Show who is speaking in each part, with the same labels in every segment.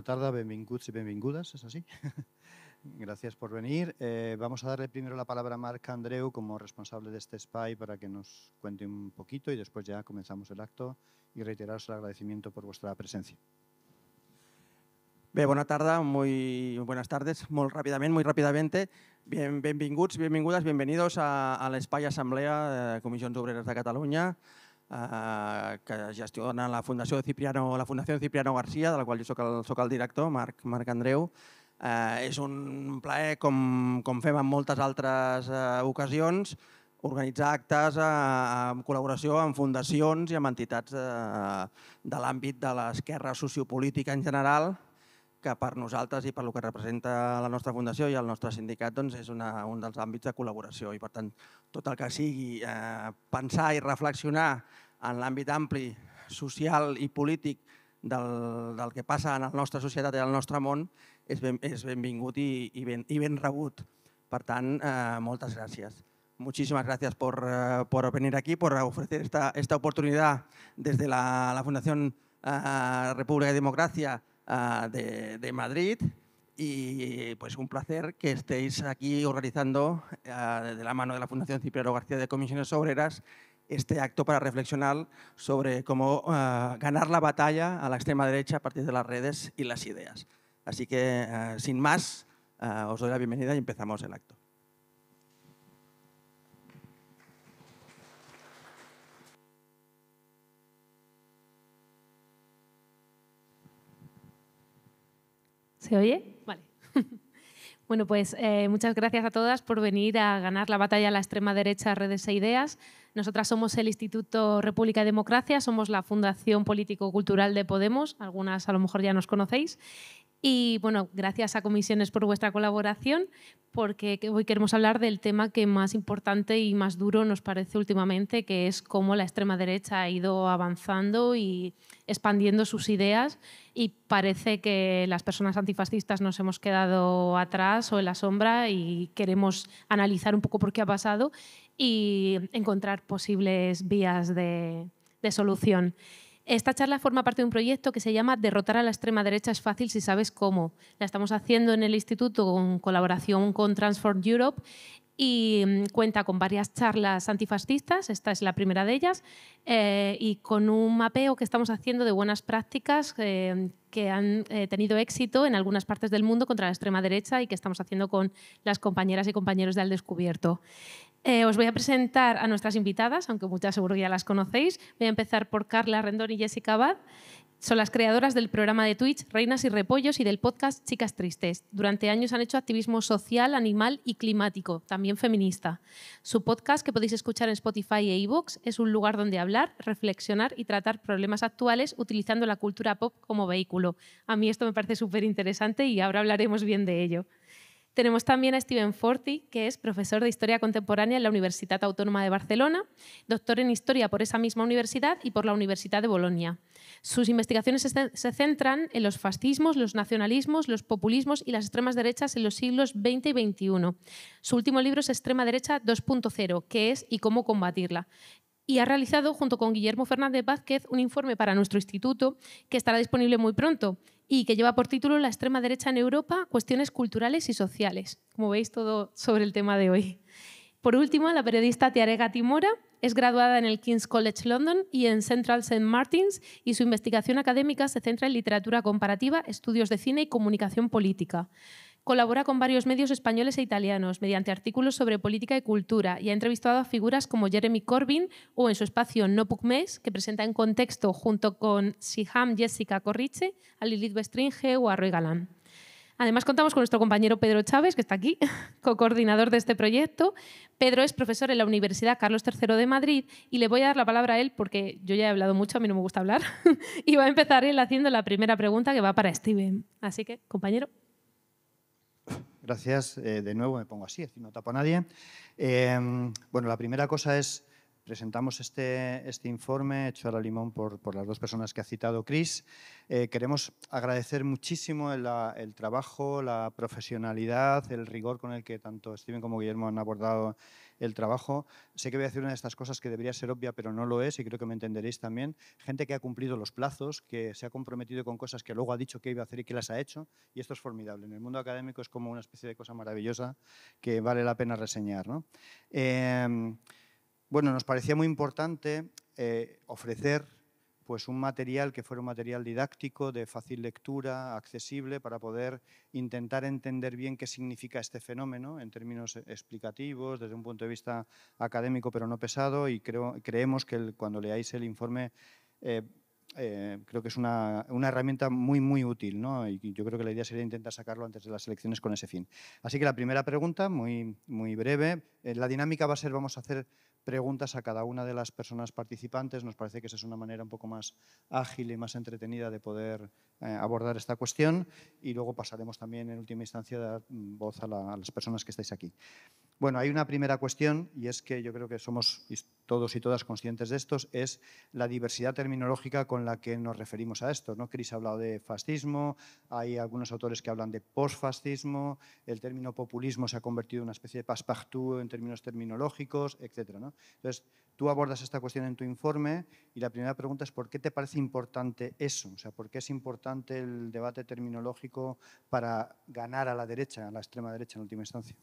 Speaker 1: Buenas tardes, benvinguts y benvingudes, ¿es así? Gracias por venir. Eh, vamos a darle primero la palabra a Marc Andreu como responsable de este SPY para que nos cuente un poquito y después ya comenzamos el acto y
Speaker 2: reiteraros el agradecimiento por
Speaker 1: vuestra presencia.
Speaker 2: Bé, bona muy buenas tardes, molt ràpidament, muy rápidamente. Bien, benvinguts, benvingudes, bienvenidos a, a Asamblea Assemblea de Comissions Obreres de Catalunya. eh, que gestiona la Fundació Cipriano, la Fundació Cipriano García, de la qual jo sóc el, sóc el director, Marc, Marc Andreu. Eh, és un plaer, com, com fem en moltes altres eh, ocasions, organitzar actes eh, en col·laboració amb fundacions i amb entitats eh, de l'àmbit de l'esquerra sociopolítica en general, que per nosaltres i per lo que representa la nostra fundació i el nostre sindicat doncs, és una, un dels àmbits de col·laboració i per tant tot el que sigui eh, pensar i reflexionar en l'àmbit ampli, social i polític del, del que passa en la nostra societat i en el nostre món és, ben, és benvingut i, i, ben, i ben rebut. Per tant, eh, moltes gràcies. Muchísimas gracias por, per eh, por venir aquí, por ofrecer esta, esta oportunidad desde la, la Fundación eh, República y Democracia Ah, de, Madrid y pues un placer que estéis aquí organizando ah, de la mano de la Fundación Cipriano García de Comisiones Obreras este acto para reflexionar sobre cómo ah, ganar la batalla a la extrema derecha a partir de las redes y las ideas. Así que, sin más, os doy la bienvenida y empezamos el acto.
Speaker 3: ¿Se oye? Vale. Bueno, pues eh, muchas gracias a todas por venir a ganar la batalla a la extrema derecha Redes e Ideas. Nosotras somos el Instituto República y Democracia, somos la Fundación Político-Cultural de Podemos, algunas a lo mejor ya nos conocéis, y bueno, gracias a comisiones por vuestra colaboración, porque hoy queremos hablar del tema que más importante y más duro nos parece últimamente, que es cómo la extrema derecha ha ido avanzando y expandiendo sus ideas y parece que las personas antifascistas nos hemos quedado atrás o en la sombra y queremos analizar un poco por qué ha pasado y encontrar posibles vías de, de solución. Esta charla forma parte de un proyecto que se llama Derrotar a la extrema derecha es fácil si sabes cómo. La estamos haciendo en el instituto con colaboración con Transform Europe y mm, cuenta con varias charlas antifascistas, esta es la primera de ellas, eh, y con un mapeo que estamos haciendo de buenas prácticas eh, que han eh, tenido éxito en algunas partes del mundo contra la extrema derecha y que estamos haciendo con las compañeras y compañeros de Al Descubierto. Eh, os voy a presentar a nuestras invitadas, aunque muchas seguro ya las conocéis. Voy a empezar por Carla Rendón y Jessica Abad. Son las creadoras del programa de Twitch Reinas y Repollos y del podcast Chicas Tristes. Durante años han hecho activismo social, animal y climático, también feminista. Su podcast, que podéis escuchar en Spotify e iVoox, es un lugar donde hablar, reflexionar y tratar problemas actuales utilizando la cultura pop como vehículo. A mí esto me parece súper interesante y ahora hablaremos bien de ello. Tenemos también a Steven Forti, que es profesor de Historia Contemporánea en la Universitat Autónoma de Barcelona, doctor en Historia por esa misma universidad y por la Universidad de Bolonia. Sus investigaciones se centran en los fascismos, los nacionalismos, los populismos y las extremas derechas en los siglos XX y XXI. Su último libro es Extrema Derecha 2.0, que es y cómo combatirla, y ha realizado, junto con Guillermo Fernández Vázquez, un informe para nuestro instituto que estará disponible muy pronto y que lleva por título La extrema derecha en Europa, cuestiones culturales y sociales. Como veis, todo sobre el tema de hoy. Por último, la periodista Tiarega Timora es graduada en el King's College London y en Central Saint Martins y su investigación académica se centra en literatura comparativa, estudios de cine y comunicación política. Colabora con varios medios españoles e italianos mediante artículos sobre política y cultura y ha entrevistado a figuras como Jeremy Corbyn o en su espacio No Puc Mes, que presenta en contexto junto con Siham Jessica Corriche, a Lilith Westringe o a Galán. Además, contamos con nuestro compañero Pedro Chávez, que está aquí, co-coordinador de este proyecto. Pedro es profesor en la Universidad Carlos III de Madrid y le voy a dar la palabra a él porque yo ya he hablado mucho, a mí no me gusta hablar. y va a empezar él haciendo la primera pregunta que va para Steven. Así que, compañero.
Speaker 1: Gracias eh, de nuevo, me pongo así, así no tapo a nadie. Em, bueno, la primera cosa es, presentamos este, este informe hecho a la limón por, por las dos personas que ha citado Chris. Eh, queremos agradecer muchísimo el, el, trabajo, la profesionalidad, el rigor con el que tanto Steven como Guillermo han abordado el trabajo. Sé que voy a hacer una de estas cosas que debería ser obvia, pero no lo es y creo que me entenderéis también. Gente que ha cumplido los plazos, que se ha comprometido con cosas que luego ha dicho que iba a hacer y que las ha hecho. Y esto es formidable. En el mundo académico es como una especie de cosa maravillosa que vale la pena reseñar. Em, bueno, nos parecía muy importante eh, ofrecer pues un material que fuera un material didáctico, de fácil lectura, accesible, para poder intentar entender bien qué significa este fenómeno en términos explicativos, desde un punto de vista académico pero no pesado, y creemos que cuando leáis el informe... Eh, eh, creo que es una, herramienta muy, muy útil, Y yo creo que la idea sería intentar sacarlo antes de las elecciones con ese fin. Así que la primera pregunta, muy, muy breve. Eh, la dinámica va a ser, vamos a hacer preguntas a cada una de las personas participantes. Nos parece que esa es una manera un poco más ágil y más entretenida de poder eh, abordar esta cuestión y luego pasaremos también en última instancia a dar mm, voz a, las personas que estáis aquí. Bueno, hay una primera cuestión y es que yo creo que somos todos y todas conscientes de esto, es la diversidad terminológica con la que nos referimos a esto. ¿no? Cris ha hablado de fascismo, hay algunos autores que hablan de posfascismo, el término populismo se ha convertido en una especie de passepartout en términos terminológicos, etc. ¿no? Entonces, tú abordas esta cuestión en tu informe y la primera pregunta es ¿por qué te parece importante eso? O sea, ¿por qué es importante el debate terminológico para ganar a la derecha, a la extrema derecha en última instancia?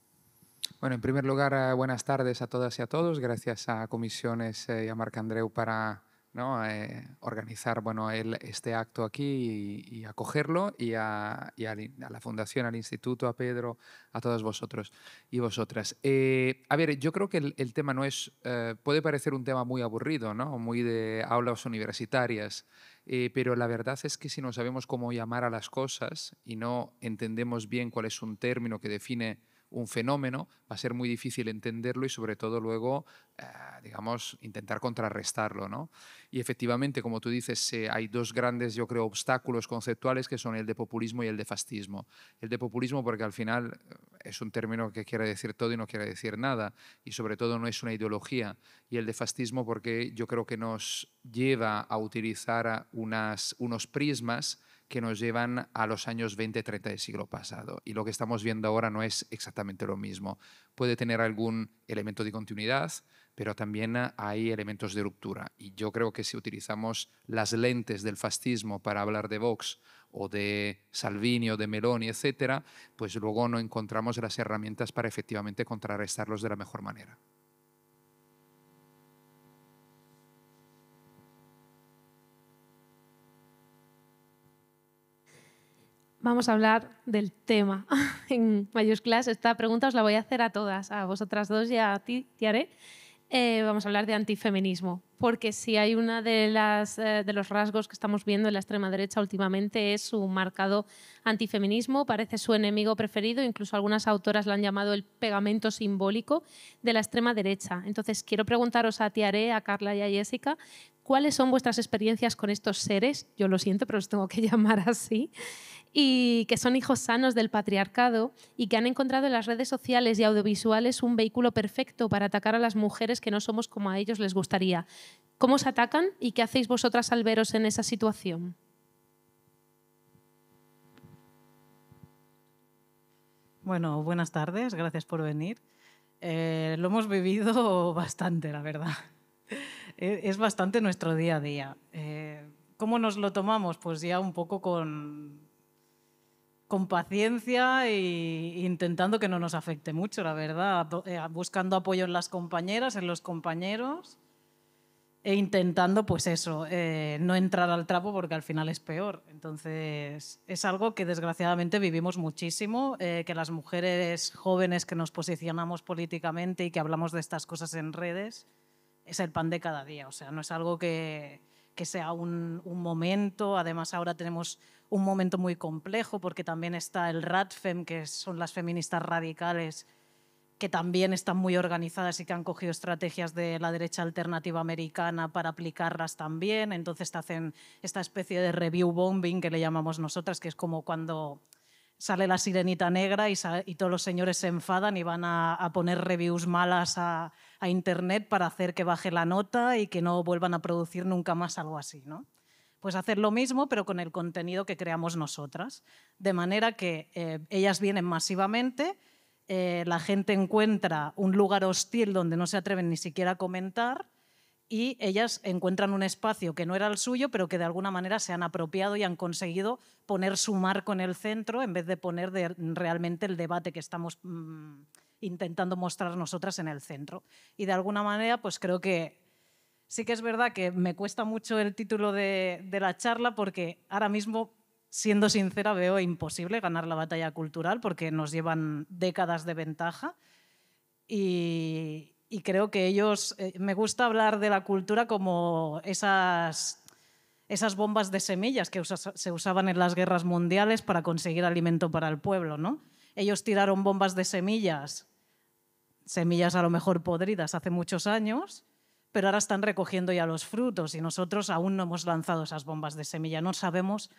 Speaker 4: Bueno, en primer lugar, eh, buenas tardes a todas y a todos. Gracias a Comisiones eh, y a Marc Andreu para ¿no? Eh, organizar bueno, el, este acto aquí y, acogerlo y, a, la fundación, al instituto, a Pedro, a todos vosotros y vosotras. Eh, a ver, yo creo que el, tema no es, eh, puede parecer un tema muy aburrido, ¿no? muy de aulas universitarias, pero la verdad es que si no sabemos cómo llamar a las cosas y no entendemos bien cuál es un término que define un fenómeno, va a ser muy difícil entenderlo y sobre todo luego, eh, digamos, intentar contrarrestarlo. Y efectivamente, como tú dices, hay dos grandes, yo creo, obstáculos conceptuales que son el de populismo y el de fascismo. El de populismo porque al final eh, es un término que quiere decir todo y no quiere decir nada y sobre todo no es una ideología. Y el de fascismo porque yo creo que nos lleva a utilizar unos prismas que nos llevan a los años 20-30 del siglo pasado. Y lo que estamos viendo ahora no es exactamente lo mismo. Puede tener algún elemento de continuidad, pero también eh, hay elementos de ruptura. Y yo creo que si utilizamos las lentes del fascismo para hablar de Vox o de Salvini o de Meloni, etc., pues luego no encontramos las herramientas para efectivamente contrarrestarlos de la mejor manera.
Speaker 3: vamos a hablar del tema en mayúsculas. Esta pregunta os la voy a hacer a todas, a vosotras dos y a ti, Tiare. Eh, vamos a hablar de antifeminismo porque si hay una de, eh, de los rasgos que estamos viendo en la extrema derecha últimamente es su marcado antifeminismo, parece su enemigo preferido, incluso algunas autoras lo han llamado el pegamento simbólico de la extrema derecha. Entonces, quiero preguntaros a Tiare, a Carla y a Jessica, ¿cuáles son vuestras experiencias con estos seres? Yo lo siento, pero los tengo que llamar así y que son hijos sanos del patriarcado y que han encontrado en las redes sociales y audiovisuales un vehículo perfecto para atacar a las mujeres que no somos como a ellos les gustaría. ¿Cómo os atacan y qué hacéis vosotras al veros en esa situación?
Speaker 5: Bueno, buenas tardes, gracias por venir. Eh, lo hemos vivido bastante, la verdad. E, es bastante nuestro día a día. Eh, ¿Cómo nos lo tomamos? Pues ya un poco con, con paciencia e intentando que no nos afecte mucho, la verdad. Eh, buscando apoyo en las compañeras, en los compañeros e intentando, pues eso, eh, no entrar al trapo porque al final es peor. Entonces, es algo que desgraciadamente vivimos muchísimo, eh, que las mujeres jóvenes que nos posicionamos políticamente y que hablamos de estas cosas en redes, es el pan de cada día. O sea, no es algo que, que sea un, un, momento. Además, ahora tenemos un momento muy complejo porque también está el RADFEM, que son las feministas radicales que también están muy organizadas y que han cogido estrategias de la derecha alternativa americana para aplicarlas también. Entonces hacen esta especie de review bombing que le llamamos nosotras, que es como cuando sale la sirenita negra y, todos los señores se enfadan y van a, poner reviews malas a, Internet para hacer que baje la nota y que no vuelvan a producir nunca más algo así, ¿no? pues hacer lo mismo, pero con el contenido que creamos nosotras. De manera que eh, ellas vienen masivamente, eh, la gente encuentra un lugar hostil donde no se atreven ni siquiera a comentar y ellas encuentran un espacio que no era el suyo, pero que de alguna manera se han apropiado y han conseguido poner su marco en el centro en vez de poner realmente el debate que estamos mm, intentando mostrar nosotras en el centro. Y de alguna manera, pues creo que sí que es verdad que me cuesta mucho el título de la charla porque ahora mismo siendo sincera, veo imposible ganar la batalla cultural porque nos llevan décadas de ventaja. Y, creo que ellos, eh, me gusta hablar de la cultura como esas, esas bombas de semillas que se usaban en las guerras mundiales para conseguir alimento para el pueblo. ¿no? Ellos tiraron bombas de semillas, semillas a lo mejor podridas hace muchos años, pero ahora están recogiendo ya los frutos y nosotros aún no hemos lanzado esas bombas de semilla. No sabemos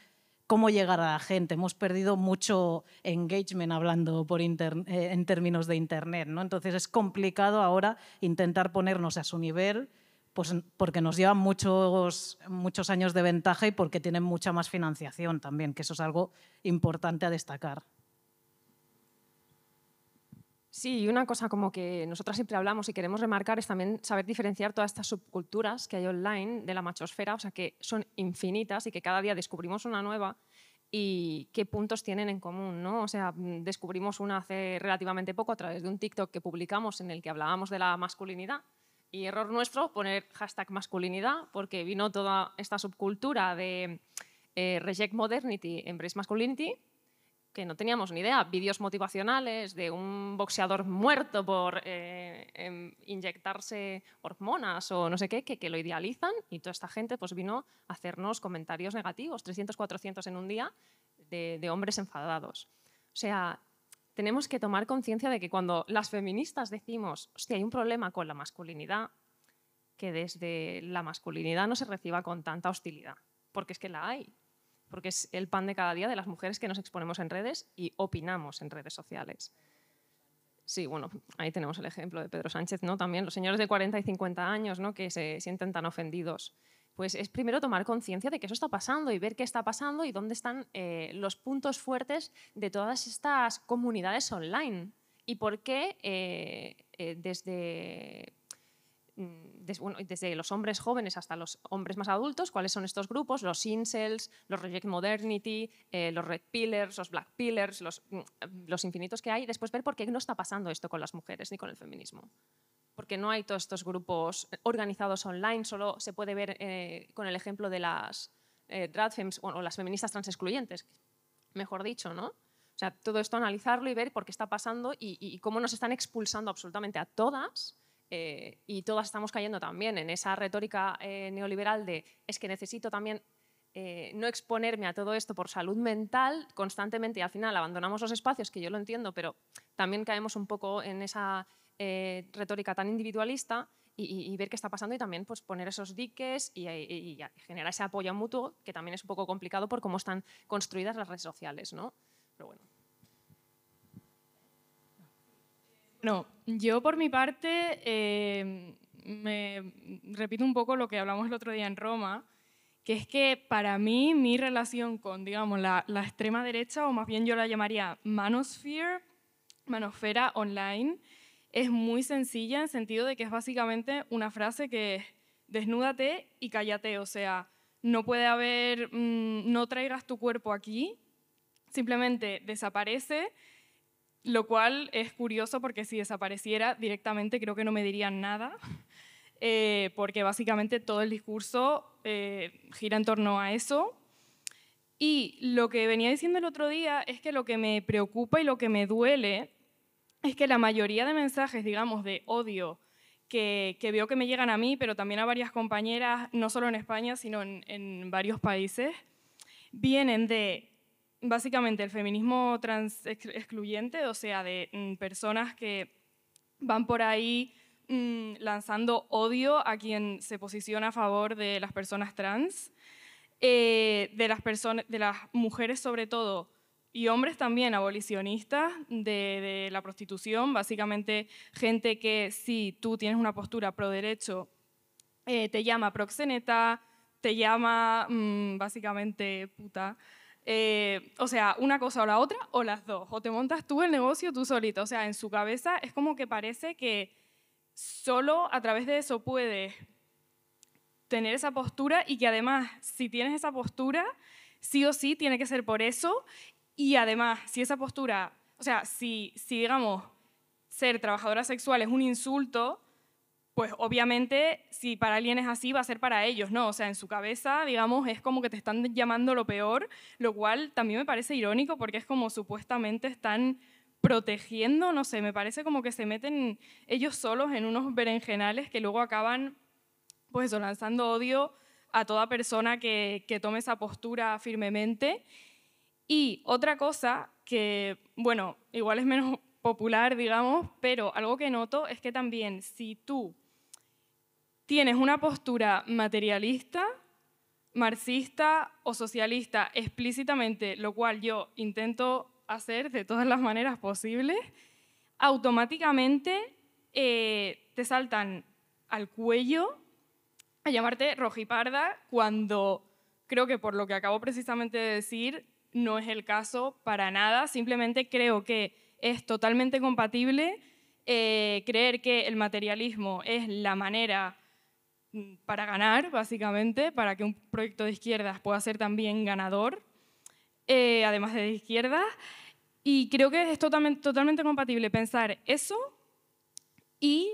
Speaker 5: cómo llegar a la gente. Hemos perdido mucho engagement hablando por eh, en términos de Internet, ¿no? Entonces es complicado ahora intentar ponernos a su nivel pues porque nos llevan muchos, muchos años de ventaja y porque tienen mucha más financiación también, que eso es algo importante a destacar.
Speaker 6: Sí, y una cosa como que nosotras siempre hablamos y queremos remarcar es también saber diferenciar todas estas subculturas que hay online de la machosfera, o sea, que son infinitas y que cada día descubrimos una nueva y qué puntos tienen en común, ¿no? O sea, mm, descubrimos una hace relativamente poco a través de un TikTok que publicamos en el que hablábamos de la masculinidad y error nuestro poner hashtag masculinidad porque vino toda esta subcultura de eh, reject modernity, embrace masculinity que no teníamos ni idea, vídeos motivacionales de un boxeador muerto por eh, em, inyectarse hormonas o no sé qué, que, lo idealizan y toda esta gente pues vino a hacernos comentarios negativos, 300, 400 en un día, de, hombres enfadados. O sea, tenemos que tomar conciencia de que cuando las feministas decimos, hostia, hay un problema con la masculinidad, que desde la masculinidad no se reciba con tanta hostilidad, porque es que la hay porque es el pan de cada día de las mujeres que nos exponemos en redes y opinamos en redes sociales. Sí, bueno, ahí tenemos el ejemplo de Pedro Sánchez, ¿no? También los señores de 40 y 50 años, ¿no? Que se sienten tan ofendidos. Pues es primero tomar conciencia de que eso está pasando y ver qué está pasando y dónde están eh, los puntos fuertes de todas estas comunidades online y por qué eh, eh, desde Mm, desde los hombres jóvenes hasta los hombres más adultos, cuáles son estos grupos, los incels, los reject modernity, eh, los red pillars, los black pillars, mm, mm, los, infinitos que hay, después ver por qué no está pasando esto con las mujeres ni con el feminismo. Porque no hay todos estos grupos organizados online, solo se puede ver eh, con el ejemplo de las eh, o las feministas trans excluyentes, mejor dicho, ¿no? O sea, todo esto analizarlo y ver por qué está pasando y cómo nos están expulsando absolutamente a todas eh, y todas estamos cayendo también en esa retórica eh, neoliberal de es que necesito también eh, no exponerme a todo esto por salud mental constantemente y al final abandonamos los espacios, que yo lo entiendo, pero también caemos un poco en esa retórica tan individualista y, ver qué está pasando y también pues, poner esos diques y, y, generar ese apoyo mutuo que también es un poco complicado por cómo están construidas las redes sociales. ¿no? Pero bueno.
Speaker 7: No, yo por mi parte eh, me repito un poco lo que hablamos el otro día en Roma, que es que para mí mi relación con, digamos, la, extrema derecha, o más bien yo la llamaría manosphere, manosfera online, es muy sencilla en sentido de que es básicamente una frase que es desnúdate y cállate, o sea, no puede haber, mm, no traigas tu cuerpo aquí, simplemente desaparece lo cual es curioso porque si desapareciera directamente creo que no me dirían nada, eh, porque básicamente todo el discurso eh, gira en torno a eso. Y lo que venía diciendo el otro día es que lo que me preocupa y lo que me duele es que la mayoría de mensajes, digamos, de odio que, que veo que me llegan a mí, pero también a varias compañeras, no solo en España, sino en varios países, vienen de básicamente el feminismo trans excluyente, o sea, de mm, personas que van por ahí mm, lanzando odio a quien se posiciona a favor de las personas trans, eh, de, las mujeres sobre todo, y hombres también abolicionistas de, la prostitución, básicamente gente que si tú tienes una postura pro derecho, eh, te llama proxeneta, te llama mm, básicamente puta, eh, o sea, una cosa o la otra o las dos, o te montas tú el negocio tú solito, o sea, en su cabeza es como que parece que solo a través de eso puedes tener esa postura y que además si tienes esa postura, sí o sí tiene que ser por eso y además si esa postura, o sea, si, si digamos ser trabajadora sexual es un insulto, pues obviamente si para alguien es así va a ser para ellos, ¿no? O sea, en su cabeza, digamos, es como que te están llamando lo peor, lo cual también me parece irónico porque es como supuestamente están protegiendo, no sé, me parece como que se meten ellos solos en unos berenjenales que luego acaban, pues lanzando odio a toda persona que, que tome esa postura firmemente. Y otra cosa que, bueno, igual es menos popular, digamos, pero algo que noto es que también si tú tienes una postura materialista, marxista o socialista explícitamente, lo cual yo intento hacer de todas las maneras posibles, automáticamente eh, te saltan al cuello a llamarte rojiparda cuando creo que por lo que acabo precisamente de decir no es el caso para nada, simplemente creo que es totalmente compatible eh, creer que el materialismo es la manera Mm, para ganar, básicamente, para que un proyecto de izquierdas pueda ser también ganador, eh, además de, de izquierdas. Y creo que es totalmente, totalmente compatible pensar eso y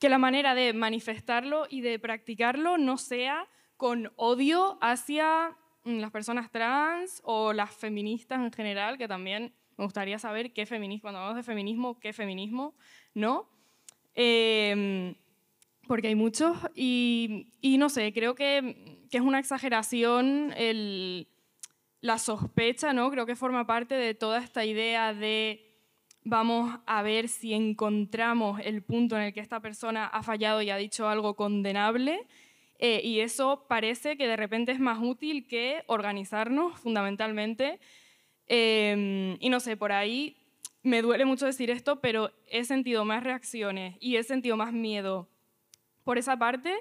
Speaker 7: que la manera de manifestarlo y de practicarlo no sea con odio hacia mm, las personas trans o las feministas en general, que también me gustaría saber qué feminismo, cuando hablamos de feminismo, qué feminismo, ¿no? Em, porque hay muchos, y, no sé, creo que, es una exageración la sospecha, ¿no? Creo que forma parte de toda esta idea de vamos a ver si encontramos el punto en el que esta persona ha fallado y ha dicho algo condenable. Eh, y eso parece que de repente es más útil que organizarnos fundamentalmente. Em, y no sé, por ahí me duele mucho decir esto, pero he sentido más reacciones y he sentido más miedo por esa parte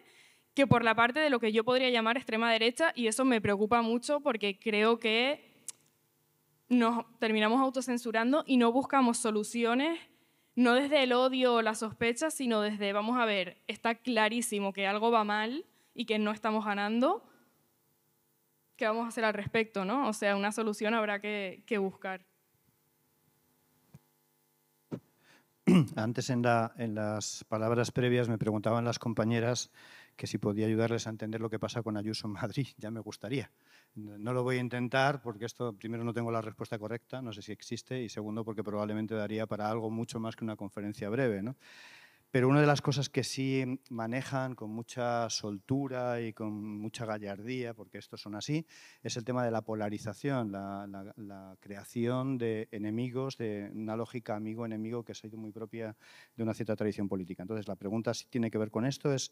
Speaker 7: que por la parte de lo que yo podría llamar extrema derecha y eso me preocupa mucho porque creo que nos terminamos autocensurando y no buscamos soluciones, no desde el odio o la sospecha, sino desde, vamos a ver, está clarísimo que algo va mal y que no estamos ganando, ¿qué vamos a hacer al respecto? ¿no? O sea, una solución habrá que buscar.
Speaker 1: Antes en, las palabras previas me preguntaban las compañeras que si podía ayudarles a entender lo que pasa con Ayuso en Madrid. Ya me gustaría. No lo voy a intentar porque esto, primero, no tengo la respuesta correcta, no sé si existe, y segundo, porque probablemente daría para algo mucho más que una conferencia breve. ¿no? Pero una de las cosas que sí manejan con mucha soltura y con mucha gallardía, porque estos son así, es el tema de la polarización, la, creación de enemigos, de una lógica amigo-enemigo que ha sido muy propia de una cierta tradición política. Entonces, la pregunta si tiene que ver con esto es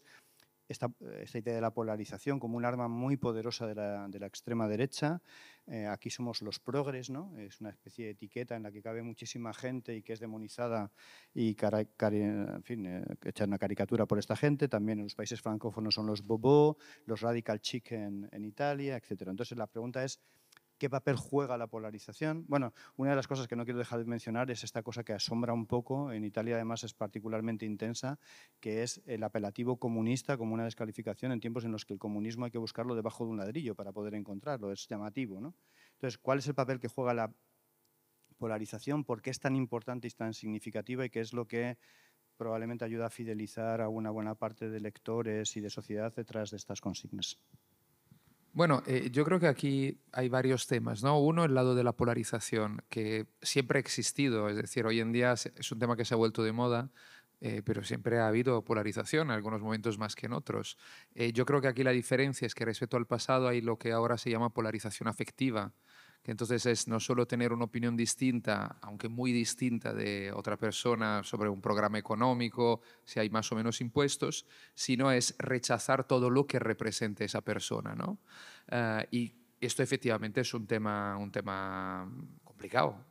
Speaker 1: esta, este idea de la polarización como un arma muy poderosa de la, de la extrema derecha. Eh, aquí somos los progres, ¿no? es una especie de etiqueta en la que cabe muchísima gente y que es demonizada y echa en fin, eh, echar una caricatura por esta gente. También en los países francófonos son los bobo los radical chicken en, en Italia, etc. Entonces la pregunta es, qué papel juega la polarización. Bueno, una de las cosas que no quiero dejar de mencionar es esta cosa que asombra un poco, en Italia además es particularmente intensa, que es el apelativo comunista como una descalificación en tiempos en los que el comunismo hay que buscarlo debajo de un ladrillo para poder encontrarlo, es llamativo. Entonces, ¿cuál es el papel que juega la polarización? ¿Por qué es tan importante y tan significativa y qué es lo que probablemente ayuda a fidelizar a una buena parte de lectores y de sociedad detrás de estas consignas?
Speaker 4: Bueno, eh, yo creo que aquí hay varios temas. ¿no? Uno, el lado de la polarización, que siempre ha existido. Es decir, hoy en día es un tema que se ha vuelto de moda, eh, pero siempre ha habido polarización, en algunos momentos más que en otros. Eh, yo creo que aquí la diferencia es que respecto al pasado hay lo que ahora se llama polarización afectiva, que entonces es no solo tener una opinión distinta, aunque muy distinta de otra persona sobre un programa económico, si hay más o menos impuestos, sino es rechazar todo lo que represente esa persona. ¿no? Eh, y esto efectivamente es un tema, un tema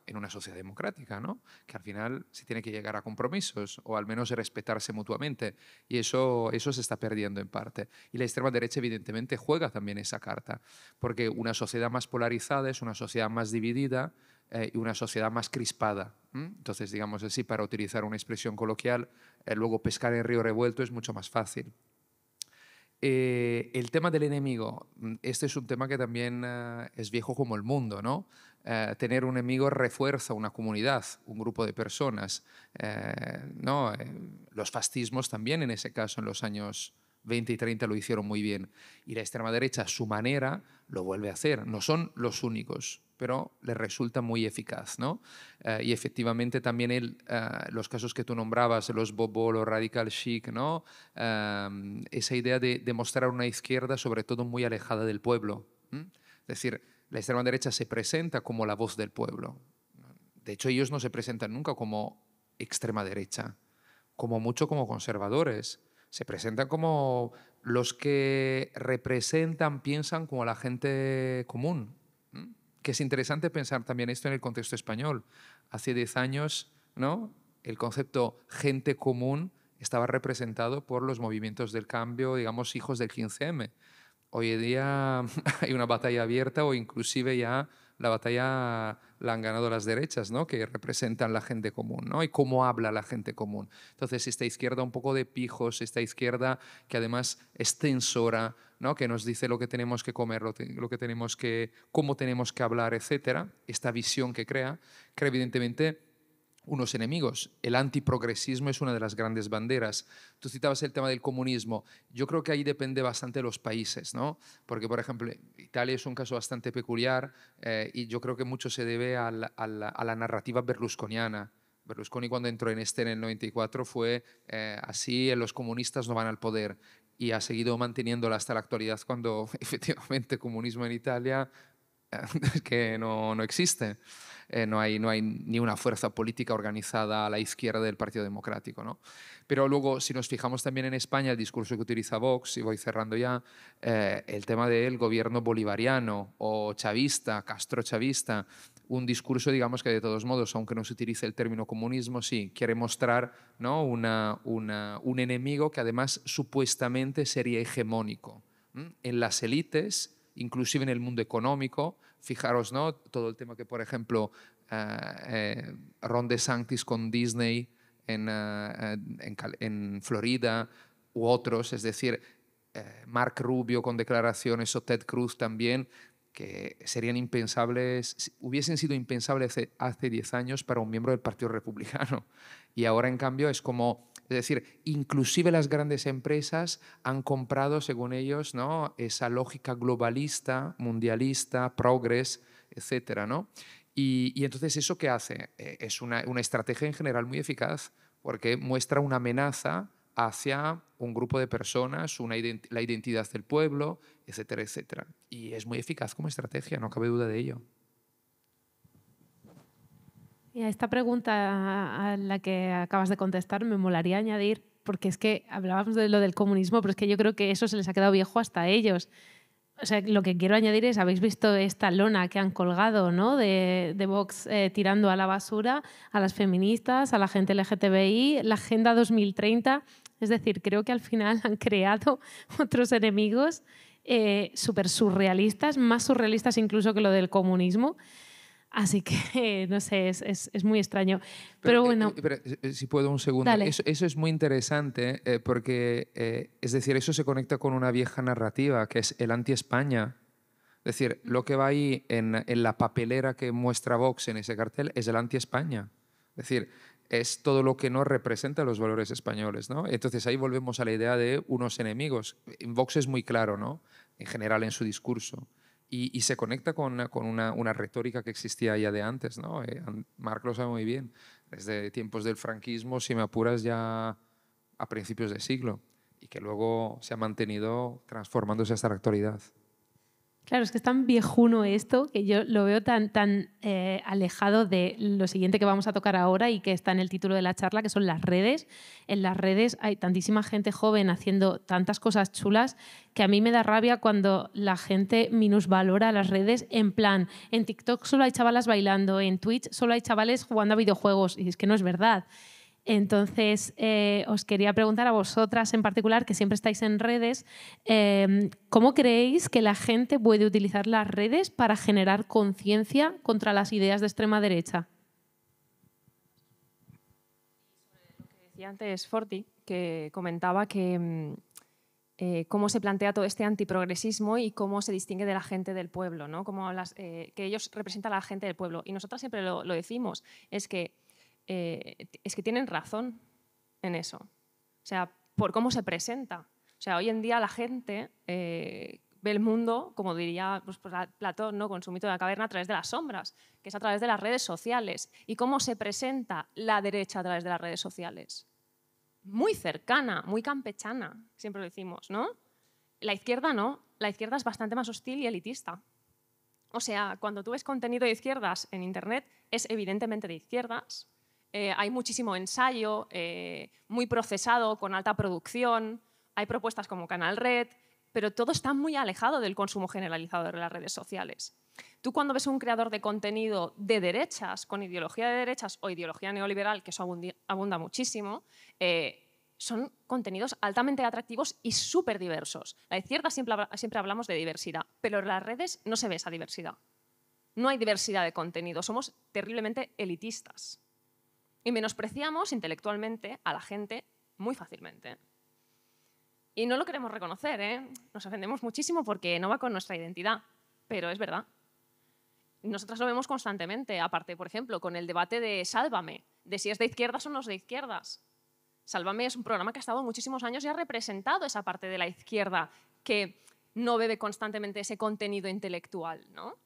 Speaker 4: en una sociedad democrática, ¿no? Que al final se tiene que llegar a compromisos o al menos respetarse mutuamente y eso, eso se está perdiendo en parte. Y la extrema derecha evidentemente juega también esa carta, porque una sociedad más polarizada es una sociedad más dividida eh, y una sociedad más crispada. Entonces, digamos así, para utilizar una expresión coloquial, eh, luego pescar en río revuelto es mucho más fácil. Eh, el tema del enemigo, mm, este es un tema que también es viejo como el mundo, ¿no? Eh, tener un enemigo refuerza una comunidad, un grupo de personas. Eh, ¿no? Eh, los fascismos también en ese caso en los años 20 y 30 lo hicieron muy bien. Y la extrema derecha a su manera lo vuelve a hacer. No son los únicos, pero les resulta muy eficaz. ¿no? y efectivamente también el, los casos que tú nombrabas, los Bobo, los Radical Chic, ¿no? esa idea de, demostrar mostrar una izquierda sobre todo muy alejada del pueblo. Es decir, la extrema derecha se presenta como la voz del pueblo. De hecho, ellos no se presentan nunca como extrema derecha, como mucho como conservadores. Se presentan como los que representan, piensan como la gente común. Que es interesante pensar también esto en el contexto español. Hace 10 años, ¿no? El concepto gente común estaba representado por los movimientos del cambio, digamos, hijos del 15M hoy en día hay una batalla abierta o inclusive ya la batalla la han ganado las derechas, ¿no? que representan la gente común ¿no? y cómo habla la gente común. Entonces, esta izquierda un poco de pijos, esta izquierda que además es tensora, ¿no? que nos dice lo que tenemos que comer, lo, que tenemos que, cómo tenemos que hablar, etcétera. esta visión que crea, que evidentemente unos enemigos. El antiprogresismo es una de las grandes banderas. Tú citabas el tema del comunismo. Yo creo que ahí depende bastante de los países, ¿no? Porque, por ejemplo, Italia es un caso bastante peculiar eh, y yo creo que mucho se debe a la, narrativa berlusconiana. Berlusconi cuando entró en este en el 94 fue eh, así, los comunistas no van al poder y ha seguido manteniéndola hasta la actualidad cuando efectivamente el comunismo en Italia que no, existe. Eh, no, hay, no hay ni una fuerza política organizada a la izquierda del Partido Democrático. Pero luego, si nos fijamos también en España, el discurso que utiliza Vox, y voy cerrando ya, eh, el tema del gobierno bolivariano o chavista, Castro chavista, un discurso, digamos, que de todos modos, aunque no se utilice el término comunismo, sí, quiere mostrar ¿no? una, un enemigo que además supuestamente sería hegemónico. En las élites inclusive en el mundo económico. Fijaros, ¿no? Todo el tema que, por ejemplo, eh, eh Ron DeSantis con Disney eh, eh, en, Florida u otros, es decir, eh, Mark Rubio con declaraciones o Ted Cruz también, que serían impensables, hubiesen sido impensables hace 10 años para un miembro del Partido Republicano. Y ahora, en cambio, es como es decir, inclusive las grandes empresas han comprado, según ellos, esa lógica globalista, mundialista, progres, etcétera, ¿no? Y, entonces, ¿eso qué hace? Eh, es una, estrategia en general muy eficaz porque muestra una amenaza hacia un grupo de personas, una la identidad del pueblo, etcétera, etcétera. Y es muy eficaz como estrategia, no cabe duda de ello.
Speaker 3: Y a esta pregunta a la que acabas de contestar me molaría añadir, porque es que hablábamos de lo del comunismo, pero es que yo creo que eso se les ha quedado viejo hasta ellos. O sea, lo que quiero añadir es, habéis visto esta lona que han colgado, ¿no? De, de Vox eh, tirando a la basura a las feministas, a la gente LGTBI, la Agenda 2030. Es decir, creo que al final han creado otros enemigos eh, súper surrealistas, más surrealistas incluso que lo del comunismo, Así que, no sé, es, muy extraño.
Speaker 4: Pero, eh, bueno. Eh, eh, si puedo un segundo. Eso, es muy interesante porque, es decir, eso se conecta con una vieja narrativa que es el anti-España. Es decir, lo que va ahí en, la papelera que muestra Vox en ese cartel es el anti-España. Es decir, es todo lo que no representa los valores españoles, Entonces ahí volvemos a la idea de unos enemigos. Vox es muy claro, ¿no? En general en su discurso y, se conecta con, una, retórica que existía ya de antes. ¿no? Eh, lo sabe muy bien. Desde tiempos del franquismo, si me apuras, ya a principios de siglo. Y que luego se ha mantenido transformándose hasta la actualidad.
Speaker 3: Claro, es que es tan viejuno esto que yo lo veo tan, tan eh, alejado de lo siguiente que vamos a tocar ahora y que está en el título de la charla, que son las redes. En las redes hay tantísima gente joven haciendo tantas cosas chulas que a mí me da rabia cuando la gente minusvalora las redes en plan, en TikTok solo hay chavalas bailando, en Twitch solo hay chavales jugando a videojuegos. Y es que no es verdad. Entonces, eh, os quería preguntar a vosotras en particular, que siempre estáis en redes, em, ¿cómo creéis que la gente puede utilizar las redes para generar conciencia contra las ideas de extrema derecha?
Speaker 6: Lo que decía antes Forti, que comentaba que mm, eh, cómo se plantea todo este antiprogresismo y cómo se distingue de la gente del pueblo, ¿no? Eh, que ellos representan a la gente del pueblo. Y nosotros siempre lo decimos, es que eh, es que tienen razón en eso. O sea, por cómo se presenta. O sea, hoy en día la gente eh, ve el mundo, como diría pues, pues, Platón, ¿no? con su mito de la caverna, a través de las sombras, que es a través de las redes sociales. ¿Y cómo se presenta la derecha a través de las redes sociales? Muy cercana, muy campechana, siempre lo decimos, ¿no? La izquierda no, la izquierda es bastante más hostil y elitista. O sea, cuando tú ves contenido de izquierdas en Internet, es evidentemente de izquierdas, eh, hay muchísimo ensayo, eh, muy procesado, con alta producción, hay propuestas como Canal Red, pero todo está muy alejado del consumo generalizado de las redes sociales. Tú cuando ves un creador de contenido de derechas, con ideología de derechas o ideología neoliberal, que eso abunda muchísimo, eh, son contenidos altamente atractivos y súper diversos. La izquierda siempre, siempre hablamos de diversidad, pero en las redes no se ve esa diversidad. No hay diversidad de contenido, somos terriblemente elitistas. Y menospreciamos intelectualmente a la gente muy fácilmente. Y no lo queremos reconocer, ¿eh? Nos ofendemos muchísimo porque no va con nuestra identidad, pero es verdad. Nosotras lo vemos constantemente, aparte, por ejemplo, con el debate de Sálvame, de si es de izquierdas o no es de izquierdas. Sálvame es un programa que ha estado muchísimos años y ha representado esa parte de la izquierda que no bebe constantemente ese contenido intelectual, ¿no?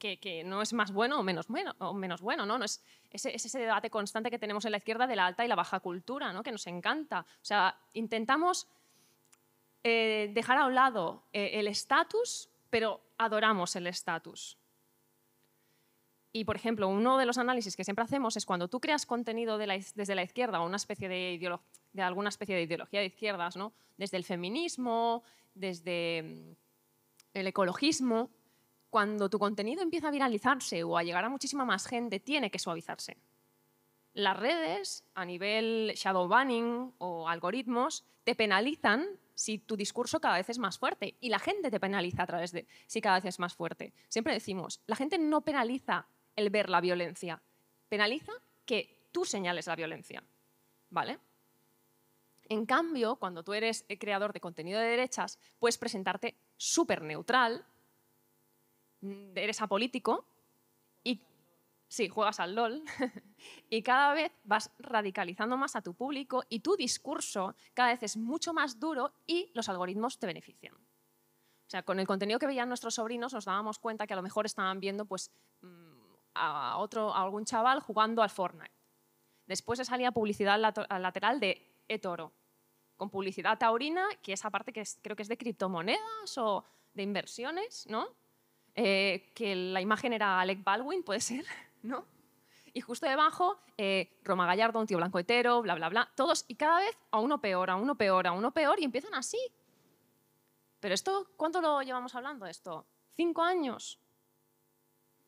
Speaker 6: que, no es más bueno o menos bueno, o menos bueno ¿no? no es, ese debate constante que tenemos en la izquierda de la alta y la baja cultura, ¿no? que nos encanta. O sea, intentamos eh, dejar a un lado eh, el estatus, pero adoramos el estatus. Y, por ejemplo, uno de los análisis que siempre hacemos es cuando tú creas contenido desde la izquierda o una especie de, de alguna especie de ideología de izquierdas, ¿no? desde el feminismo, desde mm, el ecologismo, cuando tu contenido empieza a viralizarse o a llegar a muchísima más gente, tiene que suavizarse. Las redes, a nivel shadow banning o algoritmos, te penalizan si tu discurso cada vez es más fuerte y la gente te penaliza a través de si cada vez es más fuerte. Siempre decimos, la gente no penaliza el ver la violencia, penaliza que tú señales la violencia, ¿vale? En cambio, cuando tú eres eh, creador de contenido de derechas, puedes presentarte súper neutral Mm, eres apolítico y sí, juegas al LOL y cada vez vas radicalizando más a tu público y tu discurso cada vez es mucho más duro y los algoritmos te benefician. O sea, con el contenido que veían nuestros sobrinos nos dábamos cuenta que a lo mejor estaban viendo pues mm, a otro algún chaval jugando al Fortnite. Después se salía publicidad lateral de eToro con publicidad taurina, que esa parte que es, creo que es de criptomonedas o de inversiones, ¿no? Eh, que la imagen era Alec Baldwin, puede ser, ¿no? Y justo debajo, eh, Roma Gallardo, un tío blanco hetero, bla, bla, bla, todos, y cada vez a uno peor, a uno peor, a uno peor, y empiezan así. Pero esto, ¿cuánto lo llevamos hablando esto? ¿Cinco años?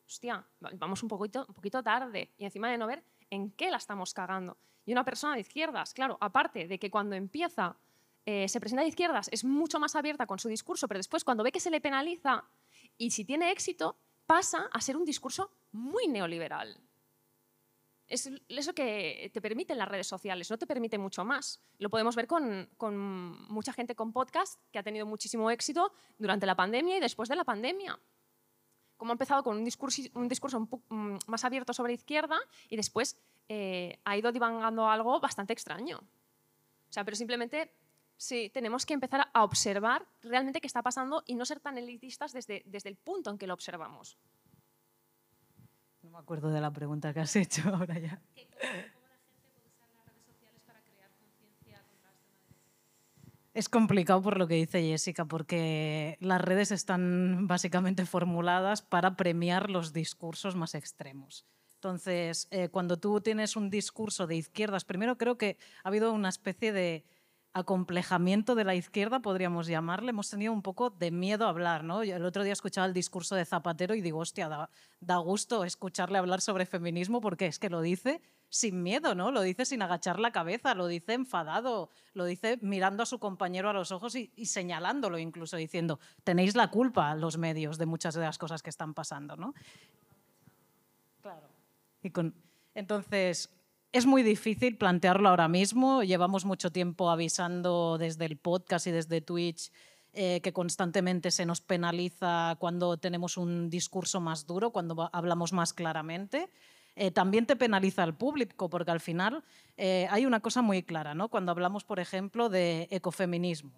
Speaker 6: Hostia, vamos un poquito, un poquito tarde, y encima de no ver en qué la estamos cagando. Y una persona de izquierdas, claro, aparte de que cuando empieza eh, se presenta de izquierdas es mucho más abierta con su discurso, pero después cuando ve que se le penaliza, y si tiene éxito, pasa a ser un discurso muy neoliberal. Es eso que te permiten las redes sociales, no te permite mucho más. Lo podemos ver con, mucha gente con podcast que ha tenido muchísimo éxito durante la pandemia y después de la pandemia como ha empezado con un discurso, un mm, más abierto sobre izquierda y después eh, ha ido divagando algo bastante extraño. O sea, pero simplemente Sí, tenemos que empezar a observar realmente qué está pasando y no ser tan elitistas desde, desde el punto en que lo observamos.
Speaker 5: No me acuerdo de la pregunta que has hecho ahora ya. Es complicado por lo que dice Jessica, porque las redes están básicamente formuladas para premiar los discursos más extremos. Entonces, eh, cuando tú tienes un discurso de izquierdas, primero creo que ha habido una especie de acomplejamiento de la izquierda, podríamos llamarle, hemos tenido un poco de miedo a hablar. ¿no? el otro día escuchaba el discurso de Zapatero y digo, hostia, da, gusto escucharle hablar sobre feminismo porque es que lo dice sin miedo, ¿no? lo dice sin agachar la cabeza, lo dice enfadado, lo dice mirando a su compañero a los ojos y, señalándolo incluso, diciendo, tenéis la culpa los medios de muchas de las cosas que están pasando. ¿no? Claro. Y con... Entonces, es muy difícil plantearlo ahora mismo. Llevamos mucho tiempo avisando desde el podcast y desde Twitch eh, que constantemente se nos penaliza cuando tenemos un discurso más duro, cuando hablamos más claramente. Eh, también te penaliza al público, porque al final eh, hay una cosa muy clara, Cuando hablamos, por ejemplo, de ecofeminismo.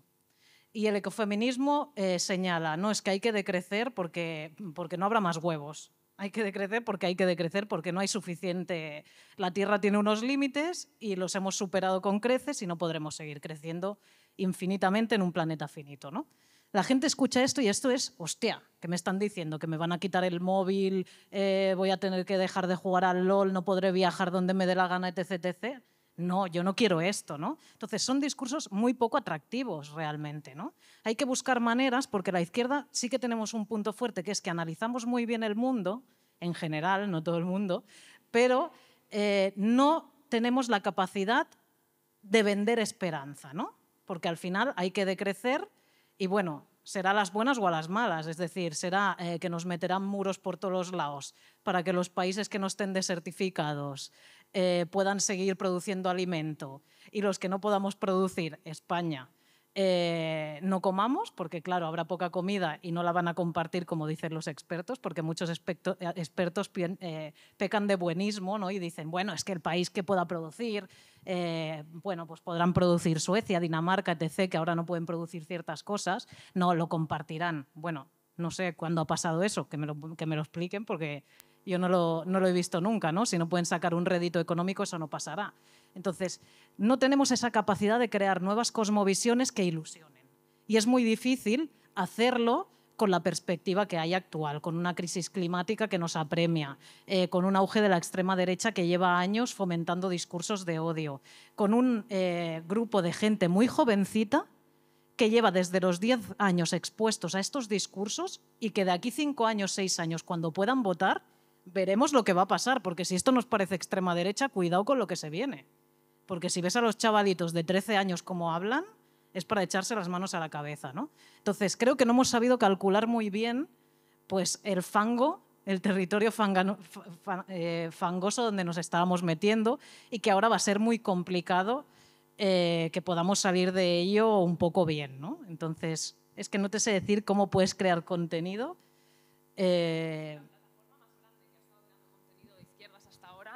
Speaker 5: Y el ecofeminismo señala, no es que hay que decrecer porque, porque no habrá más huevos. Hay que decrecer porque hay que decrecer, porque no hay suficiente. La Tierra tiene unos límites y los hemos superado con creces y no podremos seguir creciendo infinitamente en un planeta finito, ¿no? La gente escucha esto y esto es, hostia, que me están diciendo que me van a quitar el móvil, eh, voy a tener que dejar de jugar al LOL, no podré viajar donde me dé la gana, etc. etc no, yo no quiero esto, ¿no? Entonces son discursos muy poco atractivos realmente, ¿no? Hay que buscar maneras porque la izquierda sí que tenemos un punto fuerte que es que analizamos muy bien el mundo, en general, no todo el mundo, pero eh, no tenemos la capacidad de vender esperanza, ¿no? Porque al final hay que decrecer y bueno, será las buenas o las malas, es decir, será eh, que nos meterán muros por todos los lados para que los países que no estén desertificados eh, puedan seguir produciendo alimento y los que no podamos producir, España, eh, no comamos, porque claro, habrá poca comida y no la van a compartir, como dicen los expertos, porque muchos eh, expertos pecan de buenismo ¿no? y dicen, bueno, es que el país que pueda producir, bueno, pues podrán producir Suecia, Dinamarca, etc., que ahora no pueden producir ciertas cosas, no lo compartirán. Bueno, no sé cuándo ha pasado eso, que que me lo expliquen, porque yo no lo, no lo, he visto nunca, ¿no? Si no pueden sacar un rédito económico, eso no pasará. Entonces, no tenemos esa capacidad de crear nuevas cosmovisiones que ilusionen. Y es muy difícil hacerlo con la perspectiva que hay actual, con una crisis climática que nos apremia, eh, con un auge de la extrema derecha que lleva años fomentando discursos de odio, con un eh, grupo de gente muy jovencita que lleva desde los 10 años expuestos a estos discursos y que de aquí 5 años, 6 años, cuando puedan votar, veremos lo que va a pasar, porque si esto nos parece extrema derecha, cuidado con lo que se viene. Porque si ves a los chavalitos de 13 años como hablan, es para echarse las manos a la cabeza, ¿no? Entonces, creo que no hemos sabido calcular muy bien pues el fango, el territorio eh, fangoso donde nos estábamos metiendo y que ahora va a ser muy complicado eh, que podamos salir de ello un poco bien, ¿no? Entonces, es que no te sé decir cómo puedes crear contenido. Eh,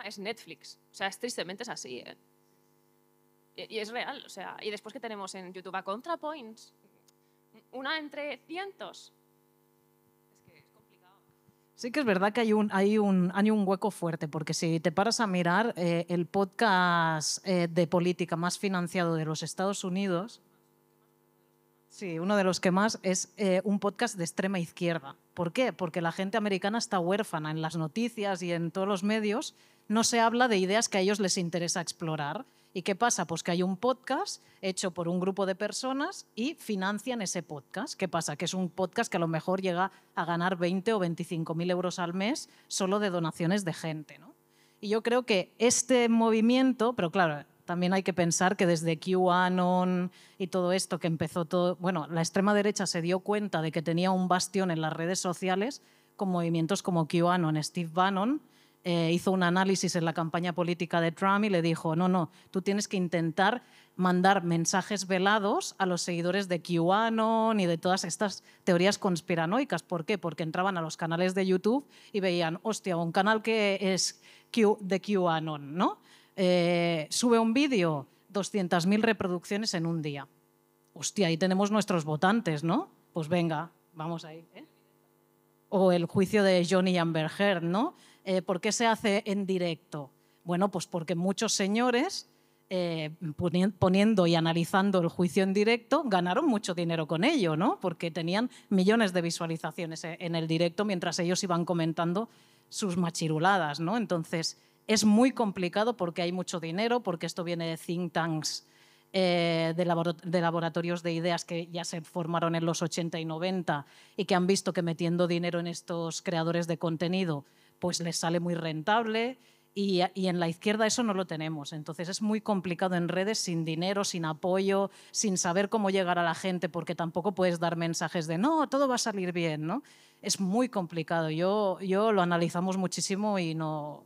Speaker 6: es Netflix. O sea, tristemente es así. ¿eh? Y, es real. O sea, y después que tenemos en YouTube a ContraPoints, una entre cientos.
Speaker 5: Es que es complicado. Sí que es verdad que hay un, hay un, un hueco fuerte, porque si te paras a mirar eh, el podcast eh, de política más financiado de los Estados Unidos, Sí, uno de los que más es un podcast de extrema izquierda. ¿Por qué? Porque la gente americana está huérfana en las noticias y en todos los medios no se habla de ideas que a ellos les interesa explorar. ¿Y qué pasa? Pues que hay un podcast hecho por un grupo de personas y financian ese podcast. ¿Qué pasa? Que es un podcast que a lo mejor llega a ganar 20 o 25 mil euros al mes solo de donaciones de gente. Y yo creo que este movimiento, pero claro, también hay que pensar que desde QAnon y todo esto que empezó todo, bueno, la extrema derecha se dio cuenta de que tenía un bastión en las redes sociales con movimientos como QAnon, Steve Bannon, eh, hizo un análisis en la campaña política de Trump y le dijo, no, no, tú tienes que intentar mandar mensajes velados a los seguidores de QAnon y de todas estas teorías conspiranoicas. ¿Por qué? Porque entraban a los canales de YouTube y veían, hostia, un canal que es de QAnon, ¿no? Eh, sube un vídeo, 200.000 reproducciones en un día. Hostia, ahí tenemos nuestros votantes, ¿no? Pues venga, vamos ahí. ¿eh? O el juicio de Johnny Amber ¿no? Eh, ¿Por qué se hace en directo? Bueno, pues porque muchos señores, eh, poniendo y analizando el juicio en directo, ganaron mucho dinero con ello, ¿no? Porque tenían millones de visualizaciones eh, en el directo mientras ellos iban comentando sus machiruladas, ¿no? Entonces, es muy complicado porque hay mucho dinero, porque esto viene de think tanks, de, de, laboratorios de ideas que ya se formaron en los 80 y 90 y que han visto que metiendo dinero en estos creadores de contenido pues les sale muy rentable y, y, en la izquierda eso no lo tenemos. Entonces es muy complicado en redes sin dinero, sin apoyo, sin saber cómo llegar a la gente, porque tampoco puedes dar mensajes de no, todo va a salir bien, ¿no? Es muy complicado. Yo, yo lo analizamos muchísimo y no,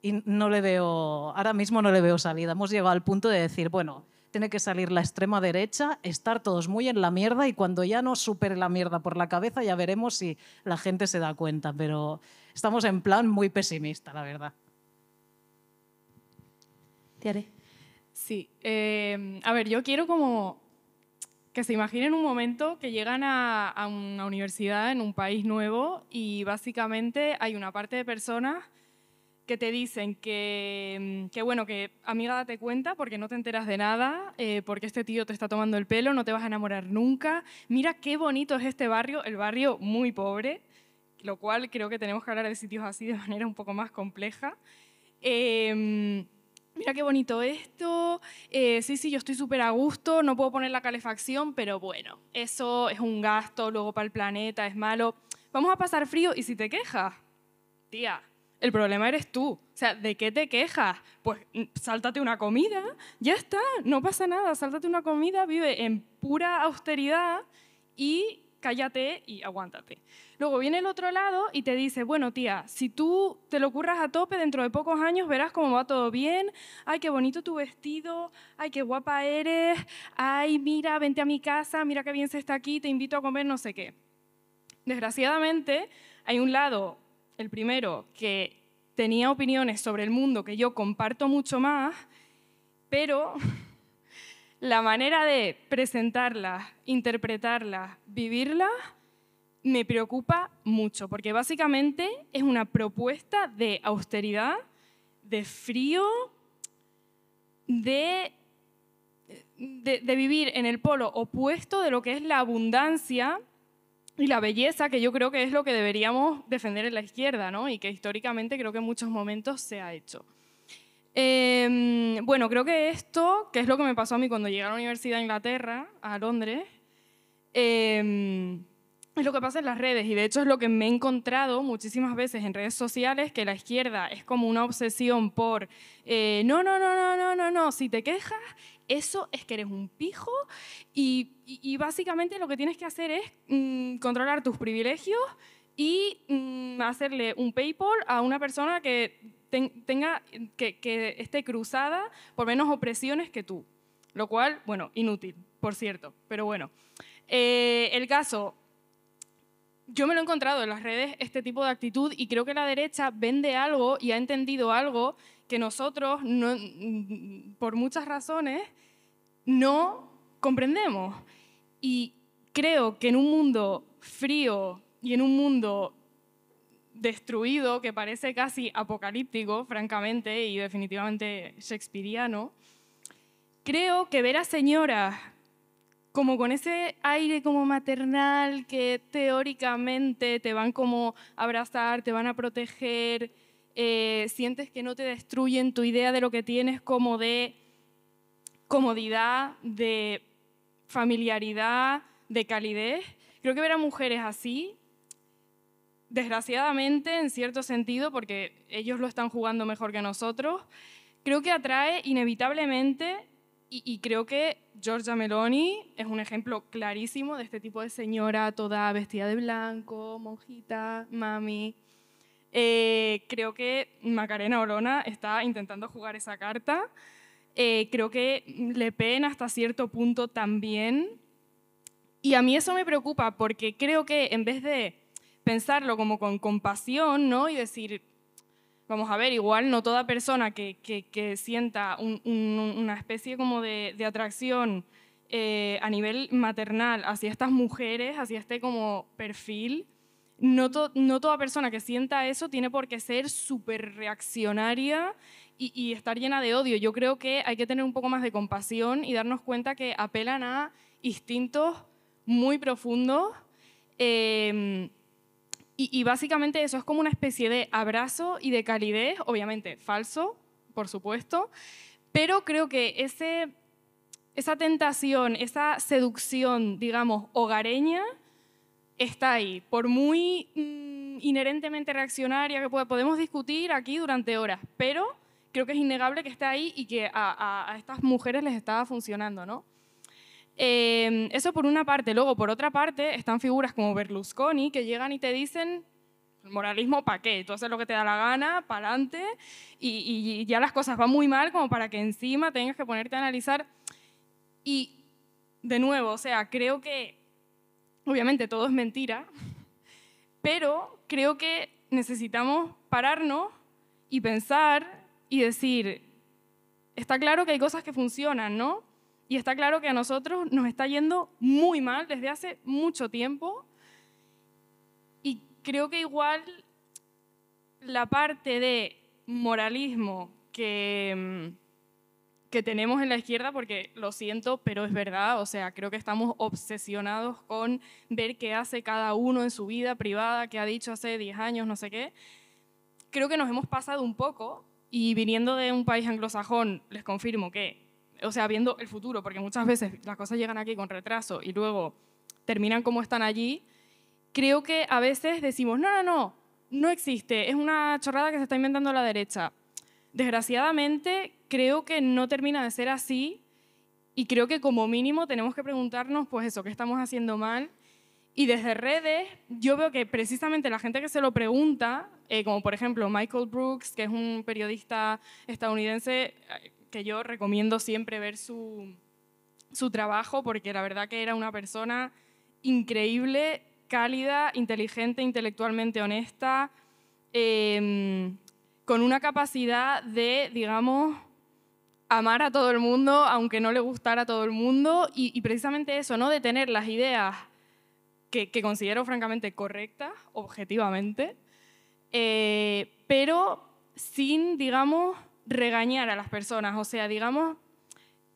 Speaker 5: y no le veo, ahora mismo no le veo salida. Hemos llegado al punto de decir, bueno, tiene que salir la extrema derecha, estar todos muy en la mierda y cuando ya no supere la mierda por la cabeza ya veremos si la gente se da cuenta, pero Estamos en plan muy pesimista, la verdad.
Speaker 7: Tiare. Sí. Em, a ver, yo quiero como que se imaginen un momento que llegan a, una universidad en un país nuevo y básicamente hay una parte de personas que te dicen que, em, bueno, que amiga date cuenta porque no te enteras de nada, eh, porque este tío te está tomando el pelo, no te vas a enamorar nunca, mira qué bonito es este barrio, el barrio muy pobre, lo cual creo que tenemos que hablar de sitios así de manera un poco más compleja. Em, mira qué bonito esto, eh, sí, sí, yo estoy súper a gusto, no puedo poner la calefacción, pero bueno, eso es un gasto, luego para el planeta es malo. Vamos a pasar frío y si te quejas, tía, el problema eres tú. O sea, ¿de qué te quejas? Pues mm, sáltate una comida, ya está, no pasa nada, sáltate una comida, vive en pura austeridad y cállate y aguántate. Luego viene el otro lado y te dice, bueno tía, si tú te lo curras a tope, dentro de pocos años verás cómo va todo bien, ay, qué bonito tu vestido, ay, qué guapa eres, ay, mira, vente a mi casa, mira qué bien se está aquí, te invito a comer no sé qué. Desgraciadamente, hay un lado, el primero, que tenía opiniones sobre el mundo que yo comparto mucho más, pero la manera de presentarlas, interpretarla, vivirla, me preocupa mucho, porque básicamente es una propuesta de austeridad, de frío, de, de, vivir en el polo opuesto de lo que es la abundancia y la belleza, que yo creo que es lo que deberíamos defender en la izquierda, ¿no? Y que históricamente creo que en muchos momentos se ha hecho. Em, bueno, creo que esto, que es lo que me pasó a mí cuando llegué a la Universidad de Inglaterra, a Londres, em, es lo que pasa en las redes y de hecho es lo que me he encontrado muchísimas veces en redes sociales, que la izquierda es como una obsesión por, eh, no, no, no, no, no, no, no, si te quejas, eso es que eres un pijo y, básicamente lo que tienes que hacer es mm, controlar tus privilegios y mm, hacerle un PayPal a una persona que tenga, que, esté cruzada por menos opresiones que tú. Lo cual, bueno, inútil, por cierto. Pero bueno, eh, el caso, yo me lo he encontrado en las redes, este tipo de actitud, y creo que la derecha vende algo y ha entendido algo que nosotros, no, por muchas razones, no comprendemos. Y creo que en un mundo frío y en un mundo destruido que parece casi apocalíptico, francamente, y definitivamente shakespeariano, creo que ver a señoras como con ese aire como maternal que teóricamente te van como a abrazar, te van a proteger, eh, sientes que no te destruyen tu idea de lo que tienes como de comodidad, de familiaridad, de calidez. Creo que ver a mujeres así desgraciadamente, en cierto sentido, porque ellos lo están jugando mejor que nosotros, creo que atrae inevitablemente, y, creo que Georgia Meloni es un ejemplo clarísimo de este tipo de señora toda vestida de blanco, monjita, mami. Eh, creo que Macarena Olona está intentando jugar esa carta. Eh, creo que Le Pen hasta cierto punto también. Y a mí eso me preocupa porque creo que en vez de pensarlo como con compasión, ¿no? Y decir, vamos a ver, igual no toda persona que, sienta una especie como de, atracción eh, a nivel maternal hacia estas mujeres, hacia este como perfil, no, no toda persona que sienta eso tiene por qué ser súper reaccionaria y, estar llena de odio. Yo creo que hay que tener un poco más de compasión y darnos cuenta que apelan a instintos muy profundos eh, y, básicamente eso es como una especie de abrazo y de calidez, obviamente falso, por supuesto, pero creo que ese, esa tentación, esa seducción, digamos, hogareña, está ahí, por muy mm, inherentemente reaccionaria que pueda. Podemos discutir aquí durante horas, pero creo que es innegable que está ahí y que a, a estas mujeres les estaba funcionando, ¿no? Em, eso por una parte. Luego, por otra parte, están figuras como Berlusconi que llegan y te dicen, el moralismo para qué, tú haces lo que te da la gana, para adelante, y, ya las cosas van muy mal como para que encima tengas que ponerte a analizar. Y de nuevo, o sea, creo que, obviamente todo es mentira, pero creo que necesitamos pararnos y pensar y decir, está claro que hay cosas que funcionan, ¿no? y está claro que a nosotros nos está yendo muy mal desde hace mucho tiempo. Y creo que igual la parte de moralismo que, mm, que tenemos en la izquierda, porque lo siento, pero es verdad, o sea, creo que estamos obsesionados con ver qué hace cada uno en su vida privada, qué ha dicho hace 10 años, no sé qué. Creo que nos hemos pasado un poco y viniendo de un país anglosajón, les confirmo que o sea, viendo el futuro, porque muchas veces las cosas llegan aquí con retraso y luego terminan como están allí, creo que a veces decimos, no, no, no, no existe, es una chorrada que se está inventando la derecha. Desgraciadamente, creo que no termina de ser así y creo que como mínimo tenemos que preguntarnos, pues eso, ¿qué estamos haciendo mal? Y desde redes, yo veo que precisamente la gente que se lo pregunta, eh, como por ejemplo Michael Brooks, que es un periodista estadounidense eh, que yo recomiendo siempre ver su, su trabajo, porque la verdad que era una persona increíble, cálida, inteligente, intelectualmente honesta, em, con una capacidad de, digamos, amar a todo el mundo, aunque no le gustara a todo el mundo, y, precisamente eso, ¿no? De tener las ideas que, que considero francamente correctas, objetivamente, eh, pero sin, digamos, regañar a las personas, o sea, digamos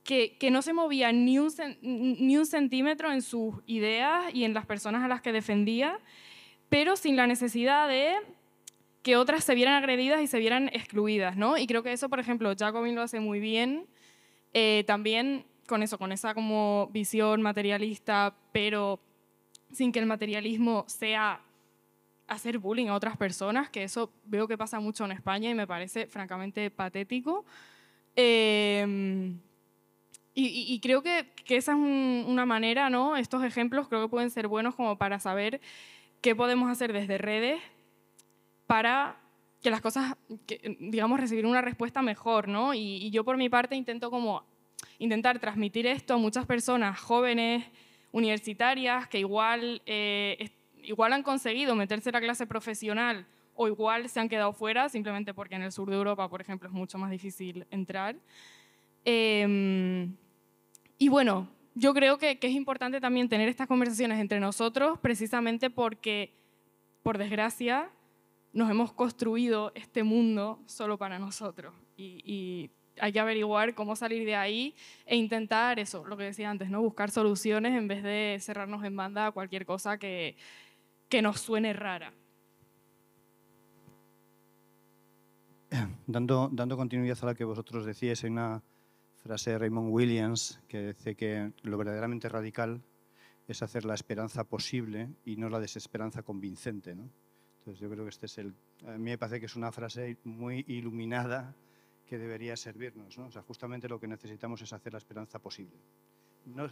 Speaker 7: que, no se movía ni un, centímetro en sus ideas y en las personas a las que defendía, pero sin la necesidad de que otras se vieran agredidas y se vieran excluidas, ¿no? Y creo que eso, por ejemplo, Jacobin lo hace muy bien, eh, también con eso, con esa como visión materialista, pero sin que el materialismo sea hacer bullying a otras personas, que eso veo que pasa mucho en España y me parece francamente patético. Em, y, creo que, que esa es una manera, ¿no? Estos ejemplos creo que pueden ser buenos como para saber qué podemos hacer desde redes para que las cosas, digamos, recibir una respuesta mejor, ¿no? Y, yo por mi parte intento como intentar transmitir esto a muchas personas jóvenes, universitarias, que igual... Eh, igual han conseguido meterse en la clase profesional o igual se han quedado fuera simplemente porque en el sur de Europa, por ejemplo, es mucho más difícil entrar. Em, y bueno, yo creo que, es importante también tener estas conversaciones entre nosotros precisamente porque, por desgracia, nos hemos construido este mundo solo para nosotros. Y, y, hay que averiguar cómo salir de ahí e intentar eso, lo que decía antes, ¿no? buscar soluciones en vez de cerrarnos en banda a cualquier cosa que, que nos suene rara.
Speaker 1: Dando, dando continuidad a la que vosotros decíais, hay una frase de Raymond Williams que dice que lo verdaderamente radical es hacer la esperanza posible y no la desesperanza convincente. Entonces yo creo que este es el... A mí me parece que es una frase muy iluminada que debería servirnos. O sea, justamente lo que necesitamos es hacer la esperanza posible. No,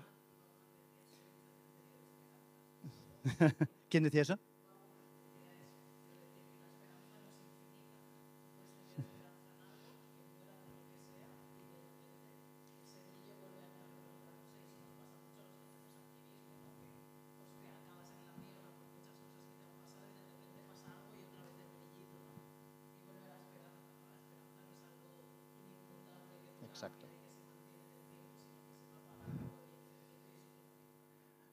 Speaker 1: ¿Quién decía eso?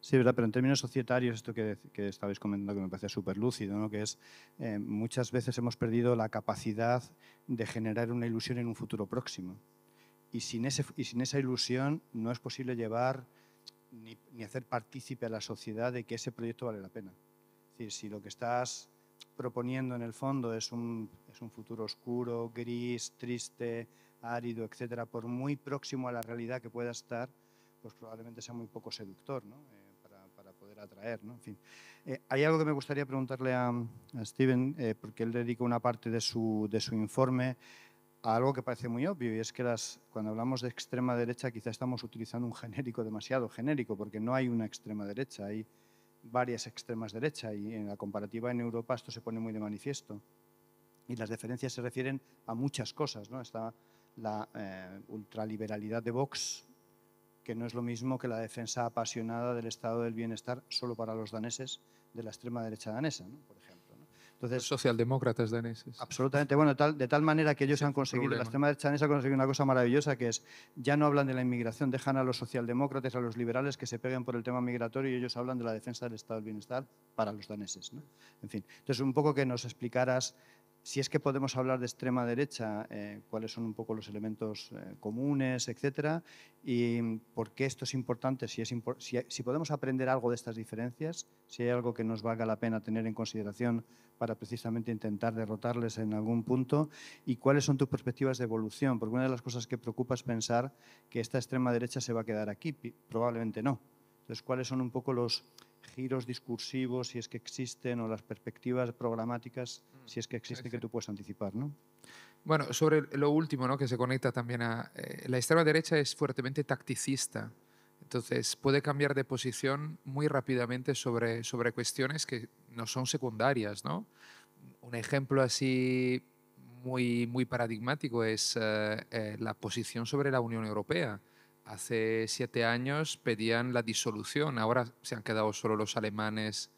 Speaker 1: Sí, verdad, pero en términos societarios, esto que, estabais comentando que me parece súper lúcido, que es eh, muchas veces hemos perdido la capacidad de generar una ilusión en un futuro próximo. Y sin, ese, y sin esa ilusión no es posible llevar ni, hacer partícipe a la sociedad de que ese proyecto vale la pena. Es decir, si lo que estás proponiendo en el fondo es un, es un futuro oscuro, gris, triste, árido, etcétera, por muy próximo a la realidad que pueda estar, pues probablemente sea muy poco seductor. ¿no? Eh, hay algo que me gustaría preguntarle a, Steven, eh, porque él dedica una parte de su, de su informe a algo que parece muy obvio, y es que las, cuando hablamos de extrema derecha quizá estamos utilizando un genérico demasiado genérico, porque no hay una extrema derecha, hay varias extremas derechas, y en la comparativa en Europa esto se pone muy de manifiesto. Y las diferencias se refieren a muchas cosas, ¿no? Está la eh, ultraliberalidad de Vox, que no es lo mismo que la defensa apasionada del estado del bienestar solo para los daneses de la extrema derecha danesa, por ejemplo. Entonces, los socialdemócratas daneses. Absolutamente. Bueno, de tal manera que ellos han conseguido, la extrema derecha danesa ha conseguido una cosa maravillosa, que es, ya no hablan de la inmigración, dejan a los socialdemócratas, a los liberales que se peguen por el tema migratorio y ellos hablan de la defensa del estado del bienestar para los daneses. En fin, entonces un poco que nos explicaras si es que podemos hablar de extrema derecha, eh, cuáles son un poco los elementos eh, comunes, etcétera, y por qué esto es importante, si, si, podemos aprender algo de estas diferencias, si hay algo que nos valga la pena tener en consideración para precisamente intentar derrotarles en algún punto, y cuáles son tus perspectivas de evolución, porque una de las cosas que preocupa es pensar que esta extrema derecha se va a quedar aquí, probablemente no. Entonces, cuáles son un poco los, giros discursivos, si es que existen, o las perspectivas programáticas,
Speaker 4: mm, si es que existen, que tú puedes anticipar, ¿no? Bueno, sobre lo último, ¿no? que se conecta también a... Eh, la extrema derecha es fuertemente tacticista, entonces puede cambiar de posición muy rápidamente sobre, sobre cuestiones que no son secundarias, ¿no? Un ejemplo así muy, muy paradigmático es eh, eh, la posición sobre la Unión Europea hace siete años pedían la disolución. Ahora se han quedado solo los alemanes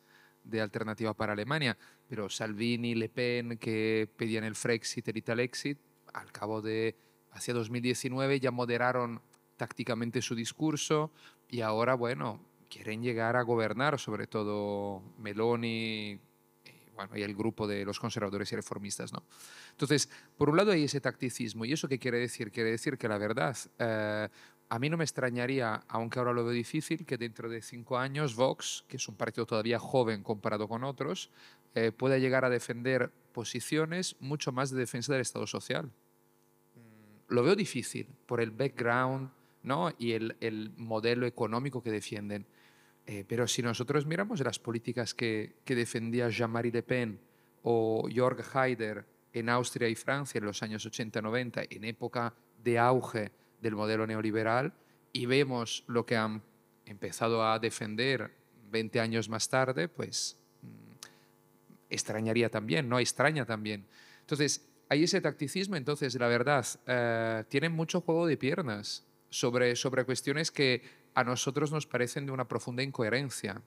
Speaker 4: de Alternativa para Alemania, pero Salvini, Le Pen, que pedían el Frexit, el Italexit, al cabo de hacia 2019 ya moderaron tácticamente su discurso y ahora, bueno, quieren llegar a gobernar, sobre todo Meloni eh, y, el grupo de los conservadores y reformistas. ¿no? Entonces, por un lado hay ese tacticismo. ¿Y eso qué quiere decir? Quiere decir que la verdad, eh, a mí no me extrañaría, aunque ahora lo veo difícil, que dentro de cinco años Vox, que es un partido todavía joven comparado con otros, eh, pueda llegar a defender posiciones mucho más de defensa del Estado social. Mm. Lo veo difícil por el background ¿no? y el, modelo económico que defienden. Eh, pero si nosotros miramos las políticas que, que defendía Jean-Marie Le Pen o Jörg Haider en Austria y Francia en los años 80-90, en época de auge del modelo neoliberal y vemos lo que han empezado a defender 20 años más tarde, pues mm, extrañaría también, no extraña también. Entonces, hay ese tacticismo, entonces, la verdad, eh, tienen mucho juego de piernas sobre, sobre cuestiones que a nosotros nos parecen de una profunda incoherencia.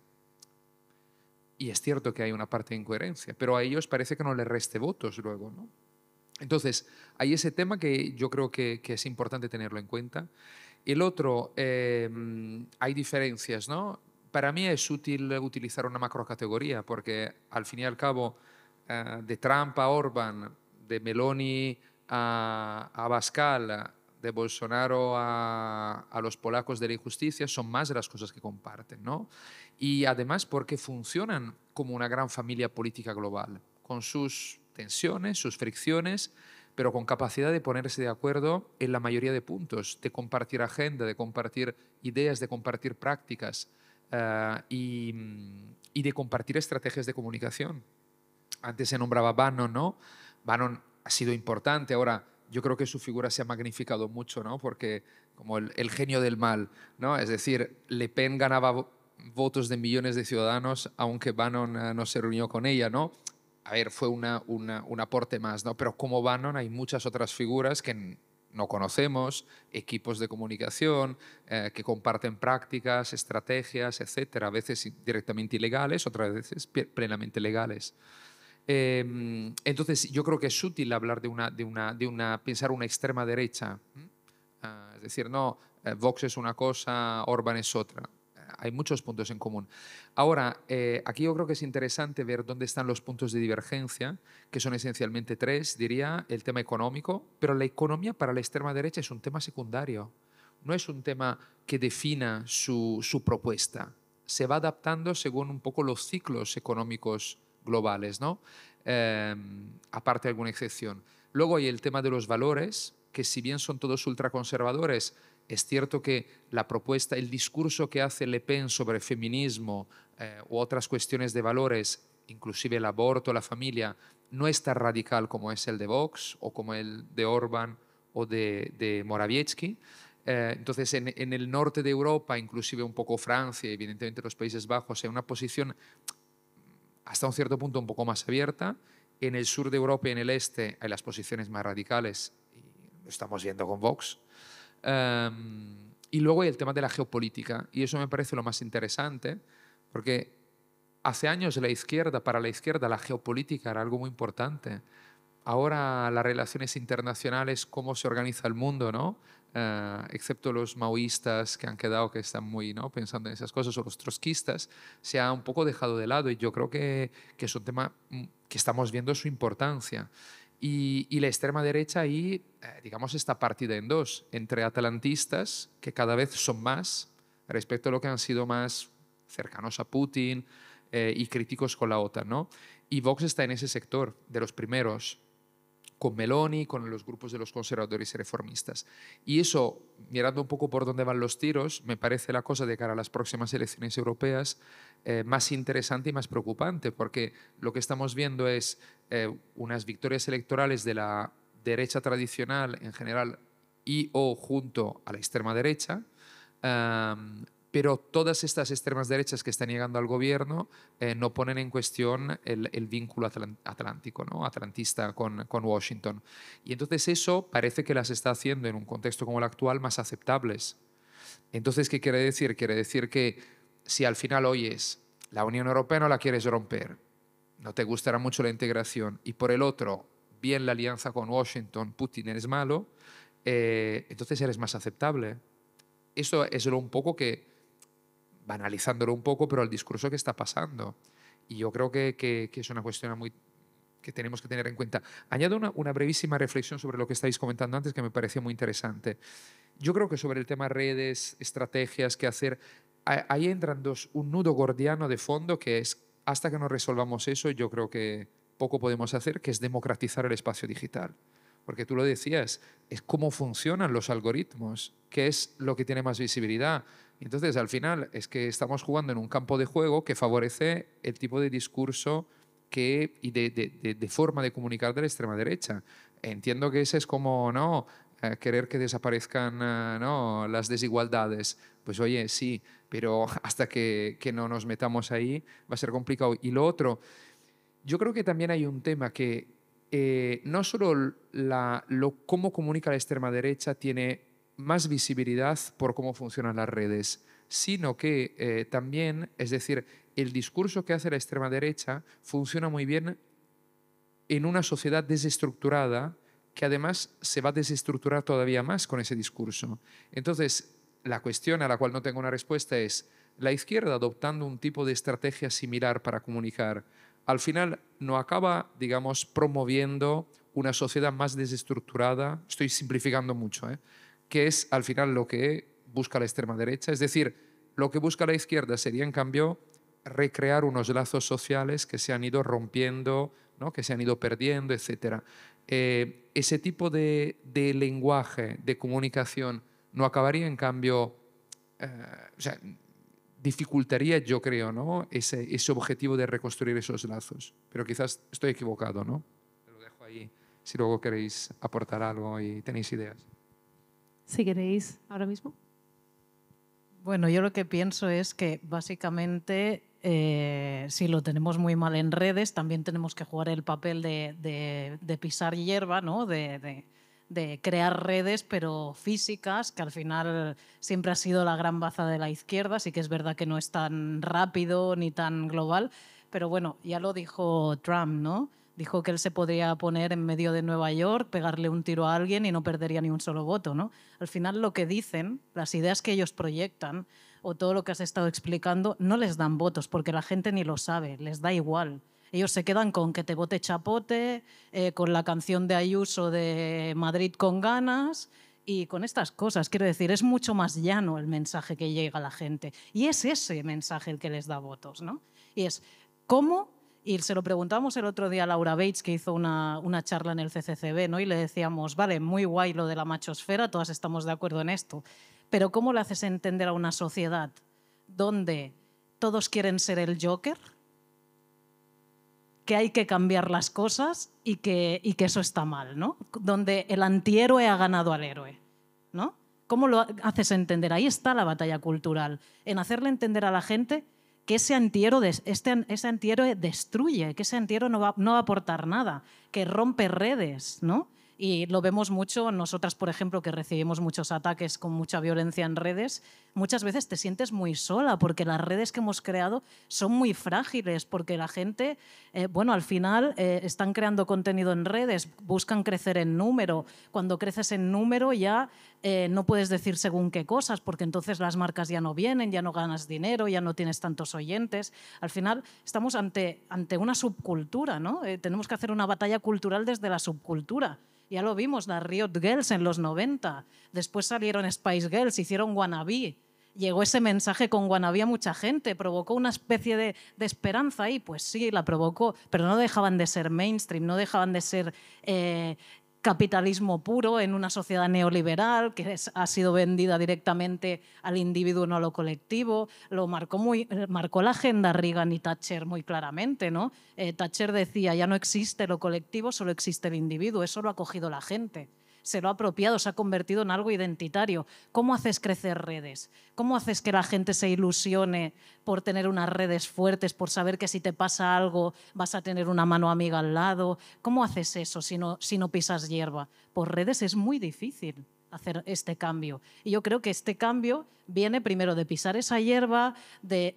Speaker 4: Y es cierto que hay una parte de incoherencia, pero a ellos parece que no les reste votos luego, ¿no? Entonces, hay ese tema que yo creo que, es importante tenerlo en cuenta. El otro, em, hay diferencias, ¿no? Para mí es útil utilizar una macrocategoría porque al fin y al cabo, eh, de Trump a Orban, de Meloni a, Bascal, de Bolsonaro a, los polacos de la injusticia, son más de las cosas que comparten, ¿no? Y además porque funcionan como una gran familia política global, con sus tensiones, sus fricciones, pero con capacidad de ponerse de acuerdo en la mayoría de puntos, de compartir agenda, de compartir ideas, de compartir prácticas eh, y, de compartir estrategias de comunicación. Antes se nombraba Bannon, ¿no? Bannon ha sido importante, ahora yo creo que su figura se ha magnificado mucho, ¿no? Porque como el, genio del mal, ¿no? Es decir, Le Pen ganaba votos de millones de ciudadanos, aunque Bannon eh, no se reunió con ella, ¿no? a ver, fue una, un aporte más, ¿no? Pero como Bannon hay muchas otras figuras que no conocemos, equipos de comunicación eh, que comparten prácticas, estrategias, etcétera, a veces directamente ilegales, otras veces plenamente legales. Em, entonces, yo creo que es útil hablar de una, de una, pensar una extrema derecha. Ah, es decir, no, eh, Vox es una cosa, Orban es otra hay muchos puntos en común. Ahora, eh, aquí yo creo que es interesante ver dónde están los puntos de divergencia, que son esencialmente tres, diría, el tema económico, pero la economía para la extrema derecha es un tema secundario, no es un tema que defina su, su propuesta, se va adaptando según un poco los ciclos económicos globales, ¿no? Em, aparte de alguna excepción. Luego hay el tema de los valores, que si bien son todos ultraconservadores, es cierto que la propuesta, el discurso que hace Le Pen sobre feminismo eh, u otras cuestiones de valores, inclusive el aborto, la familia, no es tan radical como es el de Vox o como el de Orban o de, de Morawiecki. Eh, entonces, en, en, el norte de Europa, inclusive un poco Francia y evidentemente los Países Bajos, hay una posición hasta un cierto punto un poco más abierta. En el sur de Europa y en el este hay las posiciones más radicales, y lo estamos viendo con Vox, Em, y luego hay el tema de la geopolítica, y eso me parece lo más interesante, porque hace años la izquierda, para la izquierda, la geopolítica era algo muy importante. Ahora las relaciones internacionales, cómo se organiza el mundo, ¿no? Eh, excepto los maoístas que han quedado, que están muy ¿no? pensando en esas cosas, o los trotskistas, se ha un poco dejado de lado y yo creo que, que es un tema mm, que estamos viendo su importancia. Y, la extrema derecha ahí, eh, digamos, está partida en dos, entre atlantistas, que cada vez son más, respecto a lo que han sido más cercanos a Putin eh, y críticos con la OTAN, ¿no? Y Vox está en ese sector, de los primeros con Meloni, con los grupos de los conservadores y reformistas. Y eso, mirando un poco por dónde van los tiros, me parece la cosa de cara a las próximas elecciones europeas eh, más interesante y más preocupante, porque lo que estamos viendo es eh, unas victorias electorales de la derecha tradicional en general y o junto a la extrema derecha, pero todas estas extremas derechas que están llegando al gobierno eh, no ponen en cuestión el, vínculo atlántico, ¿no? atlantista con, Washington. Y entonces eso parece que las está haciendo en un contexto como el actual más aceptables. Entonces, ¿qué quiere decir? Quiere decir que si al final oyes, la Unión Europea no la quieres romper, no te gustará mucho la integración, y por el otro, bien la alianza con Washington, Putin eres malo, eh, entonces eres más aceptable. Eso es lo un poco que banalizándolo un poco, pero al discurso que está pasando. Y yo creo que, que, es una cuestión muy, que tenemos que tener en cuenta. Añado una, una, brevísima reflexión sobre lo que estáis comentando antes que me parecía muy interesante. Yo creo que sobre el tema redes, estrategias, qué hacer, ahí entran dos, un nudo gordiano de fondo que es, hasta que no resolvamos eso, yo creo que poco podemos hacer, que es democratizar el espacio digital porque tú lo decías, es cómo funcionan los algoritmos, qué es lo que tiene más visibilidad, entonces, al final, es que estamos jugando en un campo de juego que favorece el tipo de discurso que, y de, forma de comunicar de la extrema derecha. Entiendo que ese es como, no, eh, querer que desaparezcan eh, ¿no? las desigualdades. Pues oye, sí, pero hasta que, que, no nos metamos ahí va a ser complicado. Y lo otro, yo creo que también hay un tema que eh, no solo la, lo, cómo comunica la extrema derecha tiene más visibilidad por cómo funcionan las redes, sino que eh, también, es decir, el discurso que hace la extrema derecha funciona muy bien en una sociedad desestructurada que además se va a desestructurar todavía más con ese discurso. Entonces, la cuestión a la cual no tengo una respuesta es, la izquierda adoptando un tipo de estrategia similar para comunicar, al final no acaba, digamos, promoviendo una sociedad más desestructurada, estoy simplificando mucho, ¿eh? que es al final lo que busca la extrema derecha. Es decir, lo que busca la izquierda sería, en cambio, recrear unos lazos sociales que se han ido rompiendo, ¿no? que se han ido perdiendo, etc. Eh, ese tipo de, lenguaje, de comunicación, no acabaría, en cambio, eh, dificultaría, yo creo, ¿no? Ese, objetivo de reconstruir esos lazos. Pero quizás estoy equivocado, ¿no? lo dejo ahí si luego queréis aportar algo y tenéis ideas.
Speaker 5: Si queréis, ahora mismo. Bueno, yo lo que pienso es que básicamente eh, si lo tenemos muy mal en redes, también tenemos que jugar el papel de, pisar hierba, ¿no? De, de, crear redes, pero físicas, que al final siempre ha sido la gran baza de la izquierda, así que es verdad que no es tan rápido ni tan global, pero bueno, ya lo dijo Trump, ¿no? dijo que él se podría poner en medio de Nueva York, pegarle un tiro a alguien y no perdería ni un solo voto. ¿no? Al final lo que dicen, las ideas que ellos proyectan o todo lo que has estado explicando, no les dan votos porque la gente ni lo sabe, les da igual. Ellos se quedan con que te vote chapote, eh, con la canción de Ayuso de Madrid con ganas y con estas cosas. Quiero decir, es mucho más llano el mensaje que llega a la gente. Y es ese mensaje el que les da votos, ¿no? Y es, ¿cómo y se lo preguntamos el otro día a Laura Bates, que hizo una, charla en el CCCB, ¿no? y le decíamos, vale, muy guay lo de la machosfera, todas estamos de acuerdo en esto, pero ¿cómo le haces entender a una sociedad donde todos quieren ser el Joker? que hay que cambiar las cosas y que, que eso está mal, ¿no? Donde el antihéroe ha ganado al héroe, ¿no? ¿Cómo lo haces entender? Ahí está la batalla cultural, en hacerle entender a la gente que ese antiero, este, ese destruye, que ese antiero no va, no va a aportar nada, que rompe redes, ¿no? Y lo vemos mucho, nosotras, por ejemplo, que recibimos muchos ataques con mucha violencia en redes, muchas veces te sientes muy sola porque las redes que hemos creado son muy frágiles, porque la gente, eh, bueno, al final eh, están creando contenido en redes, buscan crecer en número. Cuando creces en número ya eh, no puedes decir según qué cosas, porque entonces las marcas ya no vienen, ya no ganas dinero, ya no tienes tantos oyentes. Al final estamos ante, ante una subcultura, ¿no? tenemos que hacer una batalla cultural desde la subcultura ya lo vimos, las Riot Girls en los 90. Después salieron Spice Girls, hicieron Wannabe. Llegó ese mensaje con Wannabe a mucha gente, provocó una especie de, esperanza ahí, pues sí, la provocó, pero no dejaban de ser mainstream, no dejaban de ser eh, capitalismo puro en una sociedad neoliberal que ha sido vendida directamente al individuo, no a lo colectivo. Lo marcó, muy, marcó la agenda Reagan y Thatcher muy claramente. ¿no? Eh, Thatcher decía, ya no existe lo colectivo, solo existe el individuo. Eso lo ha cogido la gente se lo ha apropiado, se ha convertido en algo identitario. ¿Cómo haces crecer redes? ¿Cómo haces que la gente se ilusione por tener unas redes fuertes, por saber que si te pasa algo vas a tener una mano amiga al lado? ¿Cómo haces eso si no, si no pisas hierba? Por redes es muy difícil hacer este cambio. Y yo creo que este cambio viene primero de pisar esa hierba, de,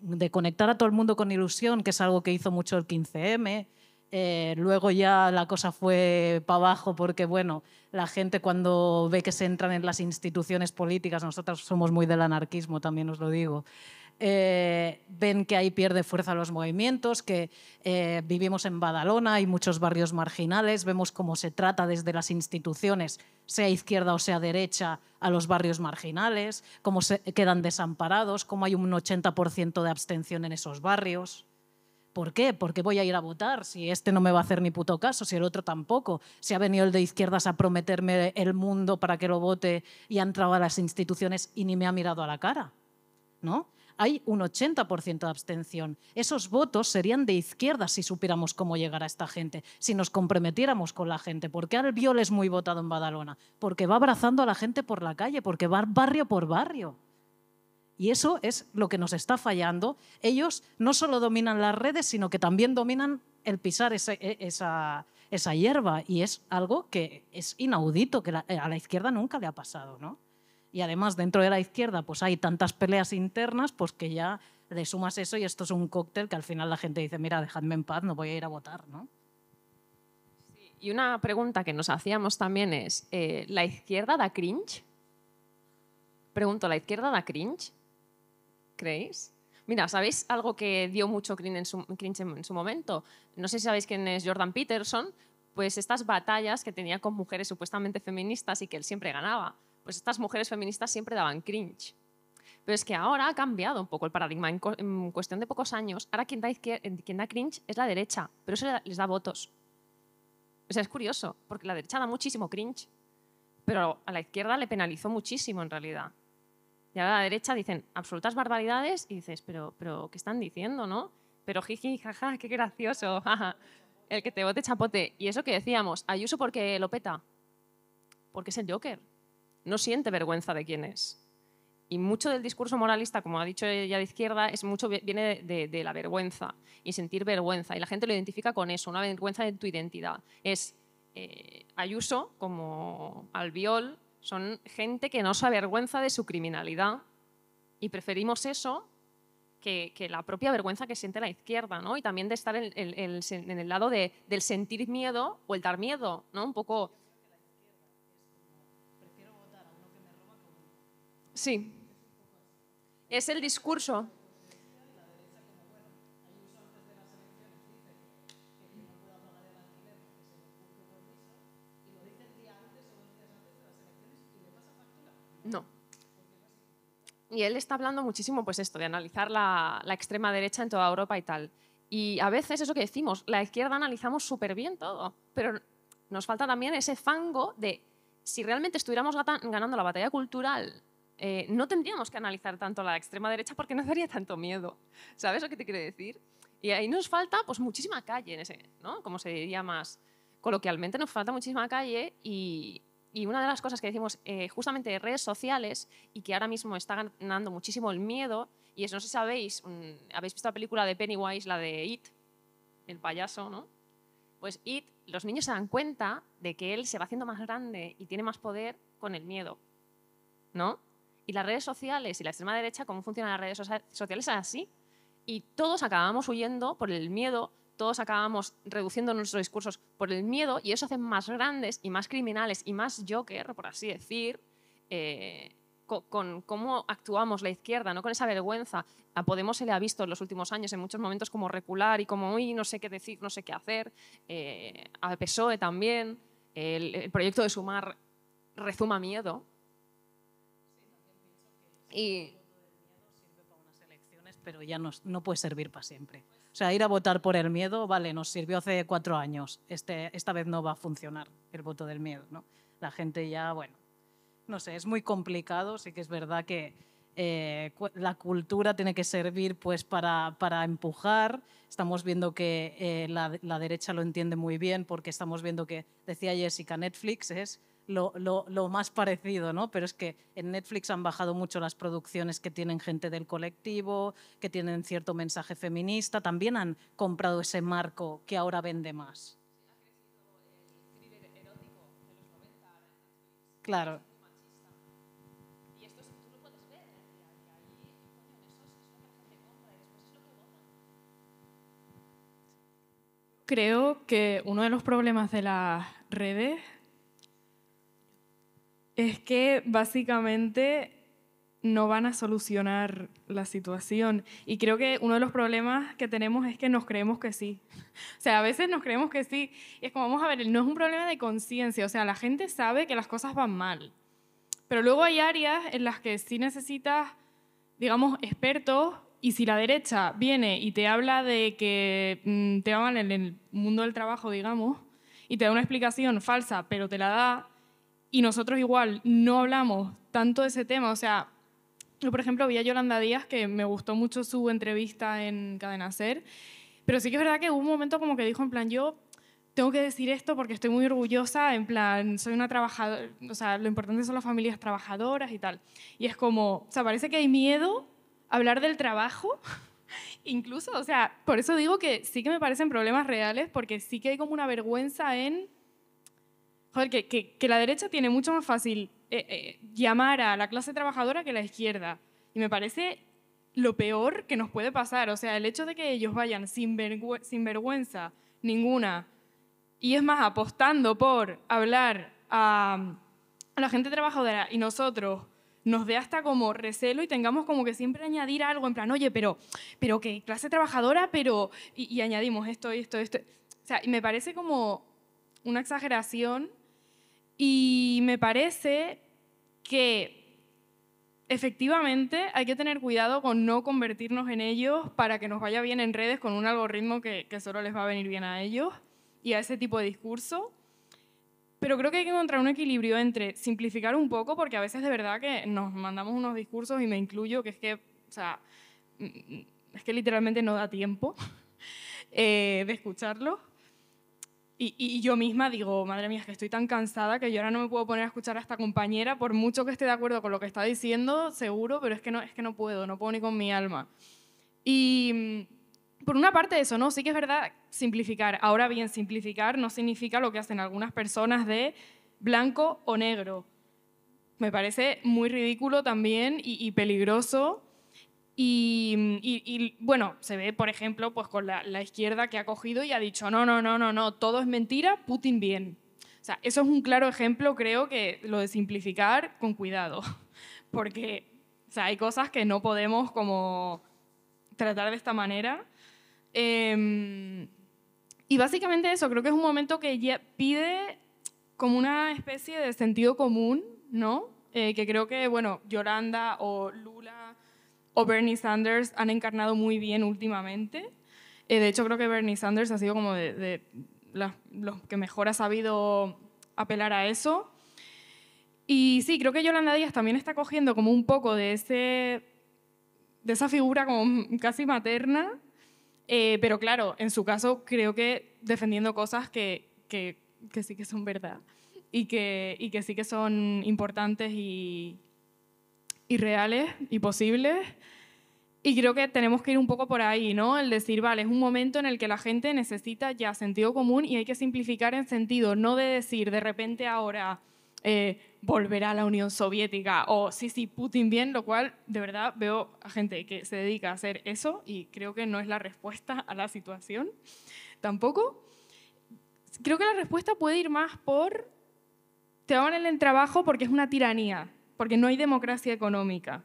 Speaker 5: de, conectar a todo el mundo con ilusión, que es algo que hizo mucho el 15M, eh, luego ya la cosa fue para abajo porque, bueno, la gente cuando ve que se entran en las instituciones políticas, nosotros somos muy del anarquismo, también os lo digo, eh, ven que ahí pierde fuerza los movimientos, que eh, vivimos en Badalona, hay muchos barrios marginales, vemos cómo se trata desde las instituciones, sea izquierda o sea derecha, a los barrios marginales, cómo se quedan desamparados, cómo hay un 80% de abstención en esos barrios. ¿Por qué? Porque voy a ir a votar si este no me va a hacer ni puto caso, si el otro tampoco? Si ha venido el de izquierdas a prometerme el mundo para que lo vote y ha entrado a las instituciones y ni me ha mirado a la cara. ¿No? Hay un 80% de abstención. Esos votos serían de izquierdas si supiéramos cómo llegar a esta gente, si nos comprometiéramos con la gente. ¿Por qué Albiol es muy votado en Badalona? Porque va abrazando a la gente por la calle, porque va barrio por barrio. Y eso es lo que nos está fallando. Ellos no solo dominan las redes, sino que también dominan el pisar e, esa, esa, hierba. Y es algo que es inaudito, que eh, a la izquierda nunca le ha pasado, ¿no? Y además dentro de la izquierda pues hay tantas peleas internas pues que ya le sumas eso y esto es un cóctel que al final la gente dice, mira, dejadme en paz, no voy a ir a votar, ¿no?
Speaker 6: Y una pregunta que nos hacíamos también es, eh, ¿la izquierda da cringe? Pregunto, ¿la izquierda da cringe? ¿Creéis? Mira, ¿sabéis algo que dio mucho cringe en, su, momento? No sé si sabéis quién es Jordan Peterson, pues estas batallas que tenía con mujeres supuestamente feministas y que él siempre ganaba, pues estas mujeres feministas siempre daban cringe. Pero es que ahora ha cambiado un poco el paradigma. En, cuestión de pocos años, ahora quien da, quien da cringe es la derecha, pero eso les da votos. O sea, es curioso, porque la derecha da muchísimo cringe, pero a la izquierda le penalizó muchísimo en realidad y a la derecha dicen absolutas barbaridades y dices, pero, pero ¿qué están diciendo, no? Pero jiji, jaja, qué gracioso, jaja. El que te bote chapote. Y eso que decíamos, Ayuso porque lo peta, porque es el Joker. No siente vergüenza de quién es. Y mucho del discurso moralista, como ha dicho ella de izquierda, es mucho, viene de, la vergüenza y sentir vergüenza. Y la gente lo identifica con eso, una vergüenza de tu identidad. Es eh, Ayuso como Albiol son gente que no se avergüenza de su criminalidad y preferimos eso que, que la propia vergüenza que siente la izquierda, ¿no? Y también de estar en, el lado de, del sentir miedo o el dar miedo, ¿no? Un poco... Sí. Es el discurso. No. Y él está hablando muchísimo, pues esto, de analizar la, extrema derecha en toda Europa y tal. Y a veces eso que decimos, la izquierda analizamos súper bien todo, pero nos falta también ese fango de si realmente estuviéramos ganando la batalla cultural, eh, no tendríamos que analizar tanto la extrema derecha porque no daría tanto miedo. ¿Sabes lo que te quiero decir? Y ahí nos falta pues muchísima calle, ¿no? Como se diría más coloquialmente, nos falta muchísima calle y, y una de las cosas que decimos eh, justamente de redes sociales y que ahora mismo está ganando muchísimo el miedo, y es, no sé si sabéis, mm, habéis visto la película de Pennywise, la de It, el payaso, ¿no? Pues It, los niños se dan cuenta de que él se va haciendo más grande y tiene más poder con el miedo, ¿no? Y las redes sociales y la extrema derecha, cómo funcionan las redes sociales, es así. Y todos acabamos huyendo por el miedo todos acabamos reduciendo nuestros discursos por el miedo y eso hace más grandes y más criminales y más Joker, por así decir, eh, con, cómo actuamos la izquierda, ¿no? con esa vergüenza. A Podemos se le ha visto en los últimos años en muchos momentos como recular y como, uy, no sé qué decir, no sé qué hacer. Eh, a PSOE también. El, proyecto de Sumar rezuma miedo.
Speaker 5: y, pero ya no, no, puede servir para siempre. O sea, ir a votar por el miedo, vale, nos sirvió hace cuatro años. Este, esta vez no va a funcionar el voto del miedo, ¿no? La gente ya, bueno, no sé, es muy complicado. Sí que es verdad que eh, la cultura tiene que servir pues para, para empujar. Estamos viendo que eh, la, la, derecha lo entiende muy bien porque estamos viendo que, decía Jessica, Netflix es lo, más parecido, ¿no? Pero es que en Netflix han bajado mucho las producciones que tienen gente del colectivo, que tienen cierto mensaje feminista, también han comprado ese marco que ahora vende más. Claro.
Speaker 7: Creo que uno de los problemas de las redes es que básicamente no van a solucionar la situación. Y creo que uno de los problemas que tenemos es que nos creemos que sí. O sea, a veces nos creemos que sí. es como, vamos a ver, no es un problema de conciencia. O sea, la gente sabe que las cosas van mal. Pero luego hay áreas en las que sí necesitas, digamos, expertos. Y si la derecha viene y te habla de que mm, te va mal en el mundo del trabajo, digamos, y te da una explicación falsa, pero te la da y nosotros igual no hablamos tanto de ese tema. O sea, yo por ejemplo vi a Yolanda Díaz, que me gustó mucho su entrevista en Cadena Ser, pero sí que es verdad que hubo un momento como que dijo en plan, yo tengo que decir esto porque estoy muy orgullosa, en plan, soy una trabajadora, o sea, lo importante son las familias trabajadoras y tal. Y es como, o sea, parece que hay miedo hablar del trabajo, incluso, o sea, por eso digo que sí que me parecen problemas reales, porque sí que hay como una vergüenza en joder, que, que, la derecha tiene mucho más fácil eh, eh, llamar a la clase trabajadora que la izquierda. Y me parece lo peor que nos puede pasar. O sea, el hecho de que ellos vayan sin, sin vergüenza ninguna y es más, apostando por hablar a, la gente trabajadora y nosotros nos dé hasta como recelo y tengamos como que siempre añadir algo en plan, oye, pero, pero que clase trabajadora, pero... Y, y añadimos esto, y esto, esto. O sea, y me parece como una exageración y me parece que efectivamente hay que tener cuidado con no convertirnos en ellos para que nos vaya bien en redes con un algoritmo que, solo les va a venir bien a ellos y a ese tipo de discurso. Pero creo que hay que encontrar un equilibrio entre simplificar un poco, porque a veces de verdad que nos mandamos unos discursos y me incluyo, que es que, mm, mm, es que literalmente no da tiempo eh, de escucharlos y, yo misma digo, madre mía, es que estoy tan cansada que yo ahora no me puedo poner a escuchar a esta compañera, por mucho que esté de acuerdo con lo que está diciendo, seguro, pero es que no, es que no puedo, no puedo ni con mi alma. Y mm, por una parte eso, ¿no? Sí que es verdad simplificar. Ahora bien, simplificar no significa lo que hacen algunas personas de blanco o negro. Me parece muy ridículo también y peligroso Mm, y, bueno, se ve, por ejemplo, pues con la, izquierda que ha cogido y ha dicho, no, no, no, no, no, todo es mentira, Putin bien. O sea, eso es un claro ejemplo, creo que lo de simplificar con cuidado, porque o sea, hay cosas que no podemos como tratar de esta manera. Em, y básicamente eso, creo que es un momento que ya pide como una especie de sentido común, ¿no? Eh, que creo que, bueno, Yolanda o Lula o Bernie Sanders han encarnado muy bien últimamente. Eh, de hecho, creo que Bernie Sanders ha sido como de, los que mejor ha sabido apelar a eso. Y sí, creo que Yolanda Díaz también está cogiendo como un poco de, ese, de esa figura como casi materna, eh, pero claro, en su caso creo que defendiendo cosas que, que, que sí que son verdad y que, y que sí que son importantes y, irreales y posibles. Y creo que tenemos que ir un poco por ahí, ¿no? El decir, vale, es un momento en el que la gente necesita ya sentido común y hay que simplificar en sentido, no de decir de repente ahora eh, volverá a la Unión Soviética o sí, sí, Putin bien, lo cual de verdad veo a gente que se dedica a hacer eso y creo que no es la respuesta a la situación tampoco. Creo que la respuesta puede ir más por te van en el trabajo porque es una tiranía, porque no hay democracia económica.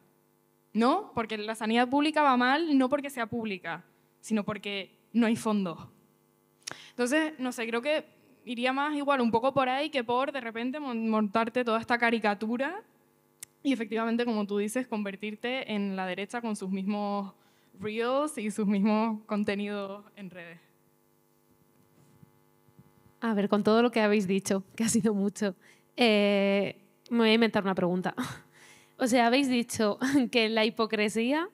Speaker 7: No porque la sanidad pública va mal, no porque sea pública, sino porque no hay fondos. Entonces, no sé, creo que iría más igual un poco por ahí que por de repente montarte toda esta caricatura y efectivamente, como tú dices, convertirte en la derecha con sus mismos reels y sus mismos contenidos en redes. A ver,
Speaker 3: con todo lo que habéis dicho, que ha sido mucho, eh, me voy a inventar una pregunta. O sea, habéis dicho que la hipocresía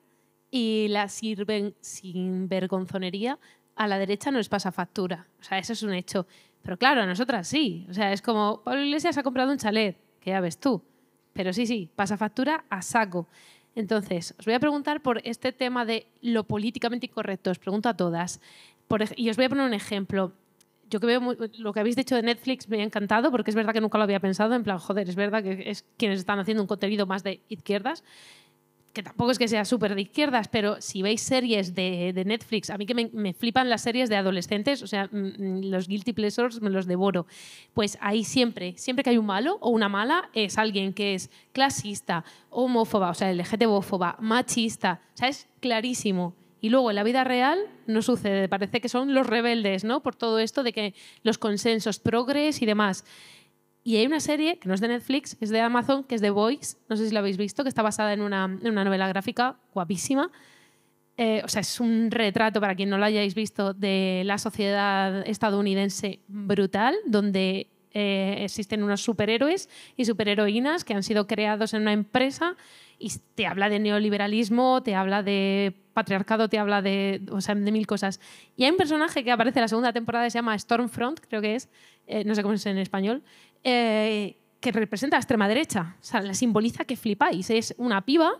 Speaker 3: y la sirven sin vergonzonería a la derecha no es pasa factura. O sea, eso es un hecho. Pero claro, a nosotras sí. O sea, es como Pablo Iglesias ha comprado un chalet, que ya ves tú. Pero sí, sí, pasa factura a saco. Entonces, os voy a preguntar por este tema de lo políticamente incorrecto. Os pregunto a todas. y os voy a poner un ejemplo yo que veo lo que habéis dicho de Netflix me ha encantado porque es verdad que nunca lo había pensado, en plan, joder, es verdad que es quienes están haciendo un contenido más de izquierdas, que tampoco es que sea súper de izquierdas, pero si veis series de, Netflix, a mí que me, flipan las series de adolescentes, o sea, mm, mm, los guilty pleasures me los devoro, pues ahí siempre, siempre que hay un malo o una mala, es alguien que es clasista, homófoba, o sea, LGTBofoba, machista, o sea, es clarísimo. Y luego en la vida real no sucede, parece que son los rebeldes, ¿no? Por todo esto de que los consensos, progres y demás. Y hay una serie que no es de Netflix, es de Amazon, que es de Voice, no sé si lo habéis visto, que está basada en una, en una novela gráfica guapísima. Eh, o sea, es un retrato, para quien no lo hayáis visto, de la sociedad estadounidense brutal, donde eh, existen unos superhéroes y superheroínas que han sido creados en una empresa y te habla de neoliberalismo, te habla de patriarcado, te habla de, o sea, de mil cosas. Y hay un personaje que aparece en la segunda temporada, se llama Stormfront, creo que es, eh, no sé cómo es en español, eh, que representa a la extrema derecha. O sea, la simboliza que flipáis. Es una piba,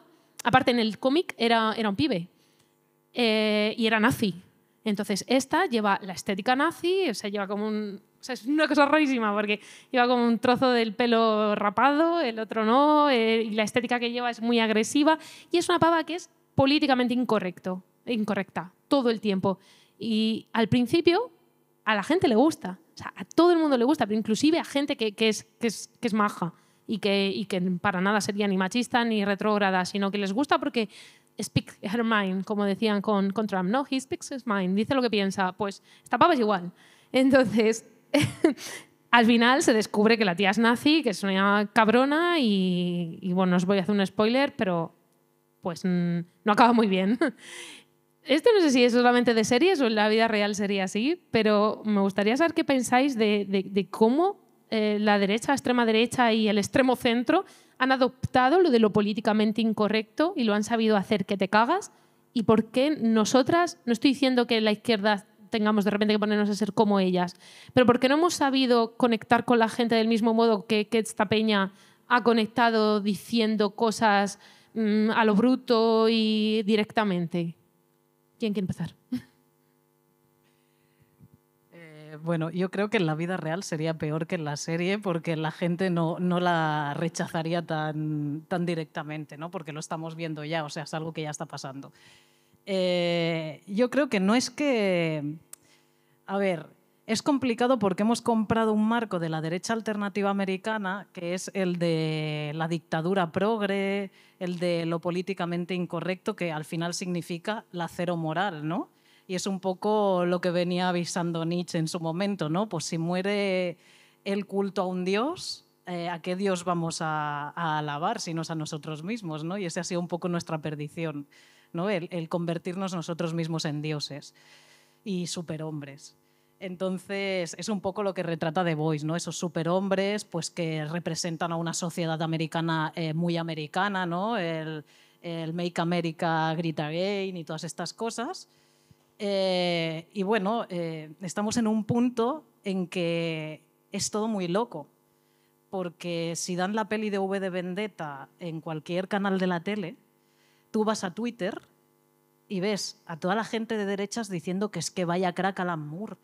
Speaker 3: aparte en el cómic era, era un pibe y era nazi. Entonces, esta lleva la estética nazi, o sea, lleva como un, o sea, es una cosa rarísima porque lleva como un trozo del pelo rapado, el otro no, eh, y la estética que lleva es muy agresiva. Y es una pava que es políticamente incorrecto, incorrecta, todo el tiempo. Y al principio a la gente le gusta, o sea, a todo el mundo le gusta, pero inclusive a gente que, es, que, es, que es, maja y que, y que para nada sería ni machista ni retrógrada, sino que les gusta porque speak her mind, como decían con, con Trump, ¿no? He speaks his mind, dice lo que piensa. Pues esta pava es igual. Entonces, al final se descubre que la tía es nazi, que es una cabrona y, bueno, os voy a hacer un spoiler, pero pues no acaba muy bien. Esto no sé si es solamente de series o en la vida real sería así, pero me gustaría saber qué pensáis de, cómo eh, la derecha, extrema derecha y el extremo centro han adoptado lo de lo políticamente incorrecto y lo han sabido hacer que te cagas. ¿Y por qué nosotras, no estoy diciendo que la izquierda tengamos de repente que ponernos a ser como ellas, pero porque no hemos sabido conectar con la gente del mismo modo que, que esta peña ha conectado diciendo cosas mm, a lo bruto y directamente. ¿Quién quiere empezar?
Speaker 5: Eh, bueno, yo creo que en la vida real sería peor que en la serie porque la gente no, no la rechazaría tan, tan directamente, ¿no? Porque lo estamos viendo ya, o sea, es algo que ya está pasando. Eh, yo creo que no es que... A ver, es complicado porque hemos comprado un marco de la derecha alternativa americana, que es el de la dictadura progre, el de lo políticamente incorrecto, que al final significa la cero moral, ¿no? Y es un poco lo que venía avisando Nietzsche en su momento, ¿no? Pues si muere el culto a un dios, eh, ¿a qué dios vamos a, a alabar si no es a nosotros mismos, ¿no? Y esa ha sido un poco nuestra perdición el, convertirnos nosotros mismos en dioses y superhombres. Entonces, es un poco lo que retrata The Voice, ¿no? Esos superhombres pues, que representan a una sociedad americana eh, muy americana, ¿no? El, Make America Great Again y todas estas cosas. Eh, y bueno, eh, estamos en un punto en que es todo muy loco, porque si dan la peli de V de Vendetta en cualquier canal de la tele, tú vas a Twitter y ves a toda la gente de derechas diciendo que es que vaya crack a Moore,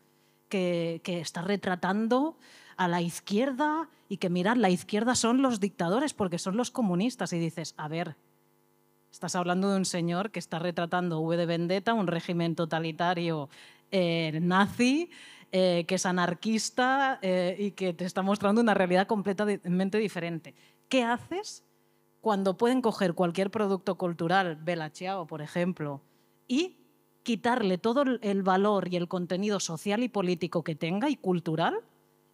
Speaker 5: que, que está retratando a la izquierda y que mirad, la izquierda son los dictadores porque son los comunistas. Y dices, a ver, estás hablando de un señor que está retratando V de Vendetta, un régimen totalitario eh, nazi, eh, que es anarquista eh, y que te está mostrando una realidad completamente diferente. ¿Qué haces cuando pueden coger cualquier producto cultural, belacheado, por ejemplo, y quitarle todo el valor y el contenido social y político que tenga y cultural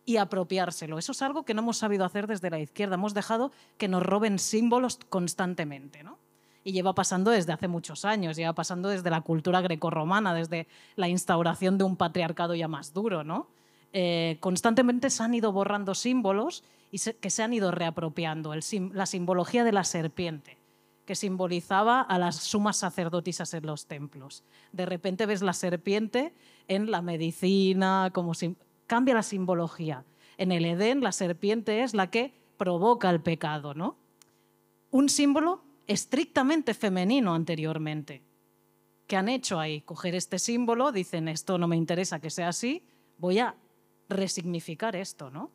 Speaker 5: y apropiárselo. Eso es algo que no hemos sabido hacer desde la izquierda. Hemos dejado que nos roben símbolos constantemente, ¿no? Y lleva pasando desde hace muchos años, lleva pasando desde la cultura grecorromana, desde la instauración de un patriarcado ya más duro, ¿no? Eh, constantemente se han ido borrando símbolos y que se han ido reapropiando. la simbología de la serpiente, que simbolizaba a las sumas sacerdotisas en los templos. De repente ves la serpiente en la medicina, como cambia la simbología. En el Edén la serpiente es la que provoca el pecado, ¿no? Un símbolo estrictamente femenino anteriormente. ¿Qué han hecho ahí? Coger este símbolo, dicen, esto no me interesa que sea así, voy a resignificar esto, ¿no?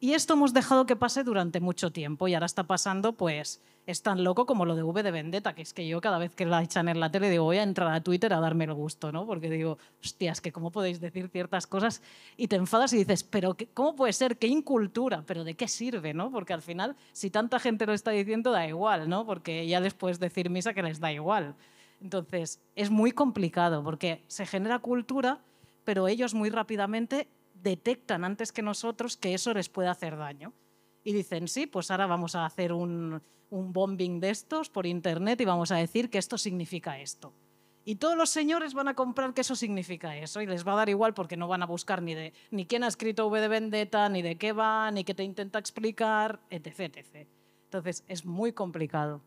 Speaker 5: Y esto hemos dejado que pase durante mucho tiempo y ahora está pasando, pues es tan loco como lo de V de Vendetta, que es que yo cada vez que la echan en la tele digo, voy a entrar a Twitter a darme el gusto, ¿no? Porque digo, hostias, que cómo podéis decir ciertas cosas y te enfadas y dices, pero ¿cómo puede ser? ¿Qué incultura? ¿Pero de qué sirve, no? Porque al final, si tanta gente lo está diciendo, da igual, ¿no? Porque ya les puedes decir misa que les da igual. Entonces, es muy complicado porque se genera cultura, pero ellos muy rápidamente detectan antes que nosotros que eso les puede hacer daño. Y dicen, sí, pues ahora vamos a hacer un, bombing de estos por internet y vamos a decir que esto significa esto. Y todos los señores van a comprar que eso significa eso y les va a dar igual porque no van a buscar ni de ni quién ha escrito V de Vendetta, ni de qué va, ni qué te intenta explicar, etc. etc. Entonces es muy complicado.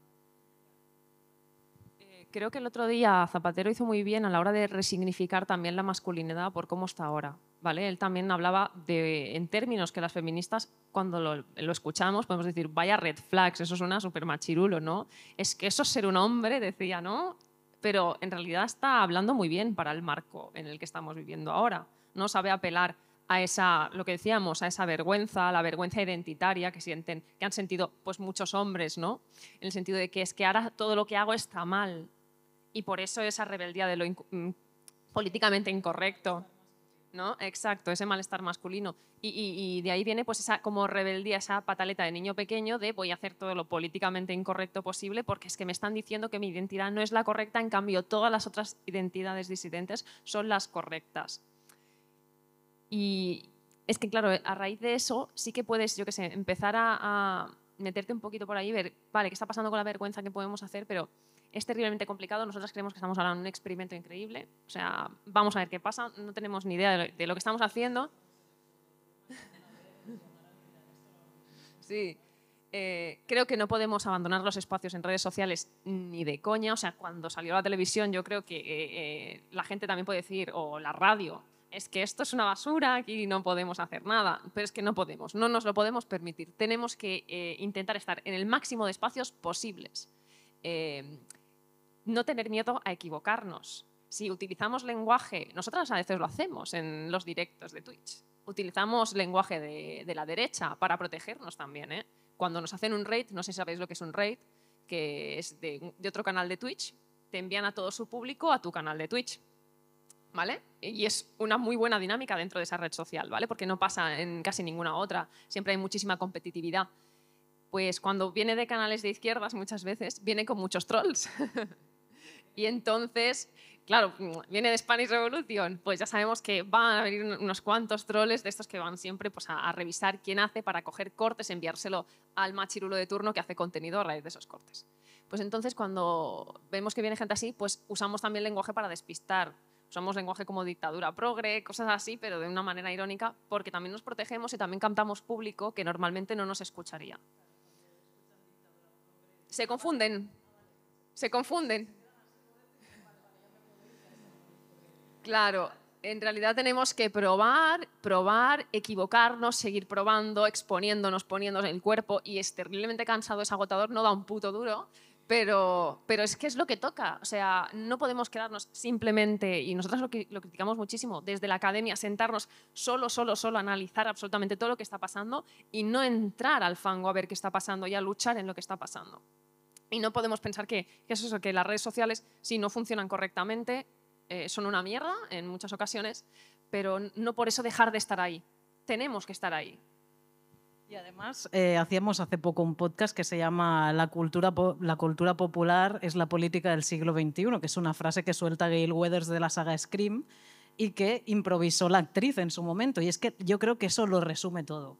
Speaker 5: Eh, creo que el otro
Speaker 6: día Zapatero hizo muy bien a la hora de resignificar también la masculinidad por cómo está ahora. Él también hablaba de, en términos que las feministas, cuando lo, escuchamos, podemos decir, vaya red flags, eso es una super machirulo, ¿no? Es que eso es ser un hombre, decía, ¿no? Pero en realidad está hablando muy bien para el marco en el que estamos viviendo ahora. No sabe apelar a esa, lo que decíamos, a esa vergüenza, a la vergüenza identitaria que sienten, que han sentido pues muchos hombres, ¿no? En el sentido de que es que ahora todo lo que hago está mal y por eso esa rebeldía de lo mm, políticamente incorrecto. ¿no? Exacto, ese malestar masculino. Y, de ahí viene pues esa como rebeldía, esa pataleta de niño pequeño de voy a hacer todo lo políticamente incorrecto posible porque es que me están diciendo que mi identidad no es la correcta, en cambio todas las otras identidades disidentes son las correctas. Y es que claro, a raíz de eso sí que puedes, yo qué sé, empezar a, meterte un poquito por ahí, ver, vale, qué está pasando con la vergüenza, que podemos hacer, pero es terriblemente complicado. nosotros creemos que estamos hablando de un experimento increíble. O sea, vamos a ver qué pasa. No tenemos ni idea de lo, que estamos haciendo. sí. Eh, creo que no podemos abandonar los espacios en redes sociales ni de coña. O sea, cuando salió la televisión, yo creo que eh, eh, la gente también puede decir, o la radio, es que esto es una basura, aquí no podemos hacer nada. Pero es que no podemos, no nos lo podemos permitir. Tenemos que intentar estar en el máximo de espacios posibles no tener miedo a equivocarnos. Si utilizamos lenguaje, nosotras a veces lo hacemos en los directos de Twitch, utilizamos lenguaje de, la derecha para protegernos también. ¿eh? Cuando nos hacen un raid, no sé si sabéis lo que es un raid, que es de, otro canal de Twitch, te envían a todo su público a tu canal de Twitch. ¿Vale? Y es una muy buena dinámica dentro de esa red social, ¿vale? Porque no pasa en casi ninguna otra, siempre hay muchísima competitividad. Pues cuando viene de canales de izquierdas muchas veces, viene con muchos trolls. Y entonces, claro, viene de Spanish Revolution, pues ya sabemos que van a venir unos cuantos troles de estos que van siempre pues, a, a revisar quién hace para coger cortes, enviárselo al machirulo de turno que hace contenido a raíz de esos cortes. Pues entonces cuando vemos que viene gente así, pues usamos también lenguaje para despistar. Usamos lenguaje como dictadura progre, cosas así, pero de una manera irónica, porque también nos protegemos y también cantamos público que normalmente no nos escucharía. Se confunden, se confunden. Claro, en realidad tenemos que probar, probar, equivocarnos, seguir probando, exponiéndonos, poniéndonos en el cuerpo y es terriblemente cansado, es agotador, no da un puto duro. Pero, pero es que es lo que toca, o sea, no podemos quedarnos simplemente, y nosotros lo, criticamos muchísimo, desde la academia, sentarnos solo, solo, solo, analizar absolutamente todo lo que está pasando y no entrar al fango a ver qué está pasando y a luchar en lo que está pasando. Y no podemos pensar que, eso es que las redes sociales, si no funcionan correctamente, eh, son una mierda en muchas ocasiones, pero no por eso dejar de estar ahí. Tenemos que estar ahí.
Speaker 5: Y además eh, hacíamos hace poco un podcast que se llama la cultura, la cultura popular es la política del siglo XXI, que es una frase que suelta Gail Weathers de la saga Scream y que improvisó la actriz en su momento. Y es que yo creo que eso lo resume todo.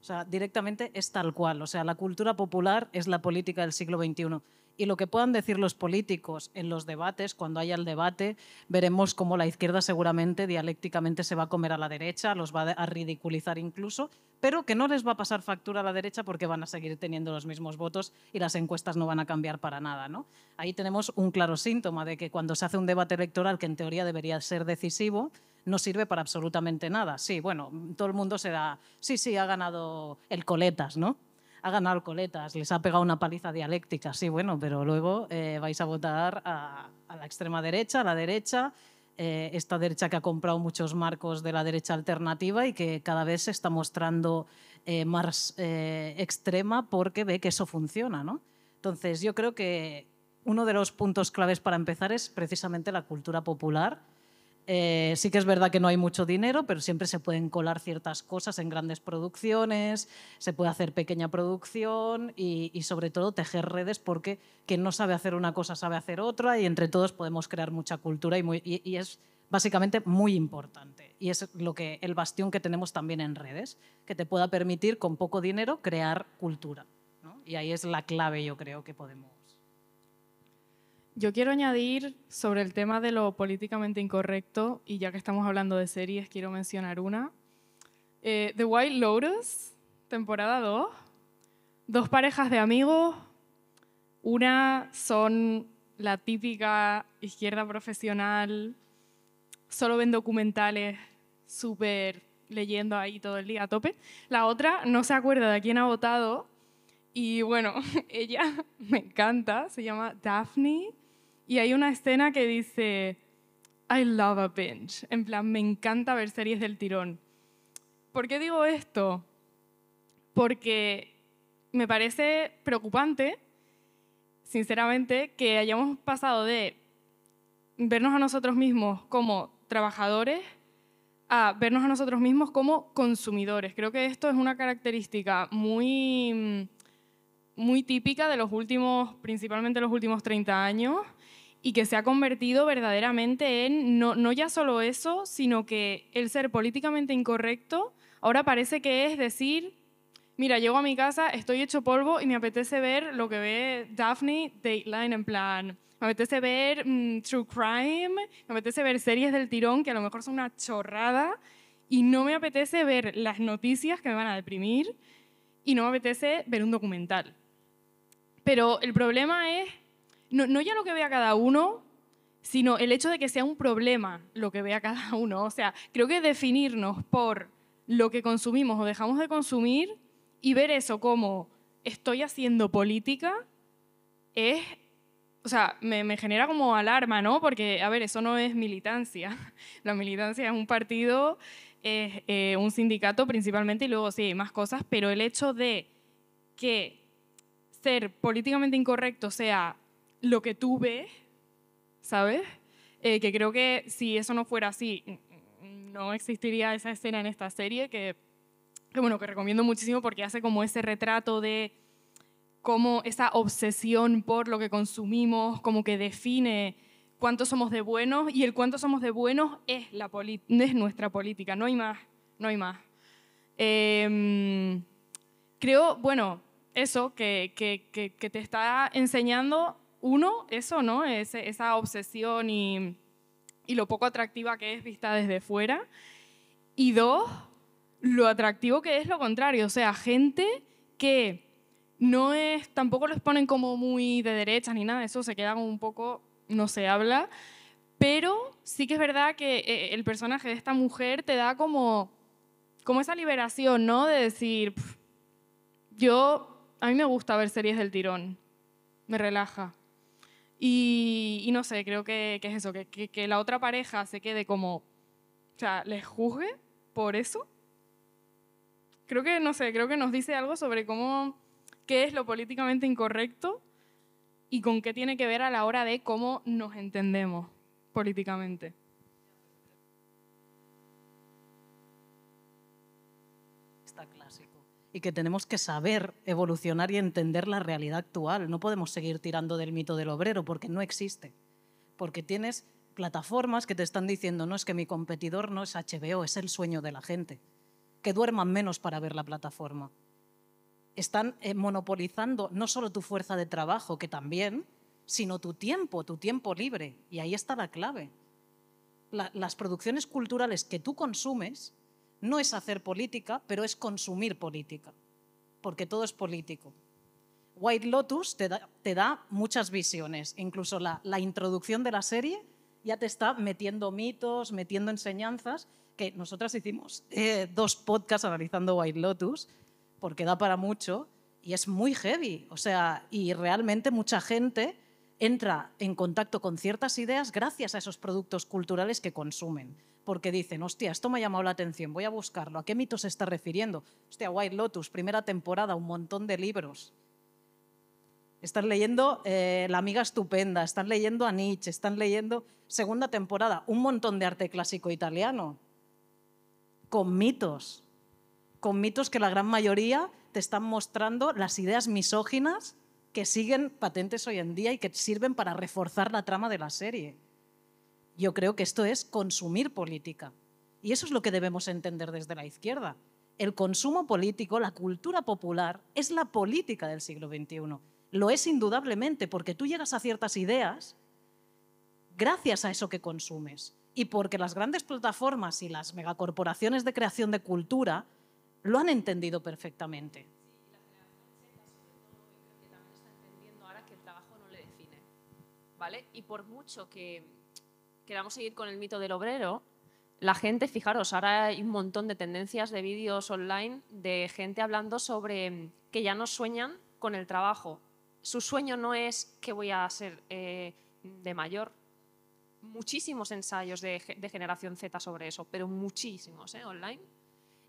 Speaker 5: O sea, directamente es tal cual. O sea, la cultura popular es la política del siglo XXI y lo que puedan decir los políticos en los debates, cuando haya el debate, veremos cómo la izquierda seguramente dialécticamente se va a comer a la derecha, los va a ridiculizar incluso, pero que no les va a pasar factura a la derecha porque van a seguir teniendo los mismos votos y las encuestas no van a cambiar para nada. ¿no? Ahí tenemos un claro síntoma de que cuando se hace un debate electoral que en teoría debería ser decisivo, no sirve para absolutamente nada. Sí, bueno, todo el mundo se da, sí, sí, ha ganado el coletas, ¿no? ha ganado coletas, les ha pegado una paliza dialéctica, sí, bueno, pero luego eh, vais a votar a, la extrema derecha, a la derecha, eh, esta derecha que ha comprado muchos marcos de la derecha alternativa y que cada vez se está mostrando eh, más extrema porque ve que eso funciona, ¿no? Entonces, yo creo que uno de los puntos claves para empezar es precisamente la cultura popular eh, sí que es verdad que no hay mucho dinero, pero siempre se pueden colar ciertas cosas en grandes producciones, se puede hacer pequeña producción y, sobre todo tejer redes porque quien no sabe hacer una cosa sabe hacer otra y entre todos podemos crear mucha cultura y, es básicamente muy importante. Y es lo que, el bastión que tenemos también en redes, que te pueda permitir con poco dinero crear cultura. Y ahí es la clave yo creo que podemos
Speaker 7: yo quiero añadir sobre el tema de lo políticamente incorrecto, y ya que estamos hablando de series, quiero mencionar una. Eh, The White Lotus, temporada 2. Dos parejas de amigos. Una son la típica izquierda profesional, solo ven documentales, súper leyendo ahí todo el día a tope. La otra no se acuerda de quién ha votado. Y bueno, ella me encanta, se llama Daphne y hay una escena que dice, I love a binge. En plan, me encanta ver series del tirón. ¿Por qué digo esto? Porque me parece preocupante, sinceramente, que hayamos pasado de vernos a nosotros mismos como trabajadores a vernos a nosotros mismos como consumidores. Creo que esto es una característica muy, muy típica de los últimos, principalmente los últimos 30 años, y que se ha convertido verdaderamente en no, no ya solo eso, sino que el ser políticamente incorrecto ahora parece que es decir, mira, llego a mi casa, estoy hecho polvo y me apetece ver lo que ve Daphne Dateline en plan. Me apetece ver mm, True Crime, me apetece ver series del tirón que a lo mejor son una chorrada y no me apetece ver las noticias que me van a deprimir y no me apetece ver un documental. Pero el problema es no, ya lo que vea cada uno, sino el hecho de que sea un problema lo que vea cada uno. O sea, creo que definirnos por lo que consumimos o dejamos de consumir y ver eso como estoy haciendo política es, o sea, me, genera como alarma, ¿no? Porque, a ver, eso no es militancia. La militancia es un partido, es eh, un sindicato principalmente y luego sí, hay más cosas, pero el hecho de que ser políticamente incorrecto sea lo que tú ves, ¿sabes? Eh, que creo que si eso no fuera así, mm, mm, no existiría esa escena en esta serie que, bueno, que recomiendo muchísimo porque hace como ese retrato de cómo esa obsesión por lo que consumimos, como que define cuánto somos de buenos y el cuánto somos de buenos es, la es nuestra política, no hay más, no hay más. Em, creo, bueno, eso que, que, te está enseñando uno, eso, ¿no? esa obsesión y, lo poco atractiva que es vista desde fuera. Y dos, lo atractivo que es lo contrario. O sea, gente que no es, tampoco los ponen como muy de derecha ni nada, eso se queda un poco, no se habla. Pero sí que es verdad que eh, eh, el personaje de esta mujer te da como, como esa liberación, ¿no? De decir, yo, a mí me gusta ver series del tirón, me relaja. Y, no sé, creo que, es eso, que, que, la otra pareja se quede como, o sea, les juzgue por eso. Creo que, no sé, creo que nos dice algo sobre cómo, qué es lo políticamente incorrecto y con qué tiene que ver a la hora de cómo nos entendemos políticamente.
Speaker 5: y que tenemos que saber evolucionar y entender la realidad actual. No podemos seguir tirando del mito del obrero porque no existe. Porque tienes plataformas que te están diciendo, no es que mi competidor no es HBO, es el sueño de la gente. Que duerman menos para ver la plataforma. Están eh, monopolizando no solo tu fuerza de trabajo, que también, sino tu tiempo, tu tiempo libre. Y ahí está la clave. las producciones culturales que tú consumes no es hacer política, pero es consumir política, porque todo es político. White Lotus te da, muchas visiones, incluso la, introducción de la serie ya te está metiendo mitos, metiendo enseñanzas, que nosotras hicimos eh, dos podcasts analizando White Lotus, porque da para mucho, y es muy heavy, o sea, y realmente mucha gente entra en contacto con ciertas ideas gracias a esos productos culturales que consumen porque dicen, hostia, esto me ha llamado la atención, voy a buscarlo, ¿a qué mitos se está refiriendo? Hostia, White Lotus, primera temporada, un montón de libros. Están leyendo eh, La amiga estupenda, están leyendo a Nietzsche, están leyendo segunda temporada, un montón de arte clásico italiano, con mitos, con mitos que la gran mayoría te están mostrando las ideas misóginas que siguen patentes hoy en día y que sirven para reforzar la trama de la serie. Yo creo que esto es consumir política. Y eso es lo que debemos entender desde la izquierda. El consumo político, la cultura popular, es la política del siglo XXI. Lo es indudablemente porque tú llegas a ciertas ideas gracias a eso que consumes y porque las grandes plataformas y las megacorporaciones de creación de cultura lo han entendido perfectamente.
Speaker 6: ¿Vale? Y por mucho que queramos seguir con el mito del obrero, la gente, fijaros, ahora hay un montón de tendencias de vídeos online de gente hablando sobre mm, que ya no sueñan con el trabajo. Su sueño no es que voy a ser eh, de mayor. Muchísimos ensayos de, generación Z sobre eso, pero muchísimos eh, online.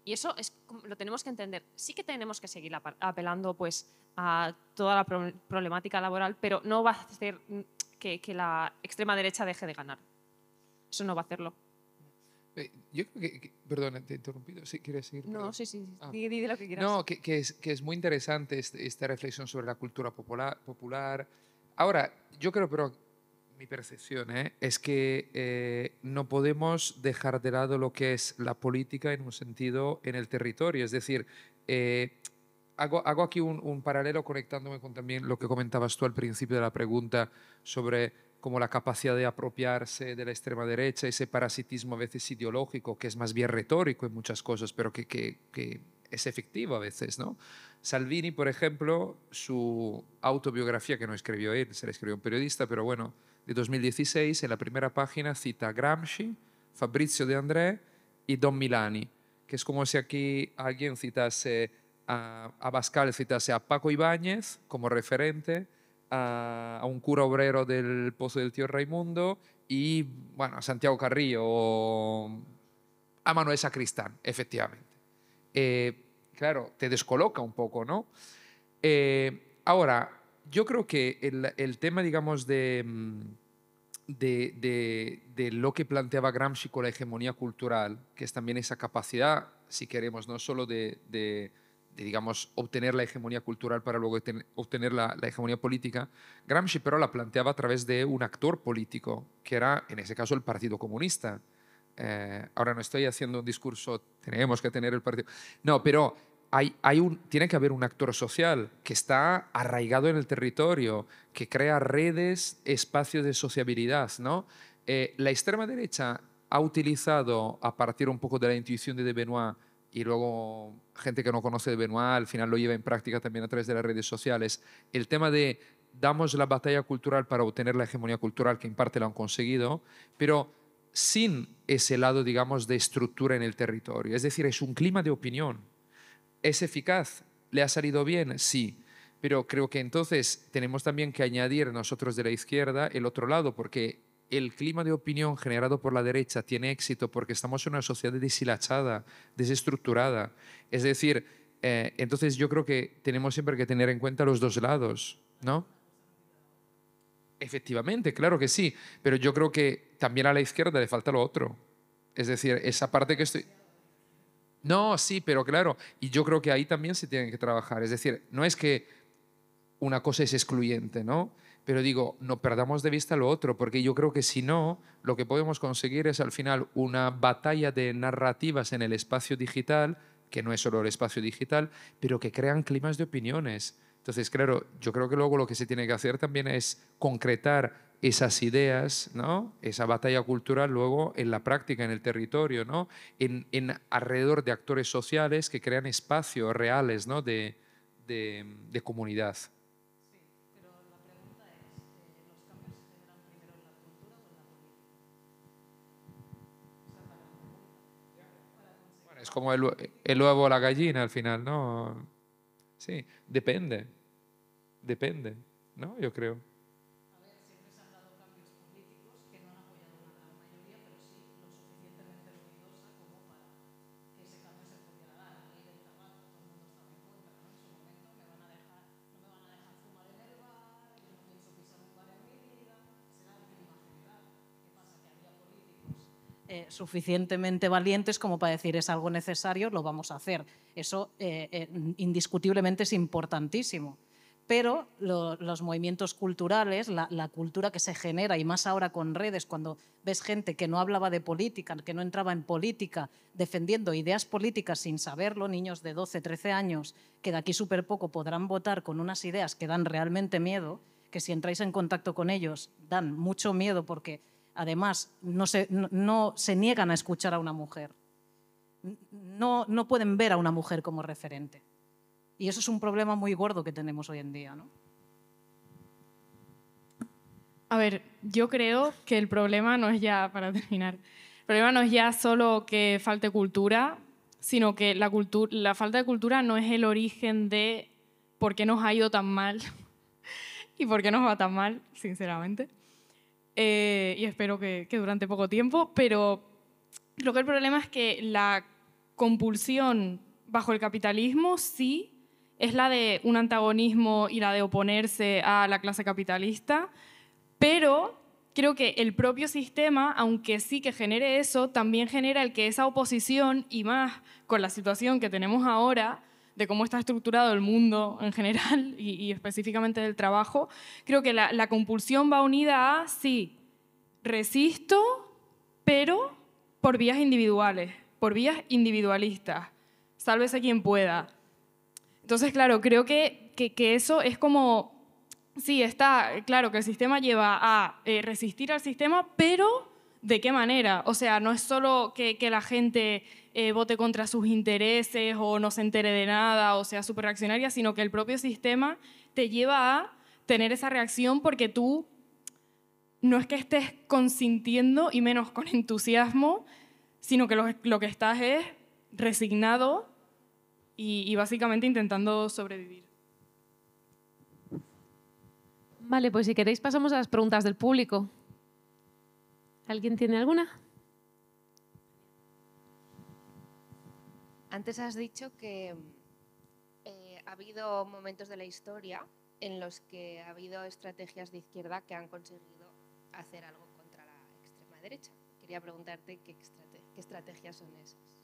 Speaker 6: Y eso es, lo tenemos que entender. Sí que tenemos que seguir apelando pues, a toda la problemática laboral, pero no va a hacer mm, que la extrema derecha deje de ganar eso no
Speaker 4: va a hacerlo. Eh, yo creo que, te he interrumpido. Si quieres seguir. No, sí, sí, ah.
Speaker 6: lo que quieras. No,
Speaker 4: que, es, que es muy interesante este, esta reflexión sobre la cultura popular. popular. Ahora, yo creo, pero mi percepción ¿eh? es que eh, no podemos dejar de lado lo que es la política en un sentido en el territorio. Es decir, hago, hago, aquí un, un paralelo conectándome con también lo que comentabas tú al principio de la pregunta sobre como la capacidad de apropiarse de la extrema derecha, ese parasitismo a veces ideológico, que es más bien retórico en muchas cosas, pero que, es efectivo a veces. ¿no? Salvini, por ejemplo, su autobiografía, que no escribió él, se la escribió un periodista, pero bueno, de 2016, en la primera página cita a Gramsci, Fabrizio De André y Don Milani, que es como si aquí alguien citase a, a Pascal, citase a Paco Ibáñez como referente, a, un cura obrero del Pozo del Tío Raimundo y, bueno, a Santiago Carrillo o a Manuel Sacristán, efectivamente. Eh, claro, te descoloca un poco, ¿no? Eh, ahora, yo creo que el, tema, digamos, mm, de, de, lo que planteaba Gramsci con la hegemonía cultural, que es también esa capacidad, si queremos, no solo de de, digamos, obtener la hegemonía cultural para luego obtener la, hegemonía política, Gramsci pero la planteaba a través de un actor político, que era en ese caso el Partido Comunista. Eh, ahora no estoy haciendo un discurso, tenemos que tener el partido. No, pero hay, hay un, tiene que haber un actor social que está arraigado en el territorio, que crea redes, espacios de sociabilidad. ¿no? Eh, la extrema derecha ha utilizado, a partir un poco de la intuición de, de Benoit, y luego gente que no conoce de Benoit al final lo lleva en práctica también a través de las redes sociales. El tema de damos la batalla cultural para obtener la hegemonía cultural que en parte la han conseguido, pero sin ese lado, digamos, de estructura en el territorio. Es decir, es un clima de opinión. ¿Es eficaz? ¿Le ha salido bien? Sí. Pero creo que entonces tenemos también que añadir nosotros de la izquierda el otro lado, porque el clima de opinión generado por la derecha tiene éxito porque estamos en una sociedad deshilachada, desestructurada. Es decir, eh, entonces yo creo que tenemos siempre que tener en cuenta los dos lados, ¿no? Efectivamente, claro que sí, pero yo creo que también a la izquierda le falta lo otro. Es decir, esa parte que estoy... No, sí, pero claro, y yo creo que ahí también se tiene que trabajar. Es decir, no es que una cosa es excluyente, ¿no? pero digo, no perdamos de vista lo otro, porque yo creo que si no, lo que podemos conseguir es al final una batalla de narrativas en el espacio digital, que no es solo el espacio digital, pero que crean climas de opiniones. Entonces, claro, yo creo que luego lo que se tiene que hacer también es concretar esas ideas, ¿no? esa batalla cultural luego en la práctica, en el territorio, ¿no? en, alrededor de actores sociales que crean espacios reales ¿no? de, de, de comunidad. como el, el huevo o la gallina al final, ¿no? Sí, depende, depende, ¿no? Yo creo.
Speaker 5: Eh, suficientemente valientes como para decir es algo necesario, lo vamos a hacer. Eso eh, eh, indiscutiblemente es importantísimo. Pero los movimientos culturales, la, la, cultura que se genera, y más ahora con redes, cuando ves gente que no hablaba de política, que no entraba en política, defendiendo ideas políticas sin saberlo, niños de 12, 13 años, que de aquí súper poco podrán votar con unas ideas que dan realmente miedo, que si entráis en contacto con ellos dan mucho miedo porque Además, no se, niegan a escuchar a una mujer. No, pueden ver a una mujer como referente. Y eso es un problema muy gordo que tenemos hoy en día,
Speaker 7: A ver, yo creo que el problema no es ya, para terminar, el problema no es ya solo que falte cultura, sino que la, la falta de cultura no es el origen de por qué nos ha ido tan mal y por qué nos va tan mal, sinceramente. Eh, y espero que, que, durante poco tiempo, pero creo que el problema es que la compulsión bajo el capitalismo sí es la de un antagonismo y la de oponerse a la clase capitalista, pero creo que el propio sistema, aunque sí que genere eso, también genera el que esa oposición y más con la situación que tenemos ahora, de cómo está estructurado el mundo en general y, específicamente del trabajo, creo que la, compulsión va unida a, sí, resisto, pero por vías individuales, por vías individualistas, sálvese quien pueda. Entonces, claro, creo que, que, eso es como, sí, está claro que el sistema lleva a eh, resistir al sistema, pero ¿De qué manera? O sea, no es solo que, la gente eh, vote contra sus intereses o no se entere de nada o sea súper reaccionaria, sino que el propio sistema te lleva a tener esa reacción porque tú no es que estés consintiendo y menos con entusiasmo, sino que lo, que estás es resignado y básicamente intentando sobrevivir.
Speaker 3: Vale, pues si queréis pasamos a las preguntas del público. ¿Alguien tiene alguna?
Speaker 6: Antes has dicho que eh, ha habido momentos de la historia en los que ha habido estrategias de izquierda que han conseguido hacer algo contra la extrema derecha. Quería preguntarte qué, estrategias son esas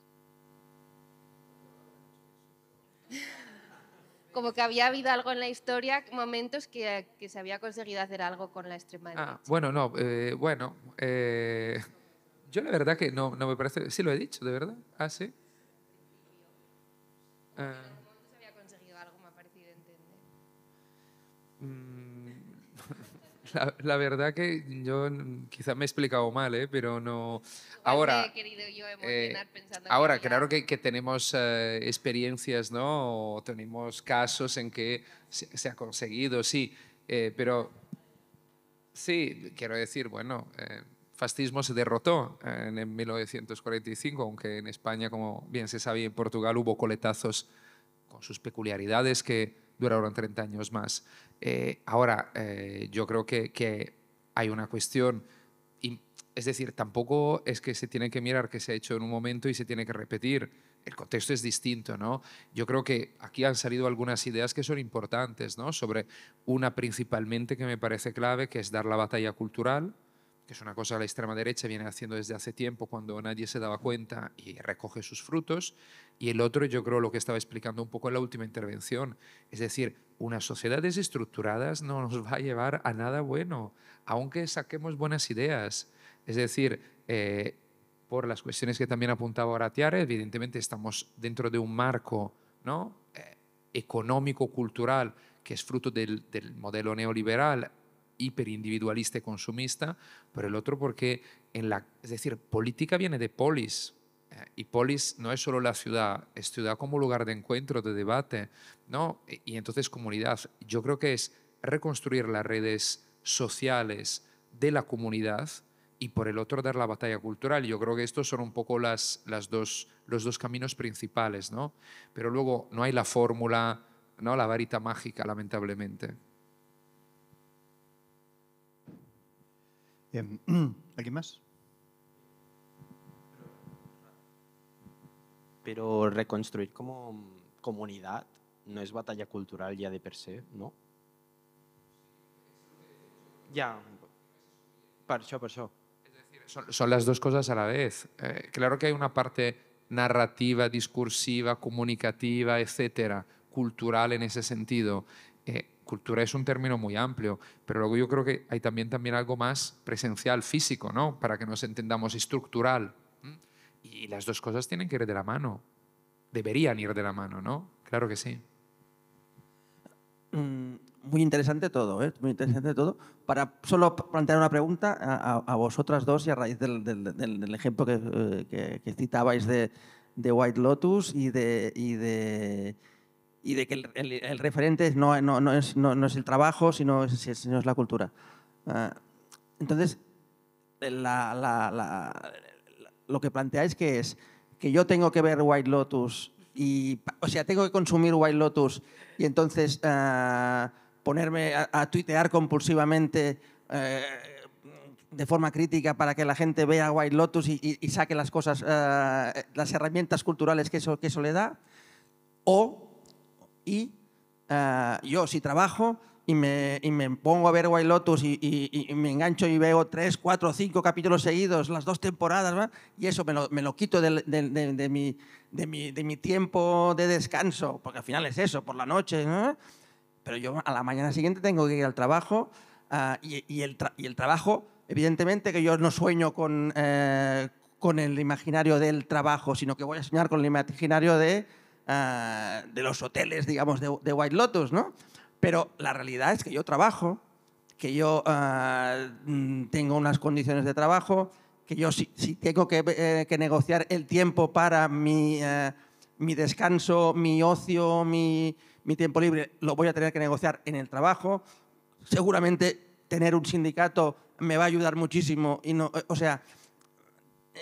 Speaker 6: como que había habido algo en la historia, momentos que, se había conseguido hacer algo con la extrema ah, derecha.
Speaker 4: bueno, no, eh, bueno, eh, yo la verdad que no, no me parece, sí lo he dicho, de verdad, ah, sí la, verdad que yo quizá me he explicado mal, ¿eh? pero no... Ahora, eh, ahora claro que, tenemos eh, experiencias, ¿no? O tenemos casos en que se, ha conseguido, sí, eh, pero sí, quiero decir, bueno, fascismo se derrotó en 1945, aunque en España, como bien se sabía, en Portugal hubo coletazos con sus peculiaridades que duraron 30 años más. Eh, ahora, eh, yo creo que, hay una cuestión, es decir, tampoco es que se tiene que mirar que se ha hecho en un momento y se tiene que repetir. El contexto es distinto, ¿no? Yo creo que aquí han salido algunas ideas que son importantes, ¿no? Sobre una principalmente que me parece clave, que es dar la batalla cultural, que es una cosa que la extrema derecha viene haciendo desde hace tiempo cuando nadie se daba cuenta y recoge sus frutos, y el otro yo creo lo que estaba explicando un poco en la última intervención, es decir, unas sociedades estructuradas no nos va a llevar a nada bueno, aunque saquemos buenas ideas, es decir, eh, por las cuestiones que también apuntaba Tiare, evidentemente estamos dentro de un marco ¿no? Eh, económico-cultural que es fruto del, del modelo neoliberal hiperindividualista y consumista, Por el otro porque en la, es decir, política viene de polis, eh, y polis no es solo la ciudad, es ciudad como lugar de encuentro, de debate, ¿no? Y, entonces comunidad. Yo creo que es reconstruir las redes sociales de la comunidad y por el otro dar la batalla cultural. Yo creo que estos son un poco las, las dos, los dos caminos principales, ¿no? Pero luego no hay la fórmula, ¿no? La varita mágica, lamentablemente. Em, ¿Alguien más?
Speaker 2: Pero reconstruir como comunidad no es batalla cultural ya de per se, ¿no?
Speaker 4: Ya, per
Speaker 2: això, Es decir,
Speaker 4: Son, las dos cosas a la vez. Eh, claro que hay una parte narrativa, discursiva, comunicativa, etcétera, cultural en ese sentido cultura es un término muy amplio, pero luego yo creo que hay también, también algo más presencial, físico, ¿no? Para que nos entendamos estructural. Y las dos cosas tienen que ir de la mano. Deberían ir de la mano, ¿no? Claro que sí.
Speaker 2: Mm, muy interesante todo, ¿eh? Muy interesante todo. Para solo plantear una pregunta a, vosotras dos y a raíz del, ejemplo que, eh, citabais de, White Lotus y de, y de y de que el, referente no, no, es, el trabajo, sino, es la cultura. Ah, entonces, lo que planteáis que es que yo tengo que ver White Lotus y, o sea, tengo que consumir White Lotus y entonces ah, ponerme a, tuitear compulsivamente eh, de forma crítica para que la gente vea White Lotus y, y saque las cosas, ah, las herramientas culturales que eso, que eso le da, o y ah, yo si trabajo y me, y me, pongo a ver White Lotus y, me engancho y veo tres, cuatro, cinco capítulos seguidos, las dos temporadas, y eso me lo, me lo quito de, de, mi, de, mi, de mi tiempo de descanso, porque al final es eso, por la noche, pero yo a la mañana siguiente tengo que ir al trabajo ah, y, el y el trabajo, evidentemente que yo no sueño con, eh, con el imaginario del trabajo, sino que voy a soñar con el imaginario de Ah, de los hoteles, digamos, de, White Lotus, ¿no? Pero la realidad es que yo trabajo, que yo ah, mm, tengo unas condiciones de trabajo, que yo si, tengo eh, que, negociar el tiempo para mi, eh, mi descanso, mi ocio, mi, tiempo libre, lo voy a tener que negociar en el trabajo. Seguramente tener un sindicato me va a ayudar muchísimo y no, o sea,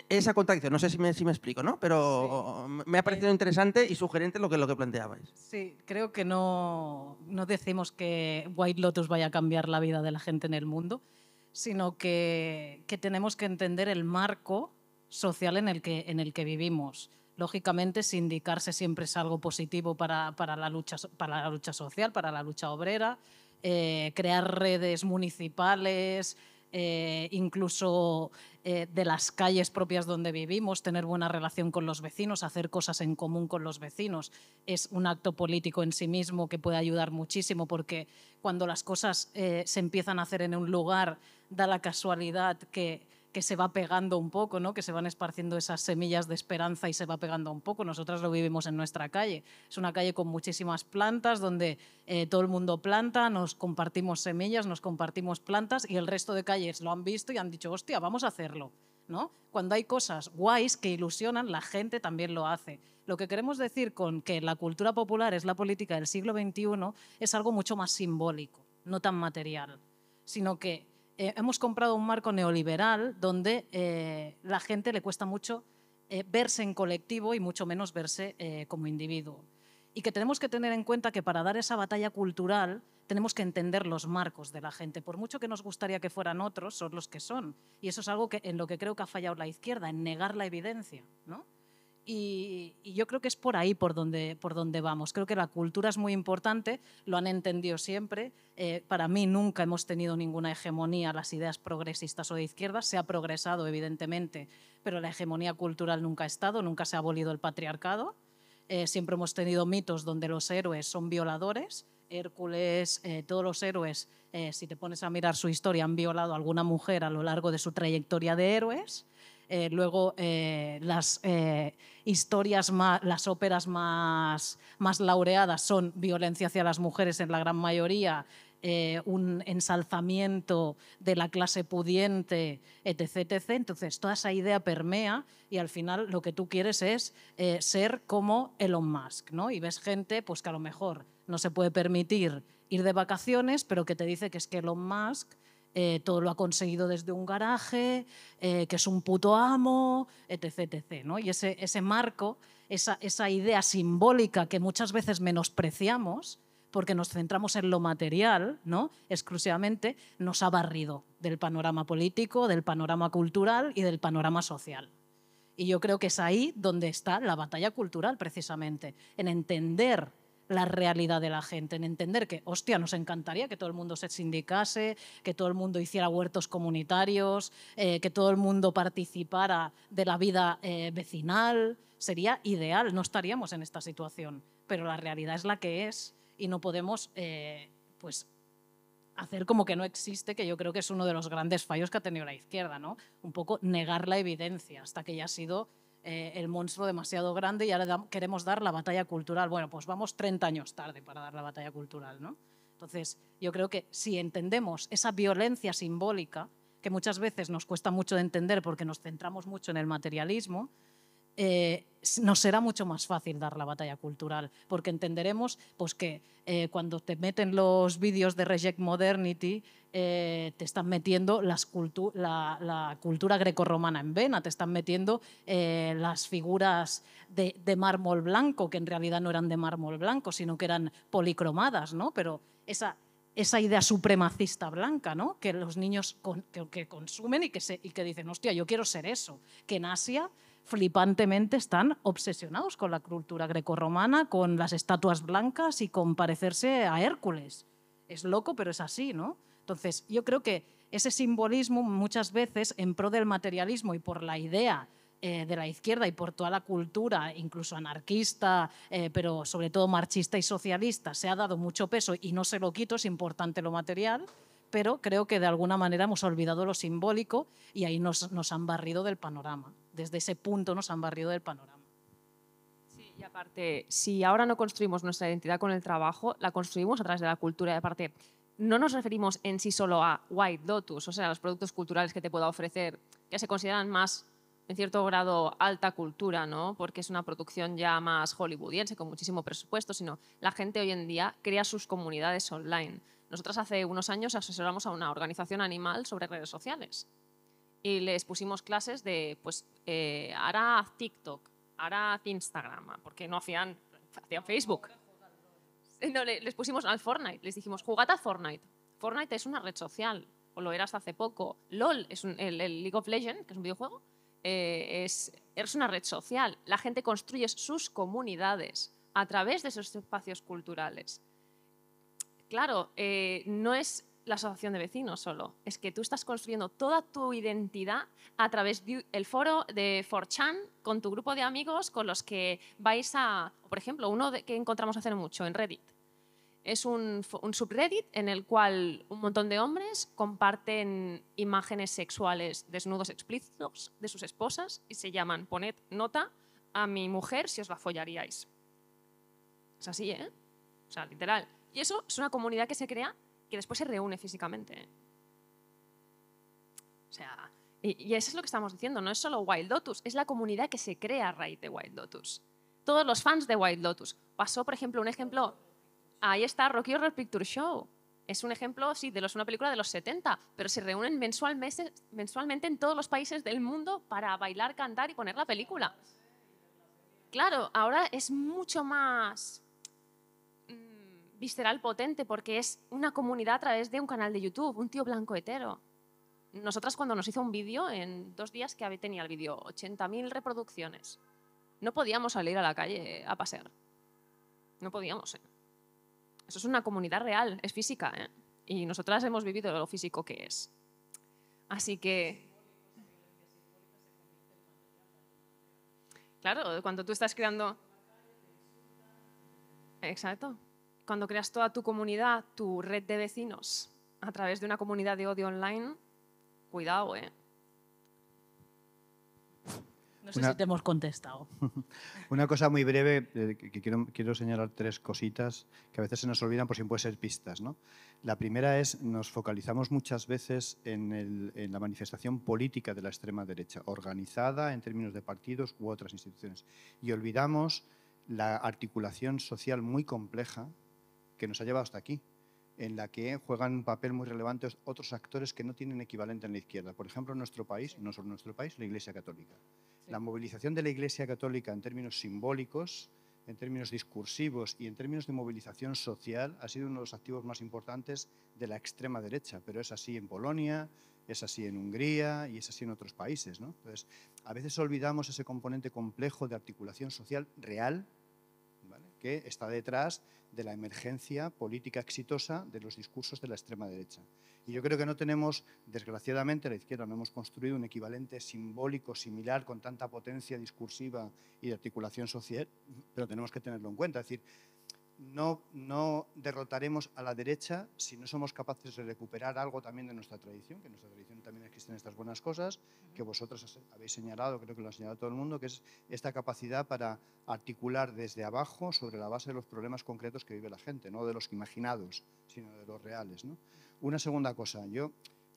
Speaker 2: esa contradicción. No sé si me, si me explico, ¿no? Pero me ha parecido eh, interesante y sugerente lo que, lo que planteabais.
Speaker 5: Sí, creo que no, no decimos que White Lotus vaya a cambiar la vida de la gente en el mundo, sino que, tenemos que entender el marco social en el que, en el que vivimos. Lógicamente, sindicarse siempre es algo positivo para, para la, lucha, para la lucha social, para la lucha obrera, eh, crear redes municipales, eh, incluso eh, de las calles propias donde vivimos, tener buena relación con los vecinos, hacer cosas en común con los vecinos, es un acto político en sí mismo que puede ayudar muchísimo porque cuando las cosas eh, se empiezan a hacer en un lugar, da la casualidad que que se va pegando un poco, ¿no? que se van esparciendo esas semillas de esperanza y se va pegando un poco. Nosotras lo vivimos en nuestra calle. Es una calle con muchísimas plantas, donde eh, todo el mundo planta, nos compartimos semillas, nos compartimos plantas y el resto de calles lo han visto y han dicho, hostia, vamos a hacerlo. ¿no? Cuando hay cosas guays que ilusionan, la gente también lo hace. Lo que queremos decir con que la cultura popular es la política del siglo XXI es algo mucho más simbólico, no tan material, sino que eh, hemos comprado un marco neoliberal donde eh, la gente le cuesta mucho eh, verse en colectivo y mucho menos verse eh, como individuo. Y que tenemos que tener en cuenta que para dar esa batalla cultural tenemos que entender los marcos de la gente. Por mucho que nos gustaría que fueran otros, son los que son. Y eso es algo que, en lo que creo que ha fallado la izquierda, en negar la evidencia. ¿no? Y, yo creo que es por ahí por donde, por donde vamos. Creo que la cultura es muy importante, lo han entendido siempre. Eh, para mí nunca hemos tenido ninguna hegemonía las ideas progresistas o de izquierda. Se ha progresado, evidentemente, pero la hegemonía cultural nunca ha estado, nunca se ha abolido el patriarcado. Eh, siempre hemos tenido mitos donde los héroes son violadores. Hércules, eh, todos los héroes, si te pones a mirar su historia, han violado a alguna mujer a lo largo de su trayectoria de héroes. Eh, luego eh, las eh, historias, más, las óperas más, más laureadas son violencia hacia las mujeres en la gran mayoría, un ensalzamiento de la clase pudiente, etc, etc. Entonces, toda esa idea permea y al final lo que tú quieres es ser como Elon Musk, ¿no? Y ves gente pues, que a lo mejor no se puede permitir ir de vacaciones, pero que te dice que es que Elon Musk eh, todo lo ha conseguido desde un garaje, eh, que es un puto amo, etc. etc ¿no? Y ese, ese marco, esa, esa, idea simbólica que muchas veces menospreciamos, porque nos centramos en lo material, ¿no? exclusivamente, nos ha barrido del panorama político, del panorama cultural y del panorama social. Y yo creo que es ahí donde está la batalla cultural, precisamente, en entender la realidad de la gente, en entender que, hostia, nos encantaría que todo el mundo se sindicase, que todo el mundo hiciera huertos comunitarios, eh, que todo el mundo participara de la vida eh, vecinal, sería ideal, no estaríamos en esta situación, pero la realidad es la que es y no podemos eh, pues, hacer como que no existe, que yo creo que es uno de los grandes fallos que ha tenido la izquierda, ¿no? Un poco negar la evidencia hasta que ya ha sido eh, el monstruo demasiado grande y ahora queremos dar la batalla cultural. Bueno, pues vamos 30 años tarde para dar la batalla cultural, ¿no? Entonces, yo creo que si entendemos esa violencia simbólica, que muchas veces nos cuesta mucho de entender porque nos centramos mucho en el materialismo, eh, nos será mucho más fácil dar la batalla cultural, porque entenderemos pues, que eh, cuando te meten los vídeos de Reject Modernity, eh, te están metiendo la, cultura cultura grecorromana en vena, te están metiendo eh, las figuras de, mármol blanco, que en realidad no eran de mármol blanco, sino que eran policromadas, ¿no? Pero esa, esa idea supremacista blanca, ¿no? Que los niños que, consumen y que, y que dicen, hostia, yo quiero ser eso. Que en Asia flipantemente están obsesionados con la cultura grecorromana, con las estatuas blancas y con parecerse a Hércules. Es loco, pero es así, ¿no? Entonces, yo creo que ese simbolismo muchas veces en pro del materialismo y por la idea eh, de la izquierda y por toda la cultura, incluso anarquista, eh, pero sobre todo marxista y socialista, se ha dado mucho peso y no se lo quito, es importante lo material, pero creo que de alguna manera hemos olvidado lo simbólico y ahí nos han barrido del panorama desde ese punto nos han barrido del panorama. Sí, y
Speaker 6: aparte,
Speaker 5: si ahora no construimos
Speaker 6: nuestra identidad con el trabajo, la construimos a través de la cultura. Y aparte, no nos referimos en sí solo a White Lotus, o sea, los productos culturales que te pueda ofrecer, que se consideran más, en cierto grado, alta cultura, ¿no? Porque es una producción ya más hollywoodiense, con muchísimo presupuesto, sino la gente hoy en día crea sus comunidades online. Nosotras hace unos años asesoramos a una organización animal sobre redes sociales y les pusimos clases de, pues, eh, ahora TikTok, hará Instagram, porque no hacían, hacían Facebook. No, les pusimos al Fortnite, les dijimos, jugad a Fortnite. Fortnite es una red social, o lo era hasta hace poco. LOL, es el, League of Legends, que es un videojuego, eh, es, es una red social. La gente construye sus comunidades a través de esos espacios culturales. Claro, eh, no es la asociación de vecinos solo, es que tú estás construyendo toda tu identidad a través del foro de 4chan con tu grupo de amigos con los que vais a, por ejemplo, uno que encontramos hace mucho en Reddit. Es un, un subreddit en el cual un montón de hombres comparten imágenes sexuales desnudos explícitos de sus esposas y se llaman poned nota a mi mujer si os la follaríais. Es así, ¿eh? O sea, literal. Y eso es una comunidad que se crea que después se reúne físicamente. O sea, y, eso es lo que estamos diciendo, no es solo Wild Lotus, es la comunidad que se crea a raíz de Wild Lotus. Todos los fans de Wild Lotus. Pasó, por ejemplo, un ejemplo, ahí está Rocky Horror Picture Show. Es un ejemplo, sí, de los, una película de los 70, pero se reúnen mensualmente en todos los países del mundo para bailar, cantar y poner la película. Claro, ahora es mucho más visceral potente porque es una comunidad a través de un canal de YouTube, un tío blanco hetero. Nosotras cuando nos hizo un vídeo, en dos días que tenía el vídeo, 80.000 reproducciones. No podíamos salir a la calle a pasear. No podíamos. ¿eh? Eso es una comunidad real, es física. ¿eh? Y nosotras hemos vivido lo físico que es. Así que... Claro, cuando tú estás creando... Exacto. Cuando creas toda tu comunidad, tu red de vecinos, a través de una comunidad de odio online, cuidado, ¿eh?
Speaker 5: No sé si te hemos contestado.
Speaker 1: Una cosa muy breve, eh, que quiero, quiero, señalar tres cositas que a veces se nos olvidan por si pueden ser pistas. ¿no? La primera es, nos focalizamos muchas veces en la manifestación política de la extrema derecha, organizada en términos de partidos u otras instituciones, y olvidamos la articulación social muy compleja que nos ha llevado hasta aquí, en la que juegan un papel muy relevante otros actores que no tienen equivalente en la izquierda. Por ejemplo, en nuestro país, no solo en nuestro país, la Iglesia Católica. La movilización de la Iglesia Católica en términos simbólicos, en términos discursivos y en términos de movilización social ha sido uno de los activos más importantes de la extrema derecha, pero es así en Polonia, es así en Hungría y es así en otros países. Entonces, a veces olvidamos ese componente complejo de articulación social real que está detrás de la emergencia política exitosa de los discursos de la extrema derecha. Y yo creo que no tenemos, desgraciadamente, la izquierda no hemos construido un equivalente simbólico similar con tanta potencia discursiva y de articulación social, pero tenemos que tenerlo en cuenta. Es decir, no, derrotaremos a la derecha si no somos capaces de recuperar algo también de nuestra tradición, que en nuestra tradición también existen estas buenas cosas, que vosotras habéis señalado, creo que lo ha señalado todo el mundo, que es esta capacidad para articular desde abajo sobre la base de los problemas concretos que vive la gente, no de los imaginados, sino de los reales. Una segunda cosa, yo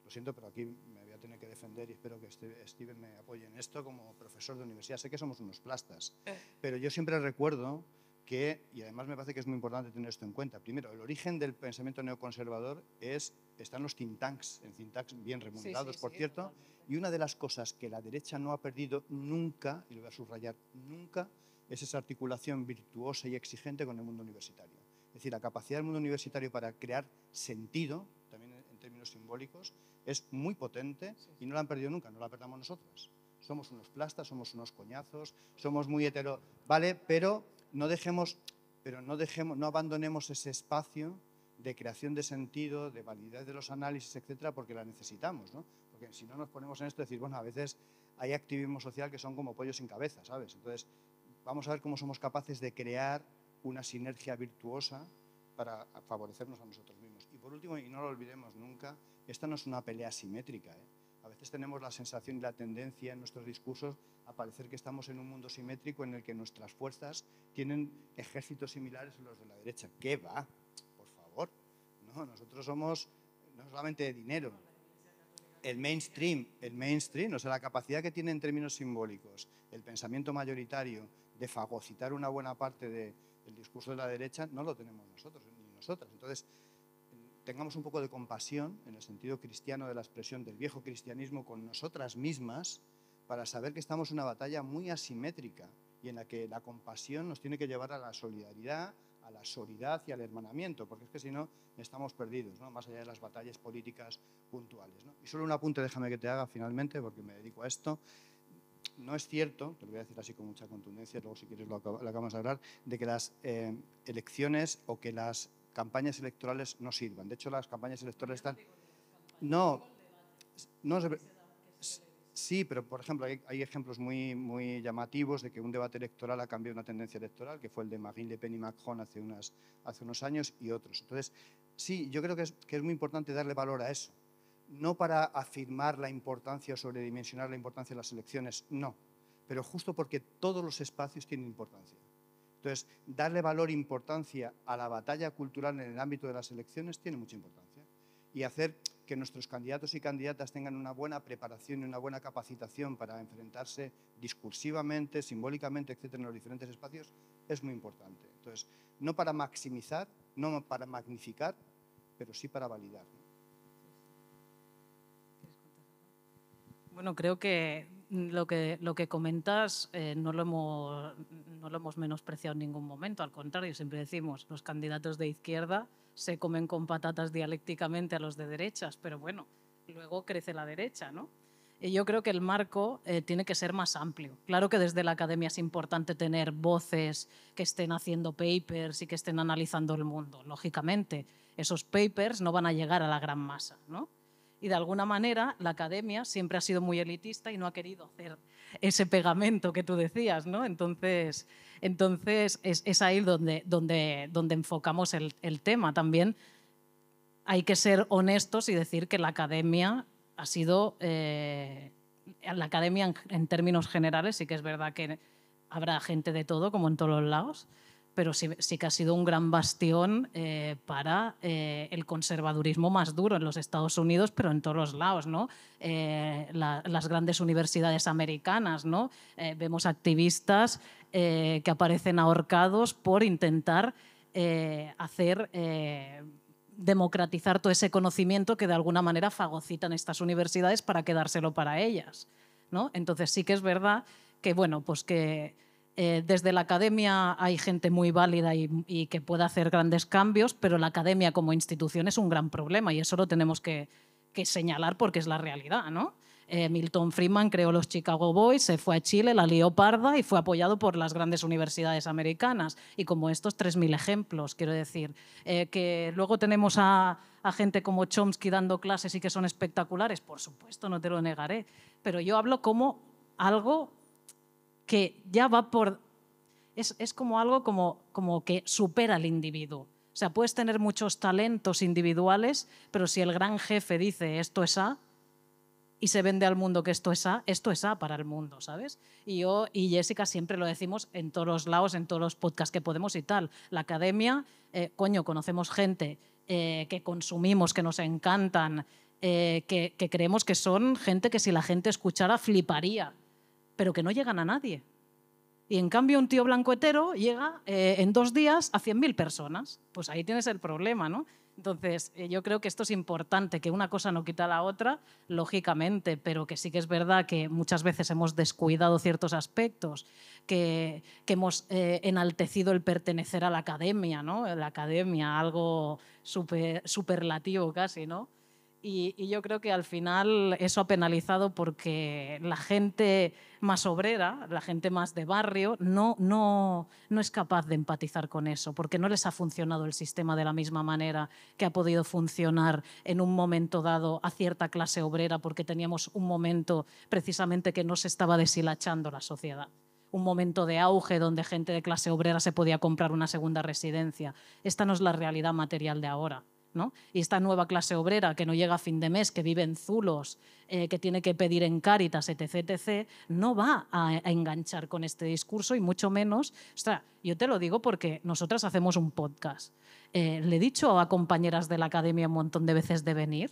Speaker 1: lo siento, pero aquí me voy a tener que defender y espero que este-, Steven me apoye en esto como profesor de universidad. Sé que somos unos plastas, eh. pero yo siempre recuerdo que, y además me parece que es muy importante tener esto en cuenta, primero, el origen del pensamiento neoconservador es, están los think tanks, en think tanks bien remunerados, por cierto, y una de las cosas que la derecha no ha perdido nunca, y lo voy a subrayar, nunca, es esa articulación virtuosa y exigente con el mundo universitario. Es decir, la capacidad del mundo universitario para crear sentido, también en términos simbólicos, es muy potente y no la han perdido nunca, no la perdamos nosotras. Somos unos plastas, somos unos coñazos, somos muy hetero, ¿vale? Pero no dejemos, pero no dejemos, no abandonemos ese espacio de creación de sentido, de validez de los análisis, etcétera, porque la necesitamos, ¿no? Porque si no nos ponemos en esto, decir, bueno, a veces hay activismo social que son como pollos sin cabeza, ¿sabes? Entonces, vamos a ver cómo somos capaces de crear una sinergia virtuosa para favorecernos a nosotros mismos. Y por último, y no lo olvidemos nunca, esta no es una pelea simétrica, ¿eh? A veces tenemos la sensación y la tendencia en nuestros discursos a parecer que estamos en un mundo simétrico en el que nuestras fuerzas tienen ejércitos similares a los de la derecha. ¿Qué va? Por favor. No, nosotros somos no solamente de dinero. El mainstream, el mainstream, o sea, la capacidad que tiene en términos simbólicos el pensamiento mayoritario de fagocitar una buena parte del discurso de la derecha, no lo tenemos nosotros, ni nosotras. Entonces, tengamos un poco de compasión, en el sentido cristiano de la expresión del viejo cristianismo, con nosotras mismas, para saber que estamos en una batalla muy asimétrica y en la que la compasión nos tiene que llevar a la solidaridad, a la solidaridad y al hermanamiento, porque es que si no estamos perdidos, ¿no? más allá de las batallas políticas puntuales. Y solo un apunte déjame que te haga finalmente, porque me dedico a esto. No es cierto, te lo voy a decir así con mucha contundencia, luego si quieres lo, acabamos de hablar, de que las eh, elecciones o que las campañas electorales no sirvan. De hecho, las campañas electorales están... No, no Sí, pero por ejemplo, hay, ejemplos muy, muy llamativos de que un debate electoral ha cambiado una tendencia electoral, que fue el de Marine Le Pen y Macron hace, hace unos años y otros. Entonces, sí, yo creo que es, que es muy importante darle valor a eso. No para afirmar la importancia o sobredimensionar la importancia de las elecciones, no. Pero justo porque todos los espacios tienen importancia. Entonces, darle valor e importancia a la batalla cultural en el ámbito de las elecciones tiene mucha importancia. Y hacer que nuestros candidatos y candidatas tengan una buena preparación y una buena capacitación para enfrentarse discursivamente, simbólicamente, etcétera, en los diferentes espacios, es muy importante. Entonces, no para maximizar, no para magnificar, pero sí para validar.
Speaker 5: Bueno, creo que lo que, lo que comentas eh, no, lo hemos, no lo hemos menospreciado en ningún momento, al contrario, siempre decimos, los candidatos de izquierda se comen con patatas dialécticamente a los de derechas, pero bueno, luego crece la derecha, ¿no? Y yo creo que el marco eh, tiene que ser más amplio. Claro que desde la academia es importante tener voces que estén haciendo papers y que estén analizando el mundo, lógicamente. Esos papers no van a llegar a la gran masa, ¿no? Y de alguna manera la academia siempre ha sido muy elitista y no ha querido hacer ese pegamento que tú decías, ¿no? Entonces, entonces es, ahí donde, donde, donde enfocamos el, tema. También hay que ser honestos y decir que la academia ha sido... Eh, la academia en, términos generales sí que es verdad que habrá gente de todo, como en todos los lados, pero sí, sí, que ha sido un gran bastión eh, para eh, el conservadurismo más duro en los Estados Unidos, pero en todos los lados, ¿no? Eh, las grandes universidades americanas, ¿no? vemos activistas que aparecen ahorcados por intentar hacer democratizar todo ese conocimiento que de alguna manera fagocitan estas universidades para quedárselo para ellas, ¿no? Entonces sí que es verdad que, bueno, pues que eh, desde la academia hay gente muy válida y, que puede hacer grandes cambios, pero la academia como institución es un gran problema y eso lo tenemos que, señalar porque es la realidad, ¿no? Eh, Milton Friedman creó los Chicago Boys, se fue a Chile, la lió parda y fue apoyado por las grandes universidades americanas. Y como estos 3.000 ejemplos, quiero decir, eh, que luego tenemos a, a, gente como Chomsky dando clases y que son espectaculares, por supuesto, no te lo negaré, pero yo hablo como algo que ya va por... Es, como algo como, como que supera al individuo. O sea, puedes tener muchos talentos individuales, pero si el gran jefe dice esto es A y se vende al mundo que esto es A, esto es A para el mundo, ¿sabes? Y yo y Jessica siempre lo decimos en todos los lados, en todos los podcasts que podemos y tal. La academia, eh, coño, conocemos gente eh, que consumimos, que nos encantan, eh, que, que creemos que son gente que si la gente escuchara fliparía pero que no llegan a nadie. Y en cambio un tío blanco hetero llega eh, en dos días a 100.000 personas. Pues ahí tienes el problema, ¿no? Entonces, eh, yo creo que esto es importante, que una cosa no quita a la otra, lógicamente, pero que sí que es verdad que muchas veces hemos descuidado ciertos aspectos, que, que hemos eh, enaltecido el pertenecer a la academia, ¿no? La academia, algo super, superlativo casi, ¿no? Y, yo creo que al final eso ha penalizado porque la gente más obrera, la gente más de barrio, no es capaz de empatizar con eso, porque no les ha funcionado el sistema de la misma manera que ha podido funcionar en un momento dado a cierta clase obrera, porque teníamos un momento precisamente que no se estaba deshilachando la sociedad un momento de auge donde gente de clase obrera se podía comprar una segunda residencia. Esta no es la realidad material de ahora. Y esta nueva clase obrera que no llega a fin de mes, que vive en zulos, eh, que tiene que pedir en cáritas, etc., etc., no va a, enganchar con este discurso y mucho menos... Ostras, yo te lo digo porque nosotras hacemos un podcast. Eh, le he dicho a compañeras de la academia un montón de veces de venir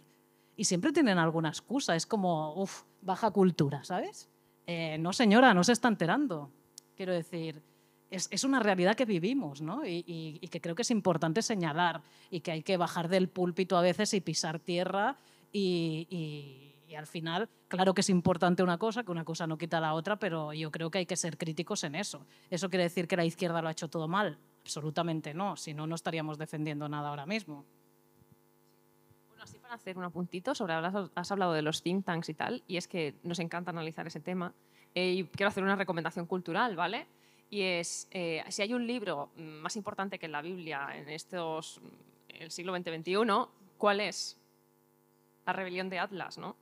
Speaker 5: y siempre tienen alguna excusa. Es como, uff, baja cultura, ¿sabes? Eh, no, señora, no se está enterando. Quiero decir, es, una realidad que vivimos y, que creo que es importante señalar y que hay que bajar del púlpito a veces y pisar tierra y, al final, claro que es importante una cosa, que una cosa no quita la otra, pero yo creo que hay que ser críticos en eso. ¿Eso quiere decir que la izquierda lo ha hecho todo mal? Absolutamente no, si no, no estaríamos defendiendo nada ahora mismo.
Speaker 6: Bueno, así para hacer un apuntito sobre, has hablado de los think tanks y tal, y es que nos encanta analizar ese tema. Eh, y quiero hacer una recomendación cultural, ¿vale? y es, eh, si hay un libro mm, más importante que la Biblia en estos, mm, el siglo xxi ¿cuál es? La rebelión de Atlas, ¿no?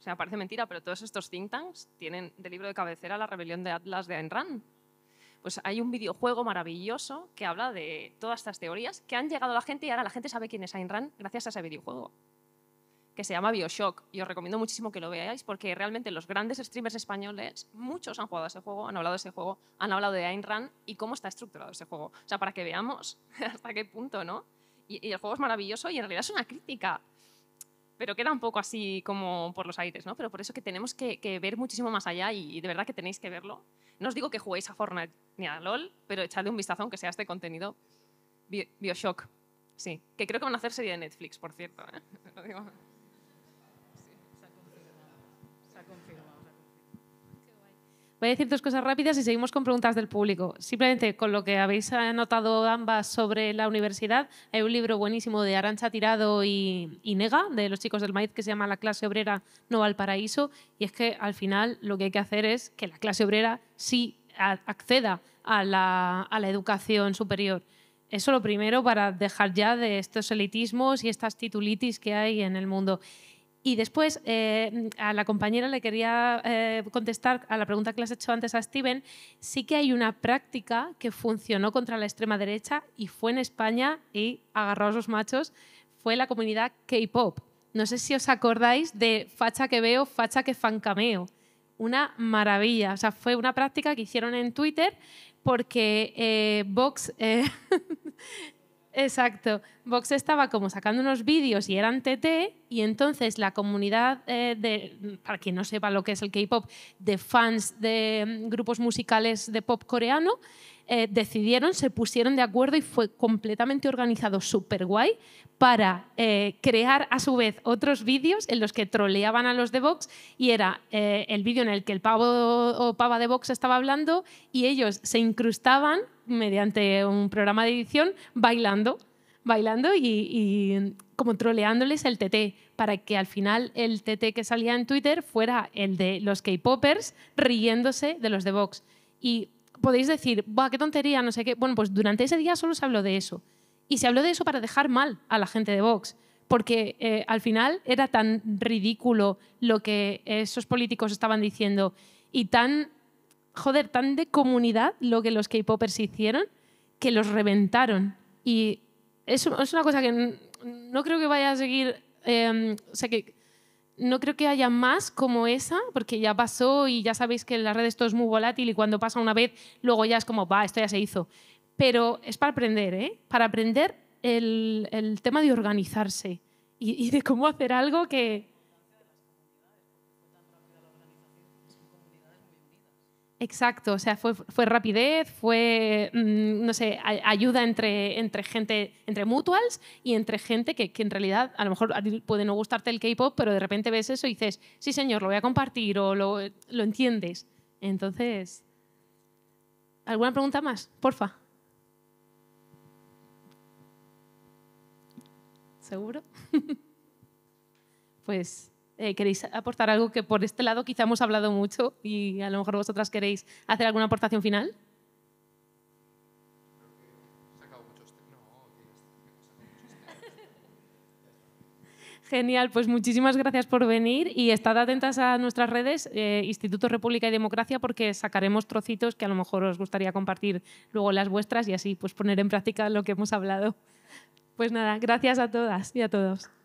Speaker 6: O sea, parece mentira, pero todos estos think tanks tienen de libro de cabecera la rebelión de Atlas de Ayn Pues hay un videojuego maravilloso que habla de todas estas teorías que han llegado a la gente y ahora la gente sabe quién es Ayn Rand gracias a ese videojuego que se llama Bioshock. Y os recomiendo muchísimo que lo veáis porque realmente los grandes streamers españoles, muchos han jugado a ese juego, han hablado de ese juego, han hablado de Ayn Rand y cómo está estructurado ese juego. O sea, para que veamos hasta qué punto, ¿no? Y, el juego es maravilloso y en realidad es una crítica. Pero queda un poco así como por los aires, ¿no? Pero por eso que tenemos que, ver muchísimo más allá y, de verdad que tenéis que verlo. No os digo que juguéis a Fortnite ni a LOL, pero echadle un vistazo aunque sea este contenido. Bioshock, sí. Que creo que van a hacer serie de Netflix, por cierto. ¿eh? Lo digo. Voy a decir dos
Speaker 3: cosas rápidas y seguimos con preguntas del público. Simplemente con lo que habéis anotado ambas sobre la universidad, hay un libro buenísimo de Arancha Tirado y, Nega, de los chicos del maíz, que se llama La clase obrera no al paraíso. Y es que al final lo que hay que hacer es que la clase obrera sí acceda a la, a la educación superior. Eso lo primero para dejar ya de estos elitismos y estas titulitis que hay en el mundo. Y después eh, a la compañera le quería eh, contestar a la pregunta que le has hecho antes a Steven. Sí que hay una práctica que funcionó contra la extrema derecha y fue en España y a los machos, fue la comunidad K-pop. No sé si os acordáis de facha que veo, facha que fancameo. Una maravilla. O sea, fue una práctica que hicieron en Twitter porque eh, Vox Exacto. Vox estaba como sacando unos vídeos y eran TT y entonces la comunidad eh, de, para quien no sepa lo que es el K-pop, de fans de mm, grupos musicales de pop coreano, eh, decidieron, se pusieron de acuerdo y fue completamente organizado súper guay para eh, crear a su vez otros vídeos en los que troleaban a los de Vox y era eh, el vídeo en el que el pavo o pava de Vox estaba hablando y ellos se incrustaban mediante un programa de edición bailando bailando y, y, como troleándoles el TT, para que al final el TT que salía en Twitter fuera el de los K-Poppers riéndose de los de Vox. Y podéis decir, ¡buah, qué tontería! No sé qué. Bueno, pues durante ese día solo se habló de eso. Y se habló de eso para dejar mal a la gente de Vox. Porque eh, al final era tan ridículo lo que esos políticos estaban diciendo y tan, joder, tan de comunidad lo que los K-popers hicieron que los reventaron. Y es, una cosa que no creo que vaya a seguir. Em, o sea, que no creo que haya más como esa, porque ya pasó y ya sabéis que en las redes todo es muy volátil y cuando pasa una vez, luego ya es como, va, esto ya se hizo. Pero es para aprender, ¿eh? Para aprender el, tema de organizarse y, de cómo hacer algo que, Exacto, o sea, fue, rapidez, fue, mm, no sé, ayuda entre, entre gente, entre mutuals y entre gente que, en realidad a lo mejor puede no gustarte el K-pop, pero de repente ves eso y dices, sí señor, lo voy a compartir o lo, lo entiendes. Entonces, ¿alguna pregunta más? Porfa. ¿Seguro? pues eh, queréis aportar algo que por este lado quizá hemos hablado mucho y a lo mejor vosotras queréis hacer alguna aportación final. Genial, pues muchísimas gracias por venir y estad atentas a nuestras redes, eh, Instituto República y Democracia, porque sacaremos trocitos que a lo mejor os gustaría compartir luego las vuestras y así pues poner en práctica lo que hemos hablado. Pues nada, gracias a todas y a todos.